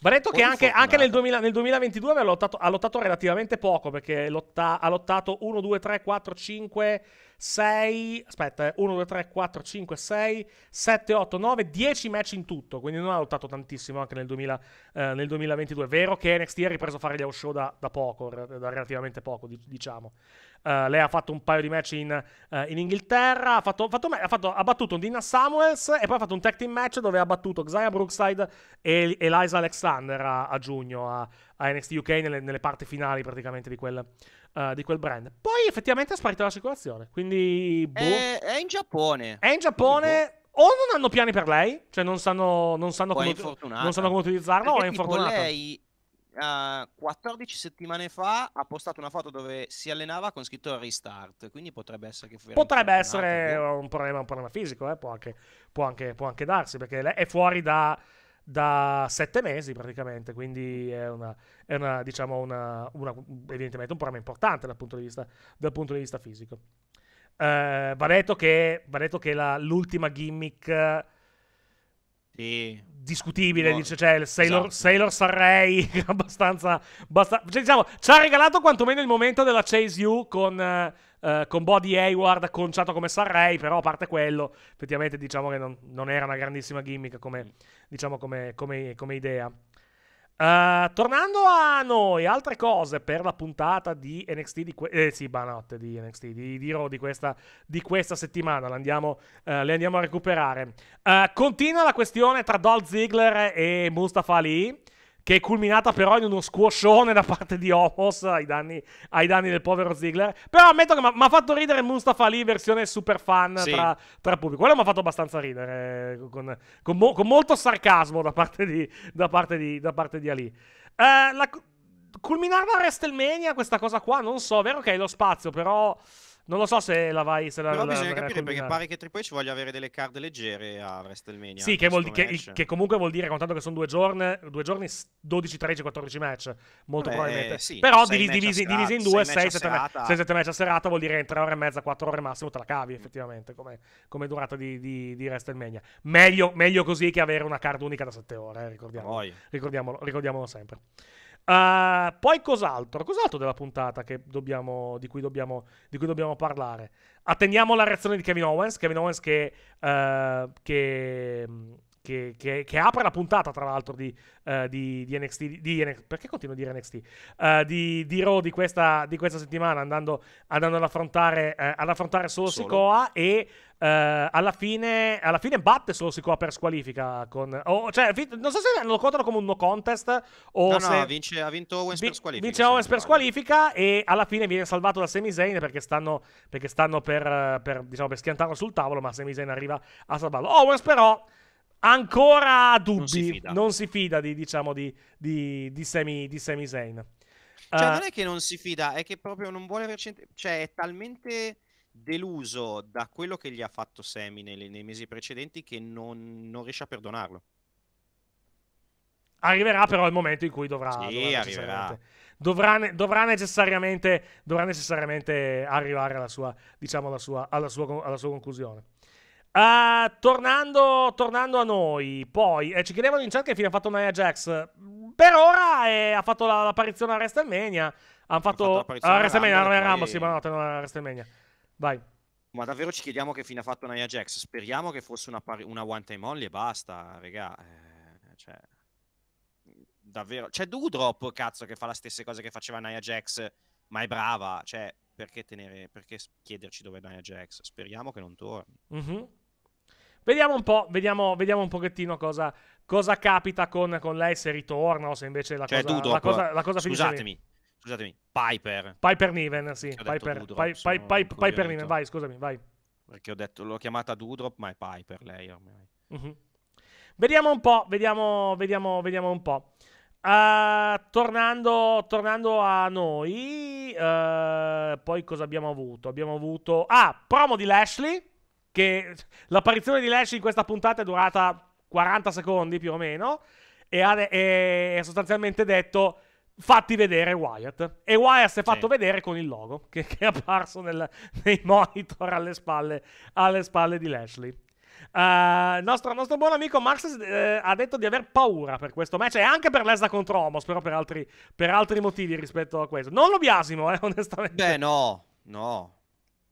Va detto che anche, anche nel, 2000, nel, 2022 aveva lottato, ha lottato relativamente poco perché lotta, ha lottato 1, 2, 3, 4, 5, 6. Aspetta, 1, 2, 3, 4, 5, 6, 7, 8, 9, 10 match in tutto. Quindi non ha lottato tantissimo anche nel, 2000, eh, nel 2022. È vero che NXT ha ripreso a fare gli house show da, da poco, da relativamente poco, diciamo. Uh, lei ha fatto un paio di match in, uh, in Inghilterra, ha, fatto, fatto, ha, fatto, ha, battuto un Dina Samuels e poi ha fatto un tag team match dove ha battuto Xia Brookside e Eliza Alexander a, a giugno a, a, NXT UK nelle, nelle, parti finali praticamente di quel, uh, di quel brand. Poi effettivamente è sparita la circolazione, quindi... Boh. È, è, in Giappone. È in Giappone... Boh. O non hanno piani per lei, cioè non sanno, non sanno, come, non sanno come, utilizzarlo, Perché o è infortunata. Lei uh, eh, 14 settimane fa ha postato una foto dove si allenava con scritto restart, quindi potrebbe essere che Potrebbe essere un problema, un problema, fisico, eh? può, anche, può, anche, può, anche, darsi, perché è fuori da, da sette mesi praticamente, quindi è, una, è una, diciamo una, evidentemente un problema importante dal punto di vista, punto di vista fisico. Uh, va detto che, va detto che la, l'ultima gimmick sì. discutibile, no. dice, cioè, Sailor, esatto. Sailor Sarray, abbastanza, abbastanza cioè, diciamo, ci ha regalato quantomeno il momento della Chase You con, uh, con Body Hayward conciato come Sarrei. però a parte quello, effettivamente diciamo che non, non era una grandissima gimmick come, diciamo, come, come, come idea. Uh, tornando a noi, altre cose per la puntata di NXT di que- eh, sì, banotte di NXT di, di, Raw di questa, di questa settimana. Le andiamo, uh, le andiamo a recuperare. Uh, continua la questione tra Dolph Ziggler e Mustafa Lee che è culminata però in uno squoscione da parte di Omos ai danni, ai danni del povero Ziggler. Però ammetto che mi ha fatto ridere Mustafa Ali, versione super fan sì. tra, tra, pubblico. Quello mi ha fatto abbastanza ridere, con, con, mo, con, molto sarcasmo da parte di, da parte di, da parte di Ali. Eh, la, culminava a WrestleMania questa cosa qua, non so, è vero che hai lo spazio, però... Non lo so se la vai. Se la, Però la, bisogna la, capire perché pare che Triple H voglia avere delle card leggere a WrestleMania. Sì, che, vuol, che, che, comunque vuol dire, contando che sono due giorni, due giorni 12, 13, 14 match. Molto Beh, probabilmente. Sì, Però div- divisi, divisi, in due, 6, 7 match a serata vuol dire in 3 ore e mezza, 4 ore massimo te la cavi effettivamente come, come durata di, di, di WrestleMania. Meglio, meglio, così che avere una card unica da 7 ore, eh, ricordiamolo, ricordiamolo, ricordiamolo sempre. Uh, poi cos'altro? Cos'altro della puntata che dobbiamo, di, cui dobbiamo, di, cui dobbiamo, parlare? Attendiamo la reazione di Kevin Owens. Kevin Owens che, uh, che mm, che, che, che, apre la puntata, tra l'altro, di, uh, di, di NXT. Di, NXT, perché continuo a dire NXT? Uh, eh, di, di Raw di questa, questa settimana, andando, andando ad, affrontare, uh, ad, affrontare, solo, solo. Sikoa e. Alla fine, alla, fine, batte solo Sikoa per squalifica. Con, oh, cioè, non so se lo contano come un no contest. O no, se, no, vince, ha vinto Owens vi, per squalifica. Vince Owens per squalifica e alla fine viene salvato da Sami Zayn perché stanno, perché stanno per, per, diciamo, per schiantarlo sul tavolo. Ma Sami Zayn arriva a salvarlo. Owens, però ancora dubbi. Non si fida, non si fida di, diciamo, di, di, di, semi, di semi Zayn. Cioè, uh, non è che non si fida, è che proprio non vuole aver Cioè, è talmente deluso da quello che gli ha fatto Semi nei, nei mesi precedenti che non, non, riesce a perdonarlo. Arriverà però il momento in cui dovrà, sì, dovrà, necessariamente, dovrà, dovrà, necessariamente, dovrà necessariamente arrivare alla sua, diciamo, alla sua, alla sua, alla sua conclusione. Uh, tornando, tornando, a noi, poi eh, ci chiedevano in chat che fine ha fatto Nia Jax. Per ora eh, ha fatto la, l'apparizione a WrestleMania. Hanno fatto, fatto a WrestleMania, non era Ramos, sì, ma no, non era WrestleMania. Vai. Ma davvero ci chiediamo che fine ha fatto Nia Jax. Speriamo che fosse una, par- una one time only e basta, regà. Eh, cioè, davvero. C'è Doudrop, cazzo, che fa la stessa cosa che faceva Nia Jax, ma è brava. Cioè, perché, tenere, perché chiederci dove è Nia Jax? Speriamo che non torni. Mhm. Vediamo un po', vediamo, vediamo un pochettino cosa, cosa capita con, con, lei, se ritorna o se invece la cioè, cosa, Dudok, la cosa, la cosa Scusatemi, scusatemi, Piper. Piper Niven, sì. Piper, Dudrop, Piper, Piper, Piper Niven, vai, scusami, vai. Perché ho detto, l'ho chiamata Dudrop, ma è Piper lei ormai. Uh-huh. Vediamo un po', vediamo, vediamo, vediamo un po'. Uh, tornando, tornando, a noi, uh, poi cosa abbiamo avuto? Abbiamo avuto... Ah, promo di Lashley che l'apparizione di Lash in questa puntata è durata 40 secondi più o meno e ha sostanzialmente detto fatti vedere Wyatt. E Wyatt si è fatto sì. vedere con il logo che, che è apparso nel, nei monitor alle spalle, alle spalle di Lashley. Uh, nostro, nostro, buon amico Max uh, eh, ha detto di aver paura per questo match e anche per l'Esda contro Homos però per altri, per altri motivi rispetto a questo. Non lo biasimo, eh, onestamente. Beh, no, no,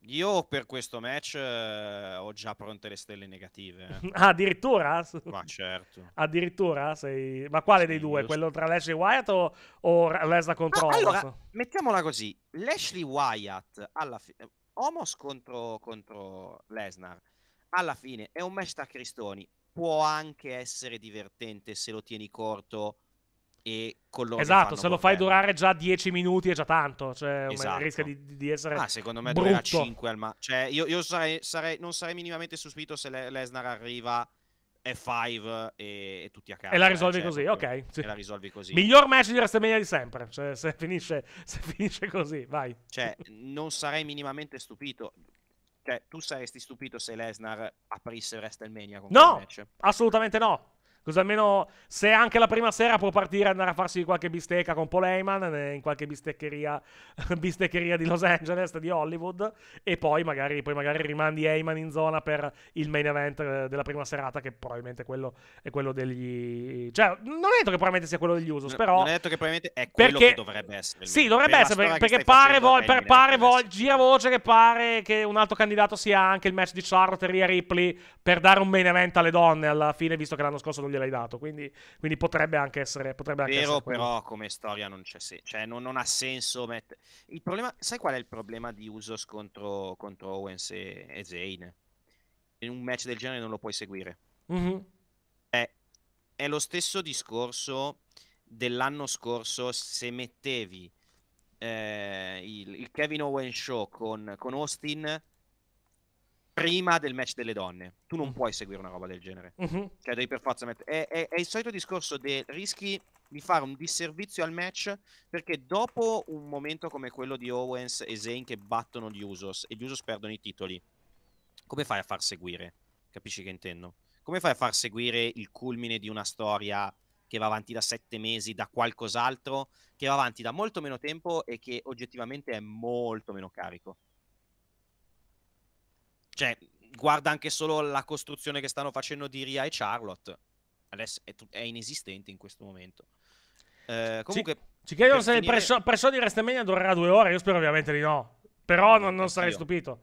io per questo match eh, ho già pronte le stelle negative. ah, addirittura? Ma certo. Addirittura? Sei... Ma quale sì, dei due? Quello tra Lashley Wyatt o, o Lesnar contro ah, allora, mettiamola così. Lashley Wyatt, alla fine, Omos contro, contro Lesnar, alla fine è un match da cristoni. Può anche essere divertente se lo tieni corto e con loro esatto se lo fai bene. durare già 10 minuti è già tanto cioè esatto. rischia di, di, essere ah, secondo me brutto. durerà 5 al massimo cioè io, io sarei, sarei, non sarei minimamente sospito se Lesnar arriva F5 e, e, tutti a casa. E la risolvi eh, cioè, così, ok. Sì. E la risolvi così. Miglior match di WrestleMania di sempre. Cioè, se finisce, se finisce così, vai. Cioè, non sarei minimamente stupito. Cioè, tu saresti stupito se Lesnar aprisse WrestleMania con no, No, assolutamente no. Così almeno se anche la prima sera può partire e andare a farsi qualche bistecca con Paul Heyman eh, in qualche bisteccheria, bisteccheria di Los Angeles, di Hollywood, e poi magari, poi magari rimandi Heyman in zona per il main event eh, della prima serata, che probabilmente è quello è quello degli... Cioè, non è detto che probabilmente sia quello degli Usos, però... Non è detto che probabilmente è quello perché... che dovrebbe essere. Sì, dovrebbe per essere, perché pare, vo- per pare vo- gira voce che pare che un altro candidato sia anche il match di Charlotte e Rhea Ripley per dare un main event alle donne alla fine, visto che l'anno scorso non gli gliel'hai dato. Quindi, quindi potrebbe anche essere. Potrebbe anche Vero, essere però, come storia non c'è. Se- cioè, non, non ha senso. Met- il problema, sai qual è il problema di Usos contro, contro Owens e, e Zane? In un match del genere non lo puoi seguire. Mm-hmm. È, è lo stesso discorso dell'anno scorso se mettevi eh, il, il, Kevin Owens Show con, con Austin prima del match delle donne. Tu non mm-hmm. puoi seguire una roba del genere. Uh-huh. Cioè, devi per forza mettere. È, è, è il solito discorso del rischi di fare un disservizio al match perché dopo un momento come quello di Owens e Zane che battono gli Usos e gli Usos perdono i titoli, come fai a far seguire? Capisci che intendo? Come fai a far seguire il culmine di una storia che va avanti da sette mesi, da qualcos'altro, che va avanti da molto meno tempo e che oggettivamente è molto meno carico? cioè, guarda anche solo la costruzione che stanno facendo di Ria e Charlotte. Adesso è, è inesistente in questo momento. Eh, comunque, ci, ci chiedono se finire... il presso, presso di WrestleMania durerà due ore. Io spero ovviamente di no. Però non, non sarei io. stupito.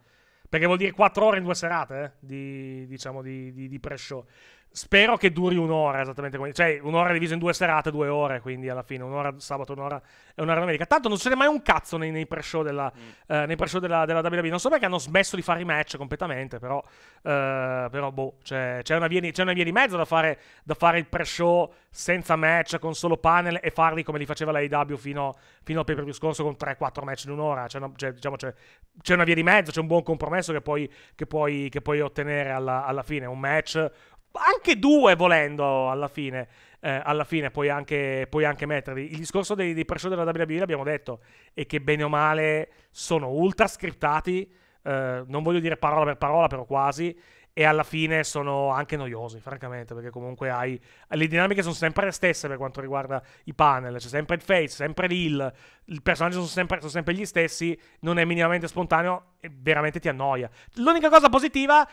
Perché vuol dire quattro ore in due serate eh, di, diciamo, di, di, di pre-show. Spero che duri un'ora esattamente come. Cioè, un'ora divisa in due serate, due ore. Quindi, alla fine, un'ora sabato, un'ora e un'ora domenica. Tanto non succede mai un cazzo nei, nei pre-show, della, mm. eh, nei pre-show della, della, WWE. Non so perché hanno smesso di fare i match completamente. Però, eh, però boh, cioè, c'è, una via di, c'è, una via di, mezzo da fare, da fare il pre-show senza match, con solo panel e farli come li faceva la AEW fino, fino al pay-per-view scorso con 3-4 match in un'ora. C'è una, c'è, diciamo, c'è, c'è una, via di mezzo, c'è un buon compromesso che puoi, che puoi, che puoi ottenere alla, alla fine. Un match anche due volendo alla fine. Eh, alla fine puoi anche, puoi anche metterli. Il discorso dei, dei pre della WWE l'abbiamo detto, è che bene o male sono ultra scriptati. Eh, non voglio dire parola per parola, però quasi e alla fine sono anche noiosi, francamente, perché comunque hai le dinamiche sono sempre le stesse per quanto riguarda i panel, c'è sempre il face, sempre l'heal, i personaggi sono sempre, sono sempre, gli stessi, non è minimamente spontaneo e veramente ti annoia. L'unica cosa positiva,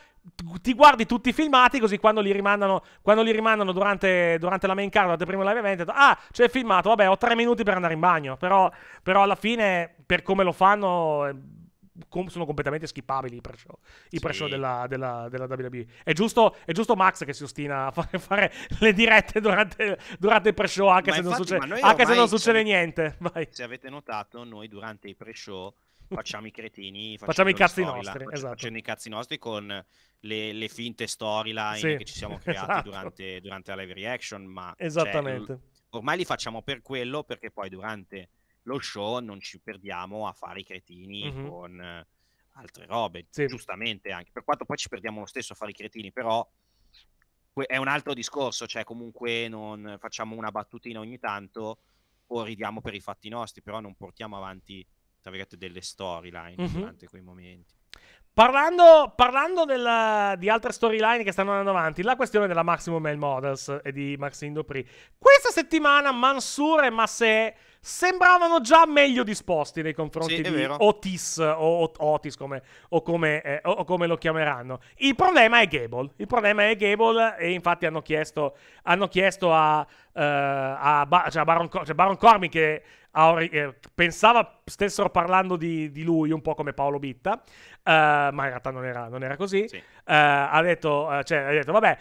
ti guardi tutti i filmati così quando li rimandano, quando li rimandano durante, durante, la main card, durante il primo live event, ah, c'è il filmato, vabbè, ho tre minuti per andare in bagno, però, però alla fine, per come lo fanno com- sono completamente skippabili i pre-show, i pre-show della, della, della, WWE. È giusto, è giusto, Max che si ostina a fare, fare le dirette durante, durante, il pre-show, anche, se, infatti, non succede, anche se, non succede, niente. Vai. Se avete notato, noi durante i pre-show facciamo i cretini, facciamo i cazzi nostri, facciamo, esatto. facciamo i cazzi nostri con le, le finte storyline sì, che ci siamo creati esatto. durante, durante, la live reaction, ma cioè, esattamente. Cioè, ormai li facciamo per quello perché poi durante lo show non ci perdiamo a fare i cretini mm-hmm. con altre robe, sì. giustamente anche, per quanto poi ci perdiamo lo stesso a fare i cretini, però è un altro discorso, cioè comunque non facciamo una battutina ogni tanto o ridiamo per i fatti nostri, però non portiamo avanti, tra virgolette, delle storyline mm-hmm. durante quei momenti. Parlando, parlando della, di altre storyline che stanno andando avanti, la questione della Maximum Mail Models e di Maxine Dupri. Questa settimana Mansur e Massé sembravano già meglio disposti nei confronti sì, di Otis o Otis come, o, come, eh, o come, lo chiameranno. Il problema è Gable. Il problema è Gable e infatti hanno chiesto, hanno chiesto a, uh, a ba- cioè Baron, Cor- cioè Baron Corbin che eh, pensava stessero parlando di, di, lui un po' come Paolo Bitta, uh, ma in realtà non era, non era così. Sì. Uh, ha, detto, cioè, ha detto, vabbè,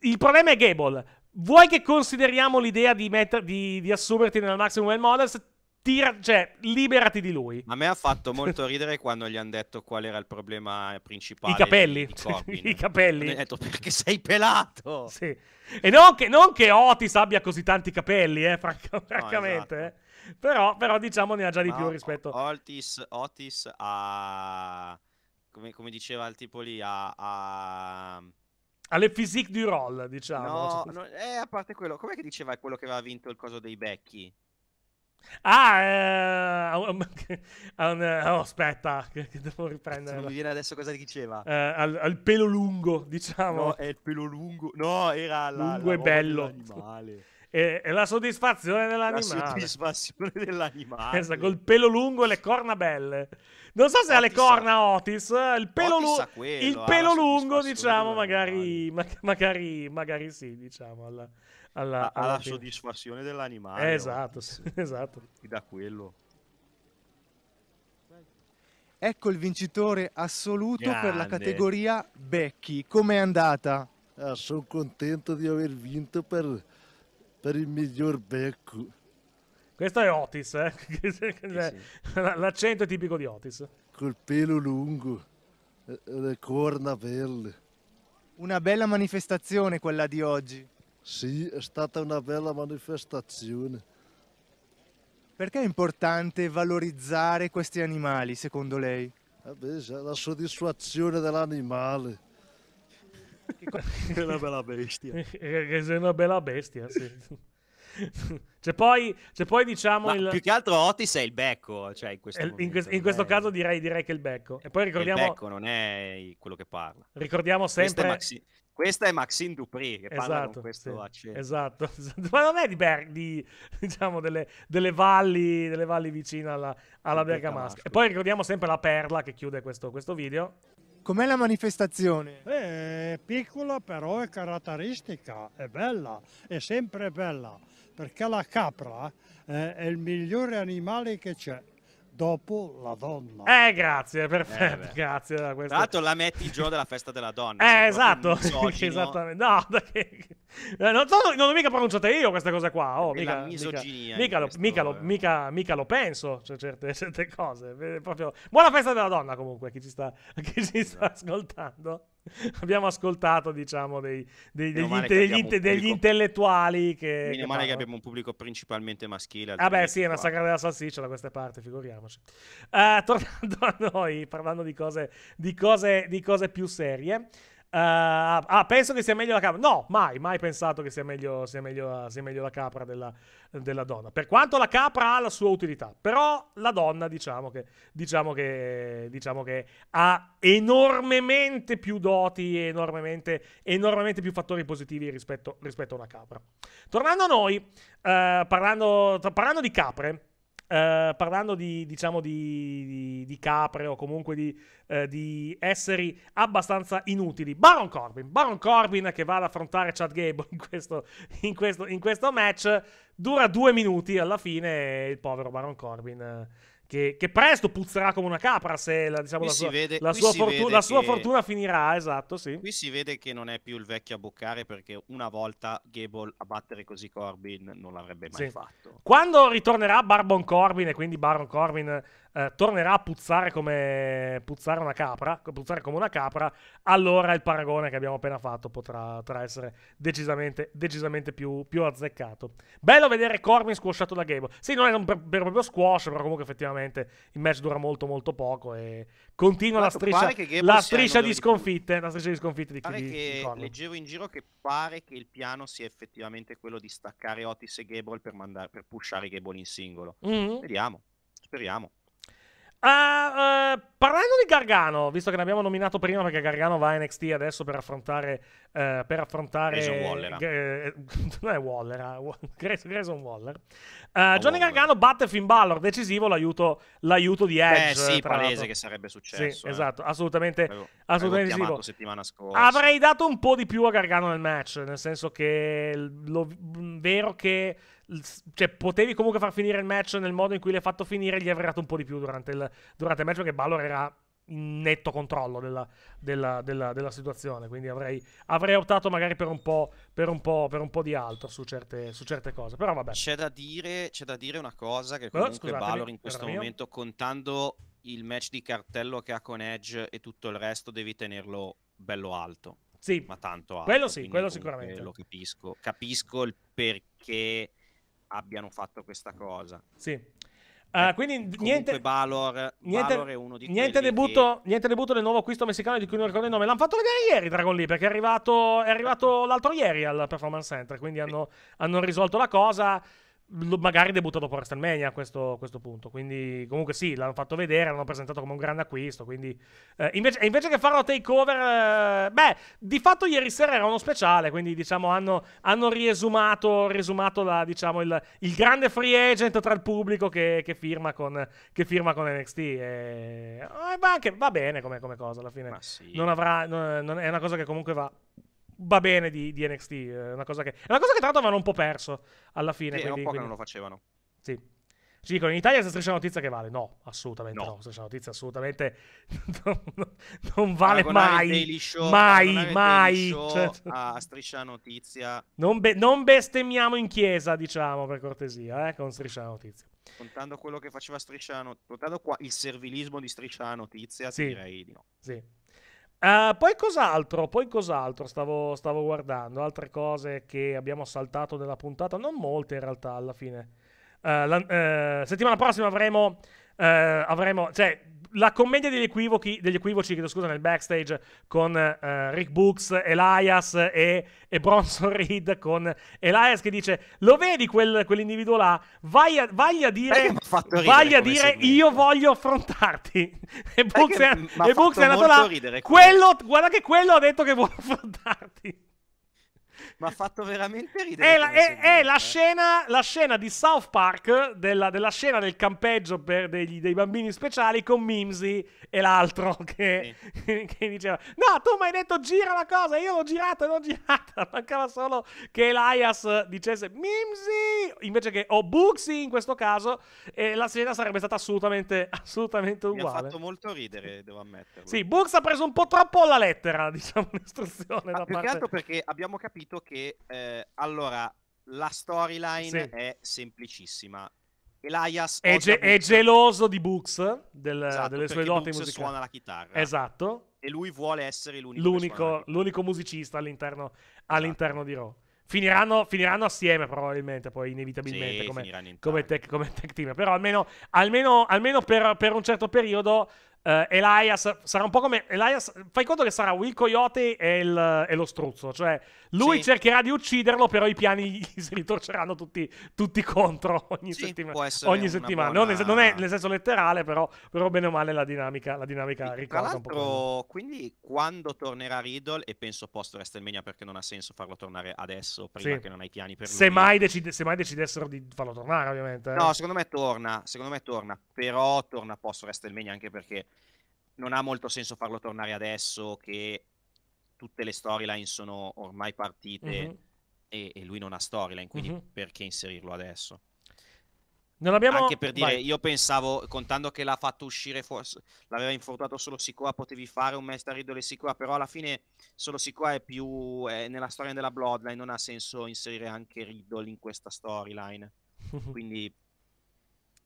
il problema è Gable. Vuoi che consideriamo l'idea di, metter, di, di assumerti nella Maximum Well Models? Tira, cioè, liberati di lui. A me ha fatto molto ridere quando gli hanno detto qual era il problema principale. I capelli. I capelli. Mi detto perché sei pelato. Sì. E non che, non che, Otis abbia così tanti capelli, eh, franca, no, esatto. francamente. Esatto. Eh. Però, però, diciamo ne ha già di Ma più rispetto. Otis, Otis ha... Come, come, diceva il tipo lì, ha... ha alle physique du roll, diciamo. No, no eh, a parte quello, com'è che diceva quello che aveva vinto il coso dei becchi? Ah, eh, um, um, oh, aspetta, che, che devo riprendere. Non mi viene adesso cosa diceva. Eh, al, al, pelo lungo, diciamo. No, è il pelo lungo. No, era la, lungo la e bello. E, e, la soddisfazione dell'animale. La soddisfazione dell'animale. Pensa, col pelo lungo e le corna belle. Non so se ha le corna Otis, eh, il pelo, Otis quello, il eh, pelo lungo, diciamo, magari, ma- magari, magari sì, diciamo. Alla, alla, alla soddisfazione dell'animale. Esatto, sì, esatto. Ti dà quello. Ecco il vincitore assoluto Grande. per la categoria Becchi. Com'è andata? Ah, sono contento di aver vinto per, per il miglior becco. Questo è Otis, eh? L'accento è tipico di Otis. Col pelo lungo, eh, le corna belle. Una bella manifestazione quella di oggi. Sì, è stata una bella manifestazione. Perché è importante valorizzare questi animali, secondo lei? Vabbè, eh c'è la soddisfazione dell'animale. che, che è una bella bestia. che è una bella bestia, sì. C'è poi, c'è poi, diciamo. Ma il... Più che altro Otis è il becco. Cioè in, questo, in, que- in questo è... caso direi, direi, che è il becco. E poi ricordiamo. Il becco non è quello che parla. Ricordiamo sempre. Questa è, Questa è Maxine Dupri che esatto, parla con esatto, questo sì, accento. Esatto, esatto, ma non è di, Ber... di diciamo, delle, delle, valli, delle valli vicine alla, alla Bergamasca. E poi ricordiamo sempre la perla che chiude questo, questo video. Com'è la manifestazione? Eh, è piccola però è caratteristica, è bella, è sempre bella perché la capra eh, è il migliore animale che c'è dopo la donna. Eh, grazie, perfetto. Eh grazie. Tra l'altro la metti il giorno della festa della donna. Eh, esatto. Misogino. Esattamente. No, perché... Eh, non, non, non, mica pronunciato io queste cose qua. Oh, mica, la misoginia. Mica, mica, lo, mica, mica, lo penso, cioè certe, certe cose. Proprio... Buona festa della donna comunque, chi ci sta, chi ci sta no. Esatto. ascoltando. Abbiamo ascoltato, diciamo, dei, dei, degli, degli, pubblico, degli, intellettuali che... Meno male che, che abbiamo un pubblico principalmente maschile. Vabbè, ah beh, sì, è una sacra della salsiccia da queste parti, figuriamoci. Uh, tornando a noi, parlando di cose, di cose, di cose più serie. Uh, ah, penso che sia meglio la capra. No, mai, mai pensato che sia meglio, sia meglio, sia meglio la capra della, della, donna. Per quanto la capra ha la sua utilità, però la donna, diciamo che, diciamo che, diciamo che ha enormemente più doti e enormemente, enormemente, più fattori positivi rispetto, rispetto, a una capra. Tornando a noi, uh, parlando, parlando di capre eh, parlando di, diciamo, di, di, di, capre o comunque di, eh, di, esseri abbastanza inutili. Baron Corbin, Baron Corbin che va ad affrontare Chad Gable in questo, in questo, in questo match, dura due minuti alla fine il povero Baron Corbin eh, che, che, presto puzzerà come una capra se la, diciamo, la sua, vede, la sua, fortuna, la sua fortuna, finirà, esatto, sì. Qui si vede che non è più il vecchio a boccare perché una volta Gable a battere così Corbin non l'avrebbe mai sì. fatto. Quando ritornerà Barbon Corbin e quindi Baron Corbin eh, tornerà a puzzare come puzzare una capra, puzzare come una capra, allora il paragone che abbiamo appena fatto potrà, potrà essere decisamente, decisamente più, più, azzeccato. Bello vedere Corbin squashato da Gable. Sì, non è un vero e proprio squash, però comunque effettivamente il match dura molto molto poco e continua Quanto la striscia, la striscia di sconfitte, la striscia di sconfitte di, pare di, che di leggevo in giro che pare che il piano sia effettivamente quello di staccare Otis e Gable per, mandare, per pushare Gable in singolo. Mm -hmm. Vediamo, speriamo. Uh, uh, parlando di Gargano, visto che ne abbiamo nominato prima perché Gargano va a NXT adesso per affrontare... Uh, per affrontare Grayson Waller. G- eh, non è Waller, uh, Grayson Waller. Johnny Waller. Gargano batte Finn Balor, decisivo l'aiuto, l'aiuto di Edge. Eh, sì, palese l'altro. che sarebbe successo. Sì, eh. esatto, assolutamente, avevo, assolutamente avevo scorsa. Avrei dato un po' di più a Gargano nel match, nel senso che lo, vero che cioè, potevi comunque far finire il match nel modo in cui l'hai fatto finire, gli avrei dato un po' di più durante il, durante il match perché Balor era in netto controllo della, della, della, della situazione, quindi avrei, avrei, optato magari per un po', per un po', per un po di altro su certe, su certe, cose, però vabbè. C'è da dire, c'è da dire una cosa che eh, comunque Balor in questo momento, contando il match di cartello che ha con Edge e tutto il resto, devi tenerlo bello alto. Sì. Ma tanto alto. Quello sì, quello sicuramente. Lo capisco. Capisco il perché abbiano fatto questa cosa. Sì. Uh, quindi niente, Valor, niente, Valor è uno di niente debutto, che... niente debutto del nuovo acquisto messicano di cui non ricordo il nome. L'hanno fatto vedere ieri Dragon Lee perché è arrivato, è arrivato l'altro ieri al Performance Center. Quindi hanno, hanno risolto la cosa magari debutta dopo WrestleMania a questo, questo, punto. Quindi, comunque, sì, l'hanno fatto vedere, l'hanno presentato come un grande acquisto. Quindi, eh, invece, invece, che fare una takeover, eh, beh, di fatto ieri sera era uno speciale. Quindi, diciamo, hanno, hanno riesumato, riesumato la, diciamo, il, il, grande free agent tra il pubblico che, che, firma, con, che firma, con, NXT. E, eh, anche, va bene come, come, cosa alla fine. Sì. Non avrà, non, non, è una cosa che comunque va va bene di, di NXT. Eh, è una, cosa che, è una cosa che tra l'altro avevano un po' perso alla fine. Sì, quindi, un po' quindi... che non lo facevano. Sì. Ci dicono in Italia se striscia notizia che vale? No, assolutamente no. no striscia notizia assolutamente non, non vale Paragonare mai. Show, mai, mai. Show a striscia notizia. Non, be- non, bestemmiamo in chiesa, diciamo, per cortesia, eh, con striscia notizia. Contando quello che faceva striscia notizia, contando qua il servilismo di striscia notizia, sì. direi di no. Sì. Uh, poi cos'altro? Poi cos'altro stavo, stavo, guardando? Altre cose che abbiamo saltato nella puntata? Non molte in realtà alla fine. Uh, la, uh, settimana prossima avremo eh, avremo, cioè, la commedia degli equivoci, degli equivoci chiedo scusa, nel backstage con eh, Rick Books, Elias e, e, Bronson Reed con Elias che dice lo vedi quel, quell'individuo là? Vai a, vai a dire, vai a dire io voglio affrontarti e Books è, è andato là quello, guarda che quello ha detto che vuole affrontarti ma ha fatto veramente ridere. È la, è, è la, eh. scena, la scena, di South Park, della, della scena del campeggio per degli, dei bambini speciali con Mimsy e l'altro che, sì. che, diceva: No, tu mi hai detto gira la cosa, io l'ho girata, l'ho girata. Mancava solo che Elias dicesse Mimsy invece che o oh, Buxy in questo caso, e la scena sarebbe stata assolutamente, assolutamente uguale. Mi ha fatto molto ridere, devo ammetterlo. Sì, Books ha preso un po' troppo alla lettera, diciamo, l'istruzione. Ma da più parte... che altro perché abbiamo capito che che eh, allora la storyline sì. è semplicissima. Elias è, ge- è geloso di Books, del, esatto, delle sue doti musicali. suona la chitarra. Esatto. E lui vuole essere l'unico, l'unico, l'unico musicista all'interno, esatto. all'interno esatto. di Raw. Finiranno, finiranno, assieme probabilmente, poi inevitabilmente, sì, come, come, tech, come, tech, team. Però almeno, almeno, almeno per, per, un certo periodo Uh, Elias sarà un po' come Elias. Fai conto che sarà Will Coyote e, il, e lo struzzo. Cioè, lui sì. cercherà di ucciderlo, però i piani gli si ritorceranno tutti, tutti contro ogni, sì, settima- ogni settimana. Buona... Non, non, è nel senso letterale, però, però, bene o male la dinamica, la dinamica quindi, ricorda un po'. Quindi, quando tornerà Riddle, e penso post WrestleMania perché non ha senso farlo tornare adesso, prima sì. che non hai piani per se Mai decide- se mai decidessero di farlo tornare, ovviamente. Eh. No, secondo me torna. Secondo me torna, però torna post WrestleMania anche perché non ha molto senso farlo tornare adesso che tutte le storyline sono ormai partite mm-hmm. e, e, lui non ha storyline, quindi mm-hmm. perché inserirlo adesso? Non abbiamo... Anche per dire, Vai. io pensavo, contando che l'ha fatto uscire, forse l'aveva infortunato solo Sicura, potevi fare un Master Riddle e Sicura, però alla fine solo Sicura è più è nella storia della Bloodline, non ha senso inserire anche Riddle in questa storyline. quindi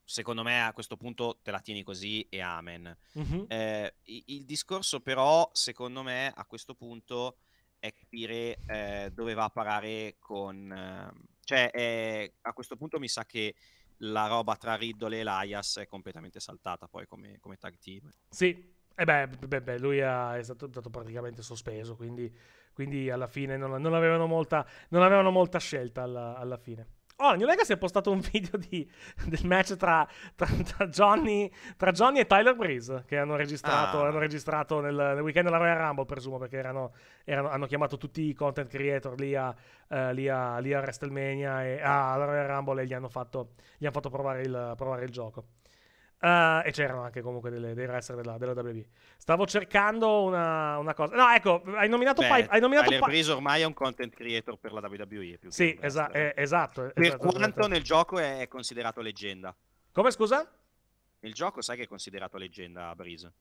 secondo me a questo punto te la tieni così e amen. Mm-hmm. Eh, il discorso però, secondo me, a questo punto è capire eh, dove va a parare con... Ehm, cioè, eh, cioè, a questo punto mi sa che la roba tra Riddle e Elias è completamente saltata poi come, come tag team. Sì, e eh beh, beh, beh, lui è stato, stato praticamente sospeso, quindi, quindi alla fine non, non, avevano molta, non, avevano molta, scelta alla, alla fine. Oh, la New Legacy ha postato un video di, del match tra, tra, tra, Johnny, tra, Johnny, e Tyler Breeze che hanno registrato, ah. hanno registrato nel, nel, weekend della Royal Rumble, presumo, perché erano, erano, hanno chiamato tutti i content creator lì a, uh, lì a, lì a WrestleMania e ah, alla Royal Rumble e gli hanno fatto, gli hanno fatto provare, il, provare il gioco. Uh, e c'erano anche comunque delle, dei wrestler della, della WWE. Stavo cercando una, una, cosa. No, ecco, hai nominato Beh, Pipe. Hai nominato Tyler Breeze ormai è un content creator per la WWE. Più sì, esa- è, eh, esatto. Eh, per esatto, quanto esatto. nel gioco è considerato leggenda. Come scusa? Nel gioco sai che è considerato leggenda Breeze.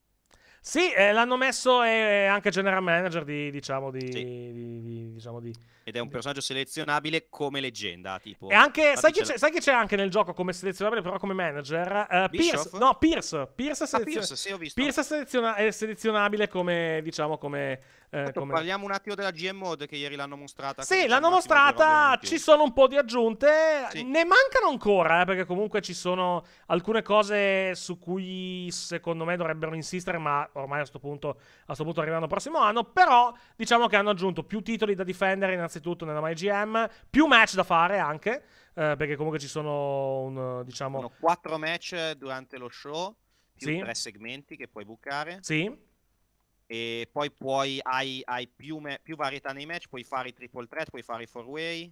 Sì, eh, l'hanno messo eh, anche general manager di, diciamo, di, sì. di, diciamo, di, Ed è un personaggio selezionabile come leggenda, tipo. E anche, sai chi, c'è, sai chi, c'è, anche nel gioco come selezionabile, però come manager? Uh, Pierce, no, Pierce. Pierce, è, selezion- ah, Pierce, sì, Pierce è, seleziona- è selezionabile come, diciamo, come eh, come... Parliamo un attimo della GMOD che ieri l'hanno mostrata. Sì, l'hanno mostrata, ci sono un po' di aggiunte, sì. ne mancano ancora, eh, perché comunque ci sono alcune cose su cui secondo me dovrebbero insistere, ma ormai a questo punto, punto, arrivano il prossimo anno, però diciamo che hanno aggiunto più titoli da difendere innanzitutto nella MyGM, più match da fare anche, eh, perché comunque ci sono un, diciamo... Sono quattro match durante lo show, più sì. tre segmenti che puoi bucare. Sì e poi puoi, hai, hai più, me- più, varietà nei match, puoi fare i triple threat, puoi fare i four way.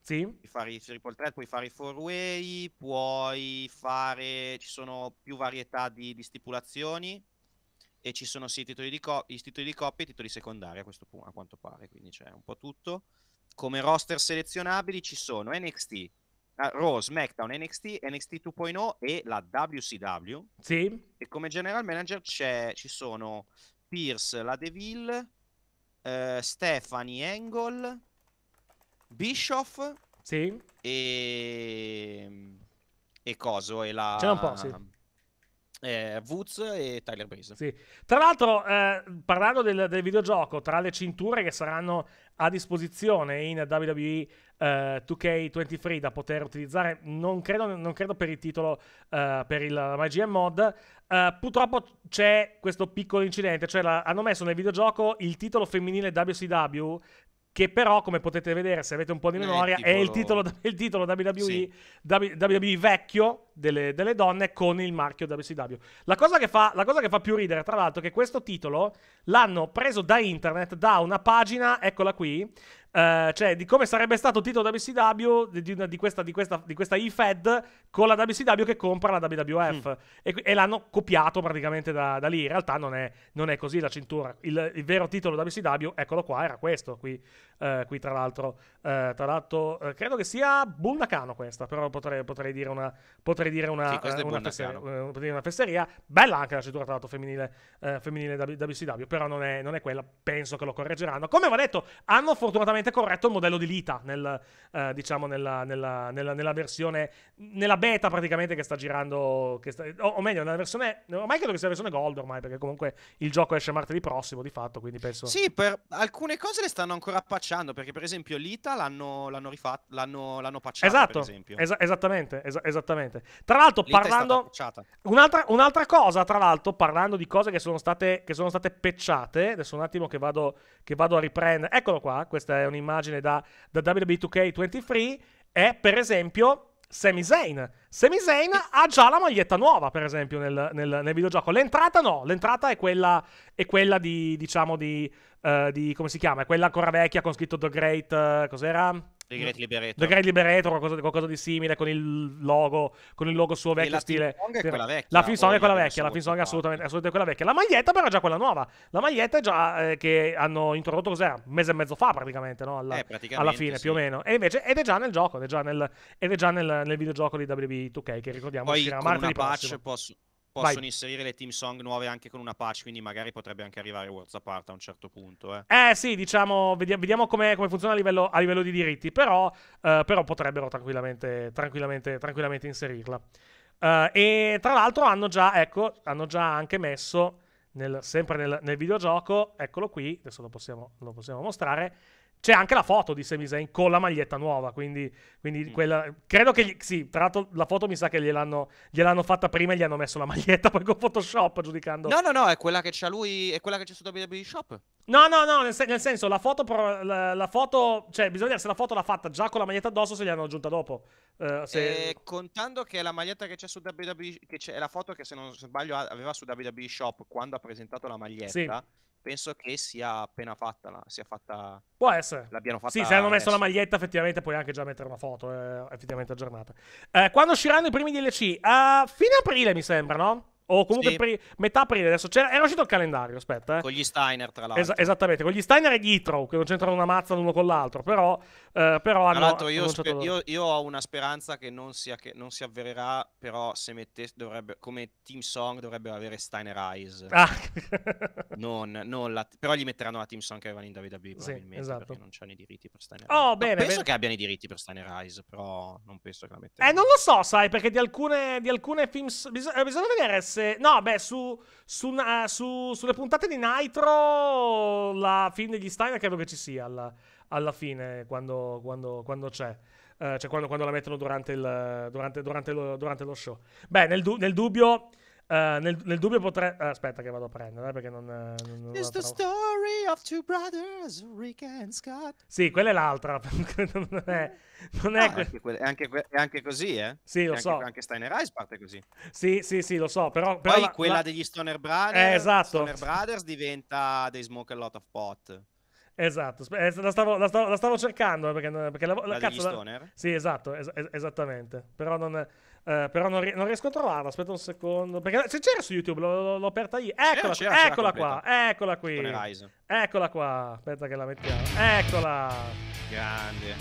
Sì. Puoi fare i triple threat, puoi fare i four way, puoi fare... ci sono più varietà di, di stipulazioni e ci sono sia i titoli di, co- i titoli di coppia e i titoli secondari a questo punto, a quanto pare, quindi c'è un po' tutto. Come roster selezionabili ci sono NXT, uh, Raw, SmackDown, NXT, NXT 2.0 e la WCW. Sì. E come general manager ci sono Pierce, la Deville, uh, Stephanie Angle, Bischoff. Sì. E... Mm, e coso? E la... C'è un po', sì eh, Woods e Tyler Breeze. Sì. Tra l'altro, eh, parlando del, del, videogioco, tra le cinture che saranno a disposizione in WWE eh, 2K23 da poter utilizzare, non credo, non credo per il titolo, eh, per il Magia Mod, eh, purtroppo c'è questo piccolo incidente, cioè la, hanno messo nel videogioco il titolo femminile WCW che però, come potete vedere, se avete un po' di memoria, è il titolo, il titolo WWE, sì. WWE vecchio delle, delle, donne con il marchio WCW. La cosa, fa, la cosa, che fa, più ridere, tra l'altro, è che questo titolo l'hanno preso da internet, da una pagina, eccola qui, eh, cioè di come sarebbe stato il titolo WCW di, di, di, questa, di, questa, di questa IFED con la WCW che compra la WWF. Mm. E, e, l'hanno copiato praticamente da, da lì. In realtà non è, non è, così la cintura. Il, il vero titolo WCW, eccolo qua, era questo qui eh, qui tra l'altro. Eh, tra l'altro eh, credo che sia Bundacano questa, però potrei, potrei dire una, potrei dire una, sì, eh, una, fesseria, una, fesseria, Bella anche la cintura tra l'altro femminile, femminile WCW, però non è, non è, quella, penso che lo correggeranno. Come va detto, hanno fortunatamente corretto il modello di Lita, nel, diciamo nella, nella, nella, nella, versione, nella beta praticamente che sta girando, che sta, o, o, meglio, nella versione, ormai credo che sia la versione gold ormai, perché comunque il gioco esce martedì prossimo di fatto, quindi penso... Sì, per alcune cose le stanno ancora appacciando patchando, perché per esempio l'ITA l'hanno, l'hanno, rifatto, l'hanno, l'hanno patchato, esatto, es- esattamente, es- esattamente. Tra l'altro L'ITA parlando... Un'altra, un'altra, cosa, tra l'altro, parlando di cose che sono state, che sono state patchate, adesso un attimo che vado, che vado a riprendere, eccolo qua, questa è un'immagine da, da WWE 2K23, è per esempio Sami Zayn. Sami Zayn ha già la maglietta nuova, per esempio, nel, nel, nel videogioco. L'entrata no, l'entrata è quella, è quella di, diciamo, di, uh, di, come si chiama? È quella ancora vecchia con scritto The Great, uh, cos'era? The Great Liberator. The Great Liberator, qualcosa, qualcosa di simile con il logo, con il logo suo vecchio la stile. È quella la film song è quella vecchia, la film song è assolutamente, assolutamente quella vecchia. La maglietta però è già quella nuova. La maglietta è già eh, che hanno introdotto cos'è? Un mese e mezzo fa praticamente, no? Alla, eh, praticamente, alla fine sì. più o meno. E invece ed è già nel gioco, ed è già nel, ed è già nel, nel videogioco di WB2K che ricordiamo Poi, uscirà martedì prossimo. Patch posso, possono Vai. inserire le team song nuove anche con una patch, quindi magari potrebbe anche arrivare Worlds Apart a un certo punto. Eh, eh sì, diciamo, vediamo, vediamo come, come funziona a livello, a livello, di diritti, però, eh, però potrebbero tranquillamente, tranquillamente, tranquillamente inserirla. Eh, e tra l'altro hanno già, ecco, hanno già anche messo, nel, sempre nel, nel, videogioco, eccolo qui, adesso lo possiamo, lo possiamo mostrare, c'è anche la foto di Sami Zayn con la maglietta nuova, quindi, quindi mm. quella, credo che, gli, sì, tra l'altro la foto mi sa che gliel'hanno, gliel'hanno, fatta prima e gli hanno messo la maglietta poi con Photoshop, giudicando. No, no, no, è quella che c'ha lui, è quella che c'è su WWE Shop. No, no, no, nel, nel senso, la foto, pro, la, la foto, cioè, bisogna vedere se la foto l'ha fatta già con la maglietta addosso o se gliel'hanno aggiunta dopo. Uh, se... eh, contando che la maglietta che c'è su WWE, che c'è, è la foto che se non sbaglio aveva su WWE Shop quando ha presentato la maglietta. Sì penso che sia appena fatta. La, sia fatta Può essere. L'abbiano fatta. Sì, se hanno messo adesso. la maglietta, effettivamente puoi anche già mettere una foto, eh, effettivamente aggiornata. Eh, quando usciranno i primi DLC? A ah, fine aprile, mi sembra, no? o comunque sì. pre- metà aprile adesso c'era, era uscito il calendario aspetta eh. con gli Steiner tra l'altro es- esattamente con gli Steiner e gli Itrow che non c'entrano una mazza l'uno con l'altro però, eh, però tra hanno, l'altro io, sper- io, io, ho una speranza che non, sia, che non si avvererà però se mettesse dovrebbe come team song dovrebbero avere Steiner Eyes ah. non, non la, però gli metteranno la team song che avevano in WWE sì, esatto. perché non c'hanno i diritti per Steiner oh, no, bene, penso bene. che abbiano i diritti per Steiner Eyes però non penso che la metteranno eh non lo so sai perché di alcune, di alcune film bis- eh, bisogna vedere se forse... No, beh, su, su, uh, su, sulle puntate di Nitro la film degli Steiner credo che ci sia alla, alla fine, quando, quando, quando c'è. Uh, cioè quando, quando, la mettono durante, il, durante, durante, lo, durante lo, show. Beh, nel, du- nel dubbio... Uh, nel, nel, dubbio potrei. Uh, aspetta, che vado a prendere eh, perché non. non, non It's the story of two brothers, Rick and Scott. Sì, quella è l'altra. non è. Non è, ah, que- anche, que- è, anche, è, anche così, eh? Sì, lo anche, so. Anche Steiner Eyes parte così. Sì, sì, sì, lo so. Però, però Poi la, quella la... degli Stoner Brothers, eh, esatto. Stoner Brothers diventa dei Smoke a Lot of Pot. Esatto, la stavo, la stavo, la stavo cercando perché, perché la, la, la cazzo, Stoner? Sì, esatto, es- es- esattamente. Però non, eh, però non, non, riesco a trovarla. Aspetta un secondo. Perché se c'era su YouTube, l'ho, l'ho aperta io. Eh, eccola, c'era, c'era eccola qua. Eccola qui. Eccola qua. Aspetta che la mettiamo. Eccola. Grande.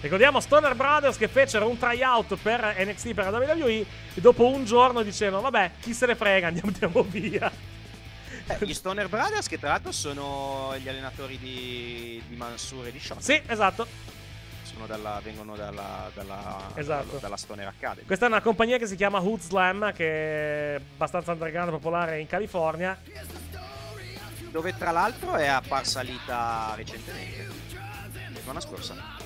Ricordiamo Stoner Brothers che fecero un tryout per NXT per la WWE e dopo un giorno dicevano vabbè chi se ne frega andiamo, via. Eh, gli Stoner Brothers che tra l'altro sono gli allenatori di, di Mansur e di Shock. Sì, esatto vengono dalla, vengono dalla, dalla, esatto. dalla Stoner Academy. Questa è una compagnia che si chiama Hood Slam, che è abbastanza underground popolare in California. Dove tra l'altro è apparsa Lita recentemente, settimana scorsa.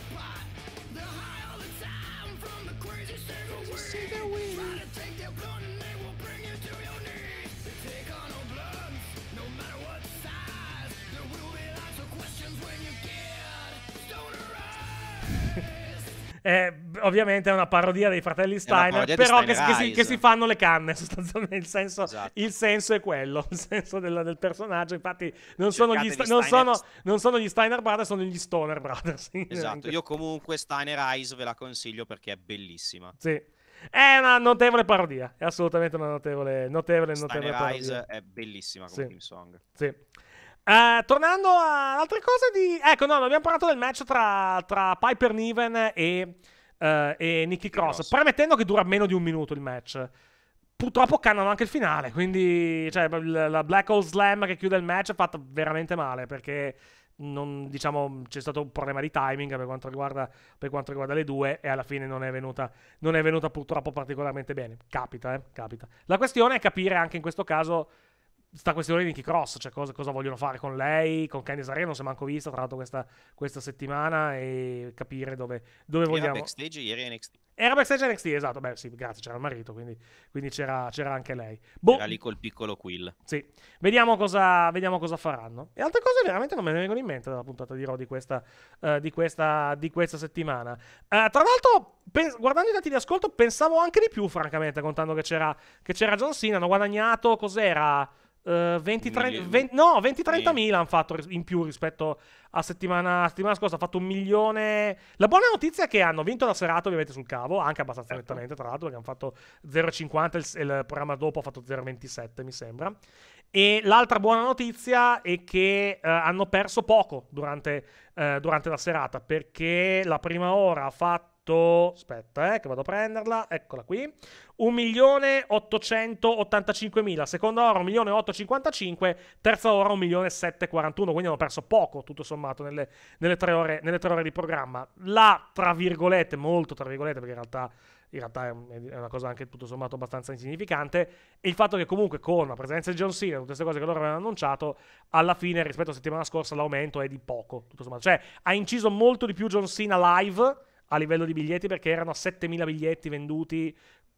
eh, ovviamente è una parodia dei fratelli Steiner, però Stein che, si, che, si, fanno le canne sostanzialmente, il senso, esatto. il senso è quello, il senso del, del personaggio, infatti non sono, sta- non, sono, non sono, gli Steiner Brothers, sono gli Stoner Brothers. Esatto, io comunque Steiner Eyes ve la consiglio perché è bellissima. Sì. È una notevole parodia, è assolutamente una notevole, notevole, notevole Steiner parodia. Eyes è bellissima come sì. team song. Sì. Eh, tornando ad altre cose di... Ecco, no, abbiamo parlato del match tra, tra Piper Niven e, uh, e Nicky Cross, Cross, premettendo che dura meno di un minuto il match. Purtroppo cannano anche il finale, quindi cioè, la Black Hole Slam che chiude il match è fatta veramente male perché non, diciamo, c'è stato un problema di timing per quanto, riguarda, per quanto riguarda le due e alla fine non è, venuta, non è venuta purtroppo particolarmente bene. Capita, eh, capita. La questione è capire anche in questo caso sta questione di Nicky Cross, cioè cosa, cosa, vogliono fare con lei, con Candice Arena, non si è manco vista tra l'altro questa, questa settimana e capire dove, dove Era backstage ieri NXT. Era backstage NXT, esatto, beh sì, grazie, c'era il marito, quindi, quindi c'era, c'era, anche lei. Boh. Era lì col piccolo Quill. Sì, vediamo cosa, vediamo cosa, faranno. E altre cose veramente non me ne vengono in mente dalla puntata di Raw di questa, uh, di di questa settimana. Uh, tra l'altro, pens- guardando i dati di ascolto, pensavo anche di più, francamente, contando che c'era, che c'era John Cena, hanno guadagnato, cos'era... Uh, eh, 20, no, 20-30 mila hanno fatto in più rispetto a settimana, settimana scorsa. Ha fatto un milione. La buona notizia è che hanno vinto la serata, ovviamente, sul cavo. Anche abbastanza certo. nettamente, tra l'altro, perché hanno fatto 0,50. Il, il programma dopo ha fatto 0,27, mi sembra. E l'altra buona notizia è che uh, hanno perso poco durante, uh, durante la serata, perché la prima ora ha fatto fatto, aspetta eh, che vado a prenderla, eccola qui, 1.885.000, seconda ora 1.855.000, terza ora 1.741.000, quindi hanno perso poco tutto sommato nelle, nelle, tre ore, nelle, tre ore, di programma. La, tra virgolette, molto tra virgolette, perché in realtà, in realtà è una cosa anche tutto sommato abbastanza insignificante, e il fatto che comunque con la presenza di John Cena, tutte queste cose che loro avevano annunciato, alla fine rispetto alla settimana scorsa l'aumento è di poco, tutto sommato. Cioè ha inciso molto di più John Cena live a livello di biglietti perché erano 7.000 biglietti venduti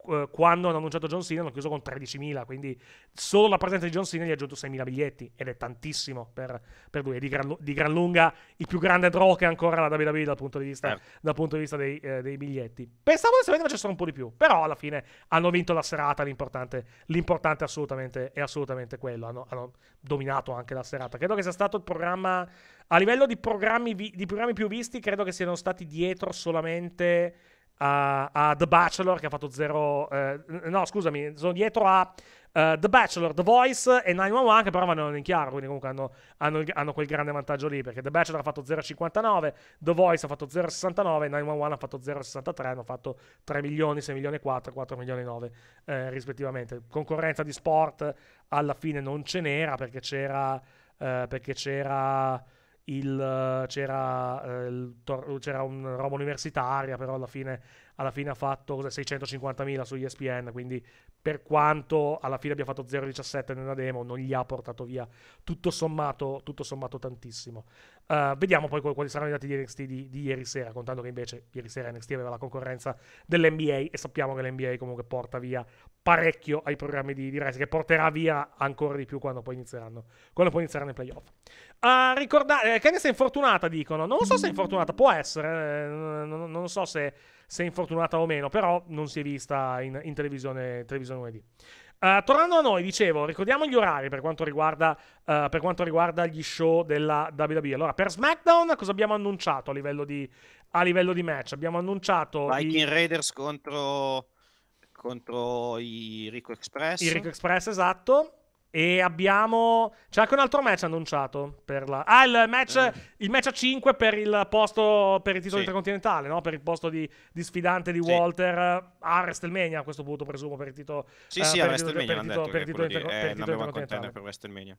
eh, quando hanno annunciato John Cena hanno chiuso con 13.000, quindi solo la presenza di John Cena gli ha aggiunto 6.000 biglietti ed è tantissimo per, per lui, è di gran, di gran, lunga il più grande draw che ancora la WWE dal punto di vista, eh. dal punto di vista dei, eh, dei, biglietti. Pensavo che se facessero un po' di più, però alla fine hanno vinto la serata, l'importante, l'importante assolutamente, è assolutamente quello, hanno, hanno, dominato anche la serata. Credo che sia stato il programma, a livello di programmi, vi, di programmi più visti, credo che siano stati dietro solamente a, a, The Bachelor che ha fatto 0 eh, no scusami sono dietro a uh, The Bachelor, The Voice e 911 che però vanno in chiaro quindi comunque hanno, hanno, hanno quel grande vantaggio lì perché The Bachelor ha fatto 0,59 The Voice ha fatto 0,69 911 ha fatto 0,63 hanno fatto 3 milioni 6 milioni e 4 4 milioni e 9 eh, rispettivamente concorrenza di sport alla fine non ce n'era perché c'era eh, perché c'era il, eh, c'era, eh, il, c'era, un roba universitaria, però alla fine, alla fine ha fatto 650.000 su ESPN, quindi per quanto alla fine abbia fatto 0,17 nella demo, non gli ha portato via tutto sommato, tutto sommato tantissimo. Uh, vediamo poi quali saranno i dati di NXT di, di, ieri sera, contando che invece ieri sera NXT aveva la concorrenza dell'NBA e sappiamo che l'NBA comunque porta via parecchio ai programmi di, di Rise, che porterà via ancora di più quando poi inizieranno, quando poi inizieranno i playoff. A uh, ricordare, eh, è infortunata, dicono. Non so se è infortunata, può essere, eh, non, non, so se, se, è infortunata o meno, però non si è vista in, in televisione, televisione lunedì. Uh, tornando a noi, dicevo, ricordiamo gli orari per quanto, riguarda, uh, per quanto riguarda gli show della WWE. Allora, per SmackDown cosa abbiamo annunciato a livello di, a livello di match? Abbiamo annunciato... Viking i... Raiders contro contro i Rico Express. I Rico Express, esatto. E abbiamo. C'è anche un altro match annunciato. Per la... Ah, il match, eh. il match a 5 per il posto per il titolo sì. intercontinentale, no? Per il posto di, di sfidante di sì. Walter eh, a WrestleMania a questo punto, presumo, per il titolo. Sì, eh, sì, per a WrestleMania. Per il titolo, per titolo, per di, eh, per il titolo eh, intercontinentale. Per WrestleMania.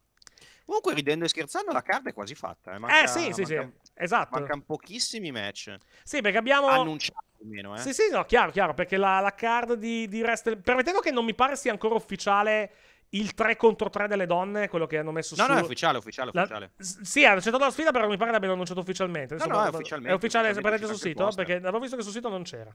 Comunque, ridendo e scherzando, la card è quasi fatta. Eh, manca, eh sì, sì, manca, sì. Esatto. Mancano pochissimi match. Sì, perché abbiamo. Annunciato meno, eh? Sì, sì, no, chiaro, chiaro, perché la, la card di, di Wrestle... Permettendo che non mi pare sia ancora ufficiale il 3 contro 3 delle donne, quello che hanno messo no, su. No, no, è ufficiale, ufficiale, la... ufficiale. Sì, hanno accettato la sfida, però mi pare l'abbiano annunciato ufficialmente. Insomma, no, no, è ufficialmente. È ufficiale, prendete sul sito, perché avevo visto che sul sito non c'era.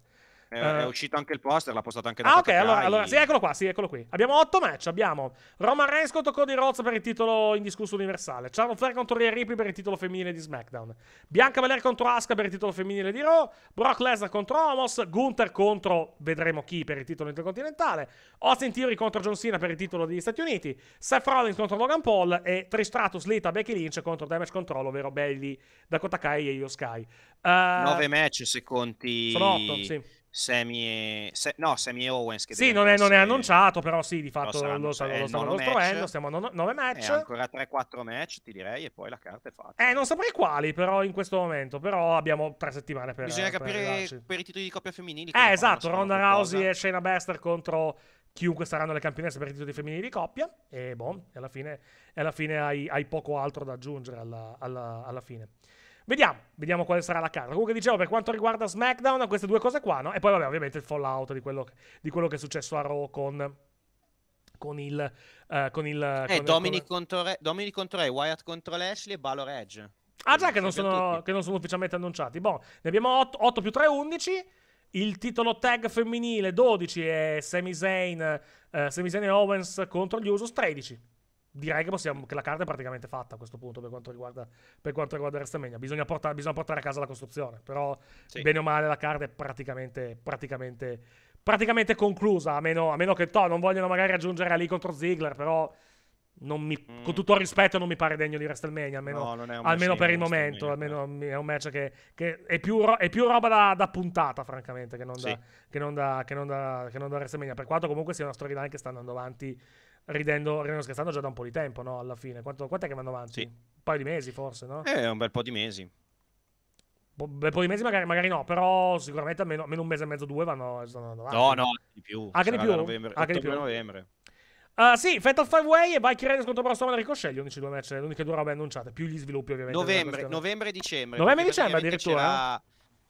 È, uh, è, uscito anche il poster, l'ha postato anche da Ah, ok, allora, allora, sì, eccolo qua, sì, eccolo qui. Abbiamo otto match, abbiamo Roman Reigns contro Cody Rhodes per il titolo indiscusso universale, Charlotte Flair contro Rhea Ripley per il titolo femminile di SmackDown, Bianca Belair contro Asuka per il titolo femminile di Raw, Brock Lesnar contro Omos, Gunther contro vedremo chi per il titolo intercontinentale, Austin Theory contro John Cena per il titolo degli Stati Uniti, Seth Rollins contro Logan Paul e Tristratus Lita Becky Lynch contro Damage Control, ovvero Belli, Dakota Kai e Io Sky. Uh, eh, 9 match se conti... Sono 8, sì. Semi e... Se, no, Sammy e Owens. Che sì, non è, non è, annunciato, però sì, di fatto lo, lo, sta, lo stanno costruendo. Stiamo a 9 eh, match. E ancora 3-4 match, ti direi, e poi la carta è fatta. Eh, non saprei quali, però, in questo momento. Però abbiamo 3 settimane per Bisogna capire per, per i titoli di coppia femminili. Eh, esatto, Ronda Rousey e Shayna Bester contro chiunque saranno le campionesse per i titoli femminili di coppia. E boh, alla fine, alla fine hai, hai, poco altro da aggiungere alla, alla, alla fine. Vediamo, vediamo quale sarà la carta. Comunque dicevo, per quanto riguarda SmackDown, queste due cose qua, no? E poi vabbè, ovviamente il fallout di quello, di quello che è successo a Raw con... Con il, uh, con il eh, con Dominic, contro Re- Wyatt contro Lashley e Balor Edge. Ah, già che non, sono, che non sono ufficialmente annunciati. Boh, ne abbiamo 8, 8 più 3, 11. Il titolo tag femminile 12 e Sami Zayn, eh, Sami Zayn e Owens contro gli Usos 13 direi che, possiamo, che, la carta è praticamente fatta a questo punto per quanto riguarda, per quanto riguarda WrestleMania. Bisogna, portare, bisogna portare a casa la costruzione, però sì. bene o male la carta è praticamente, praticamente, praticamente conclusa, a meno, a meno che to, non vogliano magari aggiungere lì contro Ziggler, però... Mi, mm. con tutto il rispetto non mi pare degno di WrestleMania almeno, no, almeno per il momento almeno eh. è un match che, che è, più ro- è, più roba da, da, puntata francamente che non da WrestleMania per quanto comunque sia una storyline che sta andando avanti ridendo, ridendo scherzando già da un po' di tempo, no? Alla fine. Quanto, quant'è che vanno avanti? Sì. Un paio di mesi forse, no? Eh, un bel po' di mesi. Un bel po' di mesi magari, magari no, però sicuramente almeno, almeno, un mese e mezzo, due vanno, vanno avanti. No, no, di più. Anche Sarà di più? Novembre, Anche di più. novembre. Uh, sì, Fatal Five Way e Bike Raiders contro Brostom e Ricochet, gli unici due match, le uniche due robe annunciate, più gli sviluppi ovviamente. Novembre, novembre e dicembre. Novembre e dicembre addirittura. C'era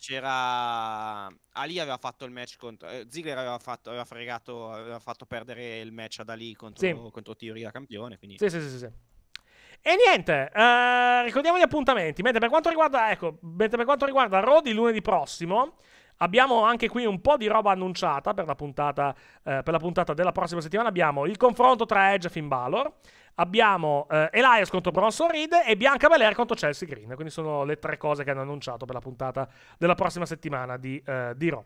c'era Ali aveva fatto il match contro eh, Ziggler aveva fatto aveva fregato aveva fatto perdere il match ad Ali contro, sì. contro Theory campione quindi sì sì sì, sì. E niente, eh, ricordiamo gli appuntamenti. Mentre per quanto riguarda, ecco, mentre per quanto riguarda Raw lunedì prossimo, Abbiamo anche qui un po' di roba annunciata per la puntata, eh, per la puntata della prossima settimana. Abbiamo il confronto tra Edge e Finn Balor abbiamo eh, Elias contro Bronson Reed e Bianca Belair contro Chelsea Green. Quindi sono le tre cose che hanno annunciato per la puntata della prossima settimana di, eh, di Raw.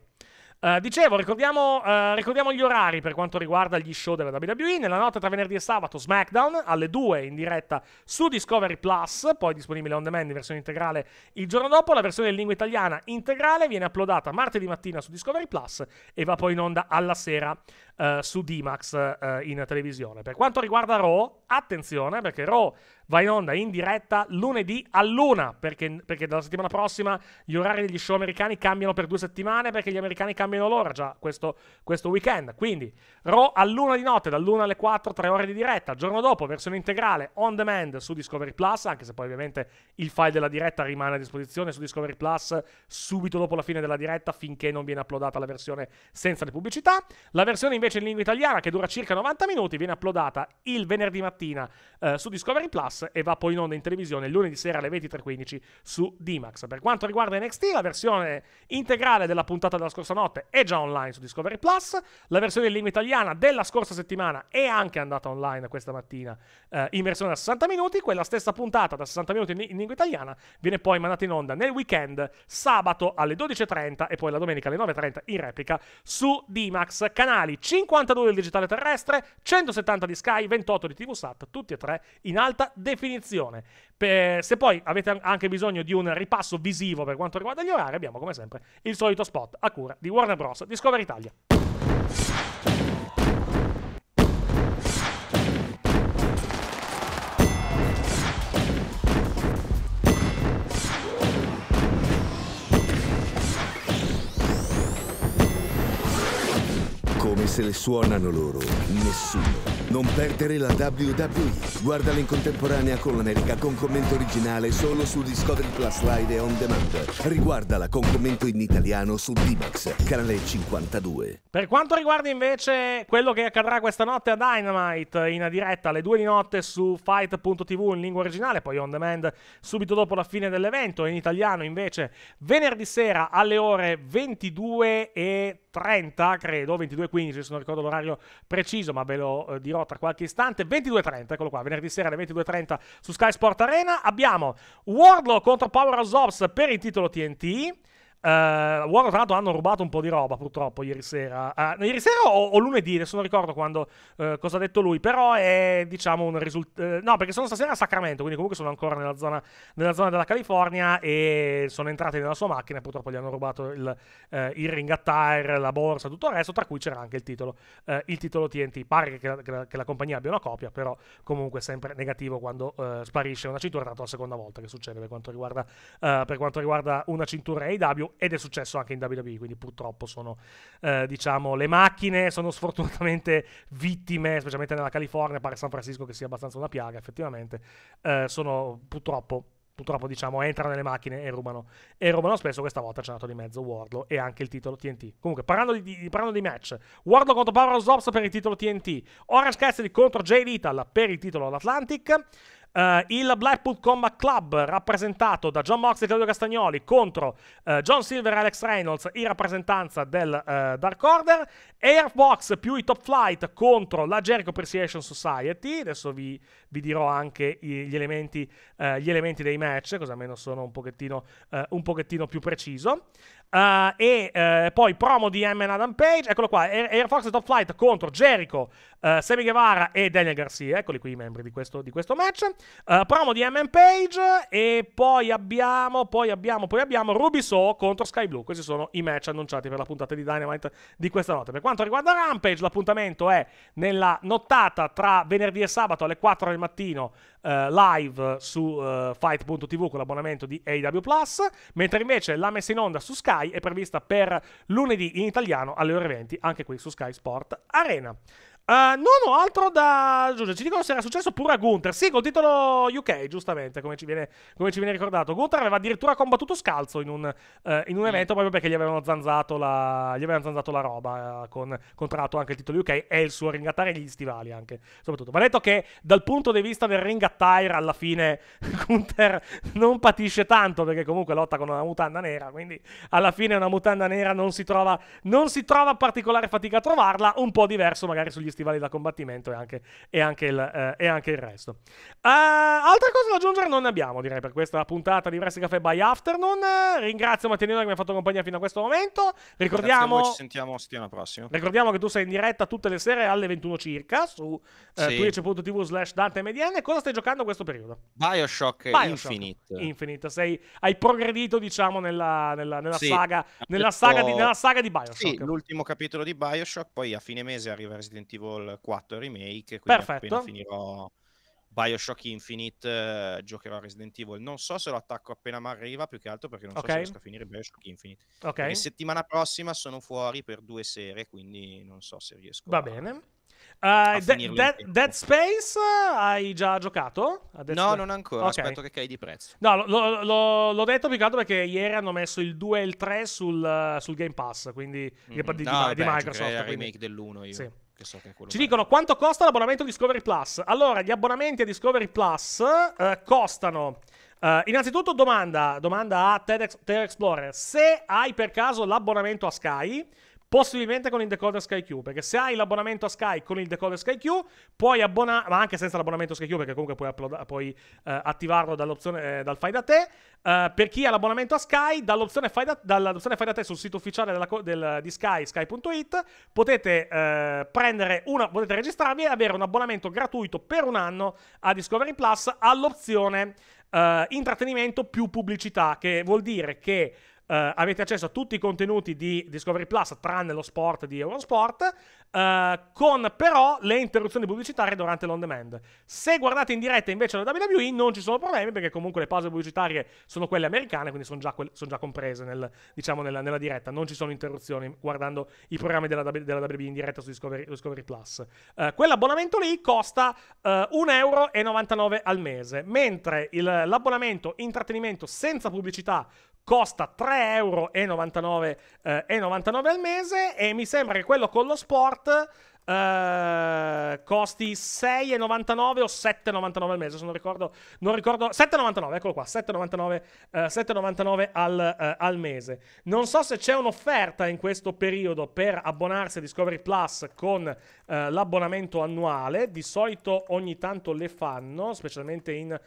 Eh, dicevo, ricordiamo, uh, ricordiamo, gli orari per quanto riguarda gli show della WWE. Nella notte tra venerdì e sabato SmackDown alle 2 in diretta su Discovery Plus, poi disponibile on demand in versione integrale il giorno dopo. La versione in lingua italiana integrale viene uploadata martedì mattina su Discovery Plus e va poi in onda alla sera uh, su D-Max in televisione. Per quanto riguarda Raw, attenzione perché Raw va in onda in diretta lunedì all'una, perché, perché dalla settimana prossima gli orari degli show americani cambiano per due settimane, perché gli americani cambiano l'ora già questo, questo weekend. Quindi, a luna di notte, dall'una alle 4, 3 ore di diretta. Il giorno dopo, versione integrale, on demand su Discovery Plus, anche se poi ovviamente il file della diretta rimane a disposizione su Discovery Plus subito dopo la fine della diretta, finché non viene uploadata la versione senza le pubblicità. La versione invece in lingua italiana, che dura circa 90 minuti, viene uploadata il venerdì mattina eh, su Discovery Plus Plus e va poi in onda in televisione lunedì sera alle 23.15 su Dimax. Per quanto riguarda NXT, la versione integrale della puntata della scorsa notte è già online su Discovery Plus, la versione in lingua italiana della scorsa settimana è anche andata online questa mattina eh, in versione da 60 minuti, quella stessa puntata da 60 minuti in, lingua italiana viene poi mandata in onda nel weekend sabato alle 12.30 e poi la domenica alle 9.30 in replica su Dimax, canali 52 del digitale terrestre, 170 di Sky, 28 di TV Sat, tutti e tre in alta definizione definizione. Per, se poi avete anche bisogno di un ripasso visivo per quanto riguarda gli orari, abbiamo come sempre il solito spot a cura di Warner Bros. Discover Italia. Come se le suonano loro, nessuno non perdere la WWE. Guardala in contemporanea con l'America con commento originale solo su Discovery Plus Live e On Demand. Riguardala con commento in italiano su D-Max, canale 52. Per quanto riguarda invece quello che accadrà questa notte a Dynamite in diretta alle 2 di notte su fight.tv in lingua originale, poi on demand subito dopo la fine dell'evento, in italiano invece venerdì sera alle ore 22 e 30. 22.30, credo, 22.15 se non ricordo l'orario preciso, ma ve lo eh, dirò tra qualche istante. 22.30, eccolo qua, venerdì sera alle 22.30 su Sky Sport Arena. Abbiamo Wardlow contro Power Powerhouse Ops per il titolo TNT. Uh, eh, War tra l'altro hanno rubato un po' di roba purtroppo ieri sera. Uh, ieri sera o, o, lunedì, adesso non ricordo quando, uh, cosa ha detto lui, però è diciamo un risultato... no, perché sono stasera a Sacramento, quindi comunque sono ancora nella zona, nella zona, della California e sono entrati nella sua macchina purtroppo gli hanno rubato il, il ring attire, la borsa, tutto il resto, tra cui c'era anche il titolo, il titolo TNT. Pare che la, che, la, che la, compagnia abbia una copia, però comunque è sempre negativo quando sparisce una cintura, tanto la seconda volta che succede per quanto riguarda, per quanto riguarda una cintura AW ed è successo anche in WWE, quindi purtroppo sono, eh, diciamo, le macchine sono sfortunatamente vittime, specialmente nella California, pare San Francisco che sia abbastanza una piaga effettivamente, eh, sono purtroppo purtroppo diciamo entrano nelle macchine e rubano e rubano spesso questa volta c'è andato di mezzo Wardlow e anche il titolo TNT comunque parlando di, di, parlando di match Wardlow contro Power of Zops per il titolo TNT Orange Cassidy contro Jay Lethal per il titolo all'Atlantic Uh, il Blackpool Combat Club, rappresentato da John Mox e Claudio Castagnoli, contro uh, John Silver e Alex Reynolds, in rappresentanza del uh, Dark Order. Airbox più i Top Flight contro la Jericho Appreciation Society. Adesso vi, vi dirò anche i, gli, elementi, gli, elementi, dei match, così almeno sono un pochettino, un pochettino più preciso. Uh, e uh, poi promo di Emin Adam Page, eccolo qua, Air, Force Top Flight contro Jericho, uh, Sammy Guevara e Daniel Garcia, eccoli qui i membri di questo, di questo match, uh, promo di Emin Page e poi abbiamo, poi abbiamo, poi abbiamo Ruby So contro Sky Blue, questi sono i match annunciati per la puntata di Dynamite di questa notte. Per quanto riguarda Rampage, l'appuntamento è nella nottata tra venerdì e sabato alle 4 del mattino eh, live su eh, Fight.tv con l'abbonamento di AW Plus, mentre invece la messa in onda su Sky è prevista per lunedì in italiano alle ore 20, anche qui su Sky Sport Arena. Uh, eh, non ho altro da aggiungere. Ci dicono se era successo pure a Gunther. Sì, col titolo UK, giustamente, come ci viene, come ci viene ricordato. Gunther aveva addirittura combattuto scalzo in un, uh, in un mm. evento proprio perché gli avevano zanzato la, gli avevano zanzato la roba. Uh, con contratto anche il titolo UK e il suo ringattare gli stivali anche. Soprattutto. Va detto che dal punto di vista del ringattire, alla fine Gunther non patisce tanto perché comunque lotta con una mutanda nera. Quindi alla fine una mutanda nera non si trova, non si trova particolare fatica a trovarla. Un po' diverso magari sugli stivali da combattimento e anche, e anche, il, eh, e anche il, resto. Uh, altra cosa da aggiungere non abbiamo, direi, per questa puntata di Wrestling Cafe by Afternoon. Ringrazio Mattinino che mi ha fatto compagnia fino a questo momento. Ricordiamo, ci sentiamo settimana prossima. Ricordiamo che tu sei in diretta tutte le sere alle 21 circa su eh, sì. twitch.tv slash DanteMDN. Cosa stai giocando in questo periodo? Bioshock, Bioshock Infinite. Infinite. Sei, hai progredito, diciamo, nella, nella, nella sì, saga, detto... saga, di, nella saga di Bioshock. Sì, l'ultimo capitolo di Bioshock, poi a fine mese arriva Resident Evil Evil 4 Remake, quindi Perfetto. appena finirò Bioshock Infinite eh, giocherò a Resident Evil. Non so se lo attacco appena mi arriva, più che altro perché non so se riesco a finire Bioshock Infinite. Ok. Perché settimana prossima sono fuori per due sere, quindi non so se riesco. Va a... bene. Uh, de- de- Dead Space eh, hai già giocato? no, Space? non ancora. Okay. Aspetto che cai di prezzo. No, lo, lo, l'ho detto più che altro perché ieri hanno messo il 2 e il 3 sul, sul Game Pass, quindi mm-hmm. di, no, ah, di, vabbè, di Microsoft. Quindi... remake dell'1 io. Sì che so che è quello. Ci bello. dicono quanto costa l'abbonamento a Discovery Plus. Allora, gli abbonamenti a Discovery Plus eh, costano. Eh, innanzitutto, domanda, domanda a TED Explorer: se hai per caso l'abbonamento a Sky, Possibilmente con il decoder SkyQ, perché se hai l'abbonamento a Sky con il decoder SkyQ, puoi abbonare, ma anche senza l'abbonamento a SkyQ, perché comunque puoi, upload, puoi eh, attivarlo dall'opzione eh, dal fai da te. Eh, per chi ha l'abbonamento a Sky, dall'opzione fai da, dall'opzione fai da te sul sito ufficiale della, del, di Sky, sky.it, potete eh, prendere una, potete registrarvi e avere un abbonamento gratuito per un anno a Discovery Plus all'opzione eh, intrattenimento più pubblicità, che vuol dire che Uh, avete accesso a tutti i contenuti di Discovery Plus, tranne lo sport di Eurosport, uh, con però le interruzioni pubblicitarie durante l'on demand. Se guardate in diretta invece la WWE non ci sono problemi, perché comunque le pause pubblicitarie sono quelle americane, quindi sono già, que- son già comprese nel, diciamo, nella, nella, diretta. Non ci sono interruzioni guardando i programmi della, della WWE in diretta su Discovery, Discovery Plus. Uh, quell'abbonamento lì costa 1,99 euro al mese, mentre il, l'abbonamento intrattenimento senza pubblicità costa 3,99 euro eh, al mese e mi sembra che quello con lo sport Uh, costi 6,99 o 7,99 al mese. Se non ricordo, non ricordo 7,99, eccolo qua, 7,99, uh, 7,99 al, uh, al, mese. Non so se c'è un'offerta in questo periodo per abbonarsi a Discovery Plus con l'abbonamento annuale. Di solito ogni tanto le fanno, specialmente in,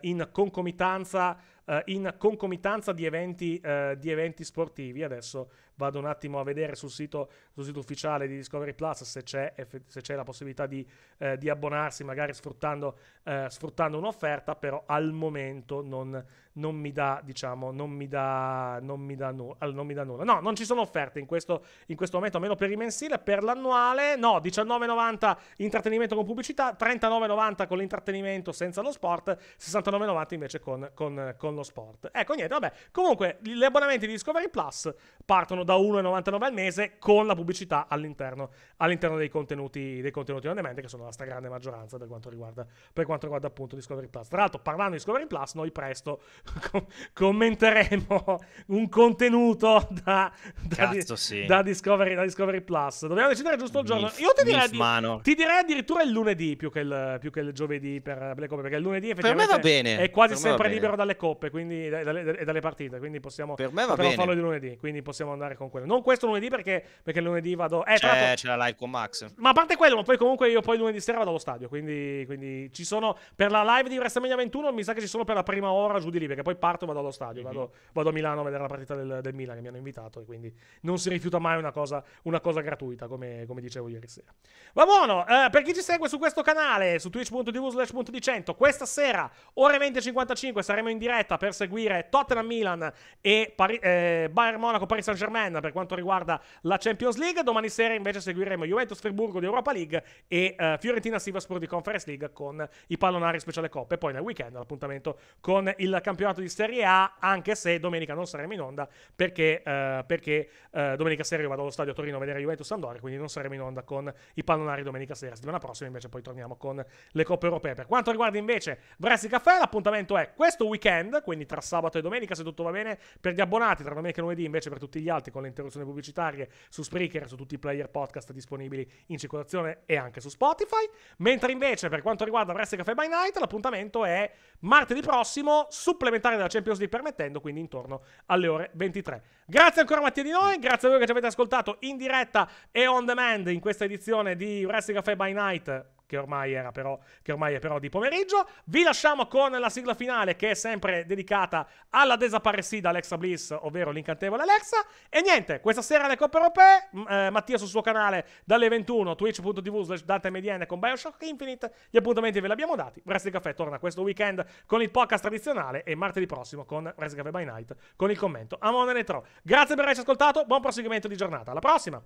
in concomitanza eh, in concomitanza di eventi, eh, di eventi sportivi. Adesso vado un attimo a vedere sul sito, sul sito ufficiale di Discovery Plus se c'è, se c'è la possibilità di, eh, di abbonarsi, magari sfruttando, eh, sfruttando, un'offerta, però al momento non, non mi dà, diciamo, non mi dà, non mi dà, nu- non mi dà nulla. No, non ci sono offerte in questo, in questo momento, almeno per il mensile, per l'annuale, no, 19,90 intrattenimento con pubblicità, 39,90 con l'intrattenimento senza lo sport, 69,90 invece con, con, con lo sport. Ecco, niente, vabbè. Comunque, gli abbonamenti di Discovery Plus partono da 1,99 al mese con la pubblicità all'interno, all'interno dei, contenuti, dei contenuti on demand che sono la stragrande maggioranza per quanto riguarda, per quanto riguarda appunto Discovery Plus. Tra l'altro parlando di Discovery Plus noi presto com- commenteremo un contenuto da, da, Cazzo, di- sì. da, Discovery, da, Discovery, Plus. Dobbiamo decidere giusto il giorno. Io ti direi, di- ti direi, addirittura il lunedì più che il, più che il giovedì per le coppe, perché il lunedì effettivamente per me va bene. è quasi per sempre libero dalle coppe e dalle, dalle partite quindi possiamo per me va bene. farlo di lunedì quindi possiamo andare fare con quello. Non questo lunedì perché, perché lunedì vado... Eh, c'è, c'è, la live con Max. Ma a parte quello, ma poi comunque io poi lunedì sera vado allo stadio, quindi, quindi ci sono... Per la live di WrestleMania 21 mi sa che ci sono per la prima ora giù di lì, perché poi parto e vado allo stadio, mm-hmm. vado, vado, a Milano a vedere la partita del, del, Milan che mi hanno invitato e quindi non si rifiuta mai una cosa, una cosa gratuita, come, come, dicevo ieri sera. Va buono, eh, per chi ci segue su questo canale, su twitch.tv slash 100, questa sera, ore 20.55, saremo in diretta per seguire Tottenham Milan e Pari- eh, Bayern Monaco Paris Saint Germain Man per quanto riguarda la Champions League. Domani sera invece seguiremo Juventus Friburgo di Europa League e uh, Fiorentina Sivaspor di Conference League con i pallonari speciale coppe. Poi nel weekend l'appuntamento con il campionato di Serie A, anche se domenica non saremo in onda perché, uh, perché uh, domenica sera io vado allo stadio a Torino a vedere Juventus Andorra, quindi non saremo in onda con i pallonari domenica sera. Settimana prossima invece poi torniamo con le coppe europee. Per quanto riguarda invece Bresti Caffè, l'appuntamento è questo weekend, quindi tra sabato e domenica se tutto va bene per gli abbonati, tra domenica e lunedì invece per tutti gli altri con le interruzioni pubblicitarie su Spreaker, su tutti i player podcast disponibili in circolazione e anche su Spotify. Mentre invece per quanto riguarda Wrestling Cafe by Night, l'appuntamento è martedì prossimo, supplementare della Champions League permettendo, quindi intorno alle ore 23. Grazie ancora Mattia di noi, grazie a voi che ci avete ascoltato in diretta e on demand in questa edizione di Wrestling Cafe by Night che ormai, però, che ormai, è però di pomeriggio. Vi lasciamo con la sigla finale che è sempre dedicata alla desaparecida Alexa Bliss, ovvero l'incantevole Alexa. E niente, questa sera le coppe europee, eh, Mattia sul suo canale dalle 21, twitch.tv slash datemdn con Bioshock Infinite. Gli appuntamenti ve li abbiamo dati. Resti Caffè torna questo weekend con il podcast tradizionale e martedì prossimo con Resti Caffè by Night con il commento Amone Netro. Grazie per averci ascoltato, buon proseguimento di giornata. Alla prossima!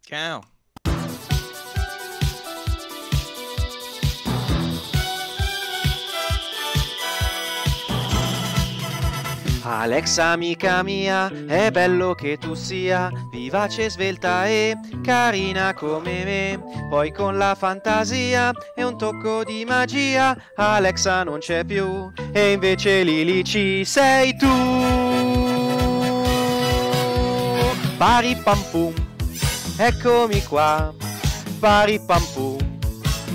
Ciao! Alexa amica mia, è bello che tu sia vivace, svelta e carina come me. Poi con la fantasia e un tocco di magia, Alexa non c'è più e invece Lili ci sei tu. Pari pam pum, eccomi qua. Pari pam pum,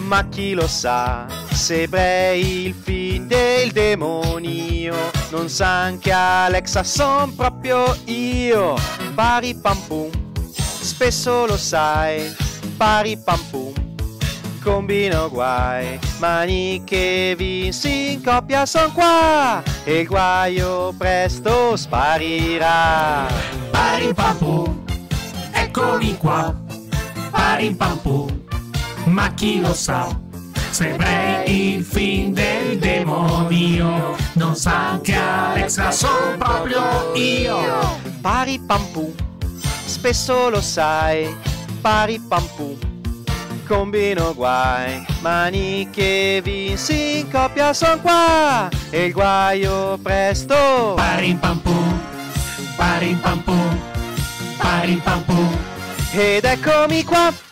ma chi lo sa? Sebrei il figlio del demonio, non sa che Alexa son proprio io. Pari pam pum, spesso lo sai, pari pam pum, combino guai, mani che vinsi in coppia son qua, e il guaio presto sparirà. Pari pam pum, eccomi qua, pari pam pum, ma chi lo sa? Se Sembri il fin del demonio, non sa che Alexa sono proprio io. Pari pampù, spesso lo sai, pari pampù. Combino guai, mani che vinsi in coppia son qua, e il guaio presto. Pari pampù, pari pampù, pari pampù. Ed eccomi qua.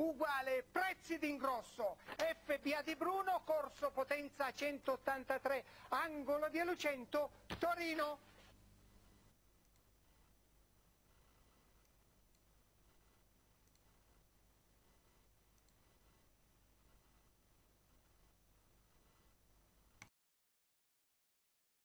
uguale prezzi d'ingrosso, FBA di Bruno, corso potenza 183, angolo di Alucento, Torino.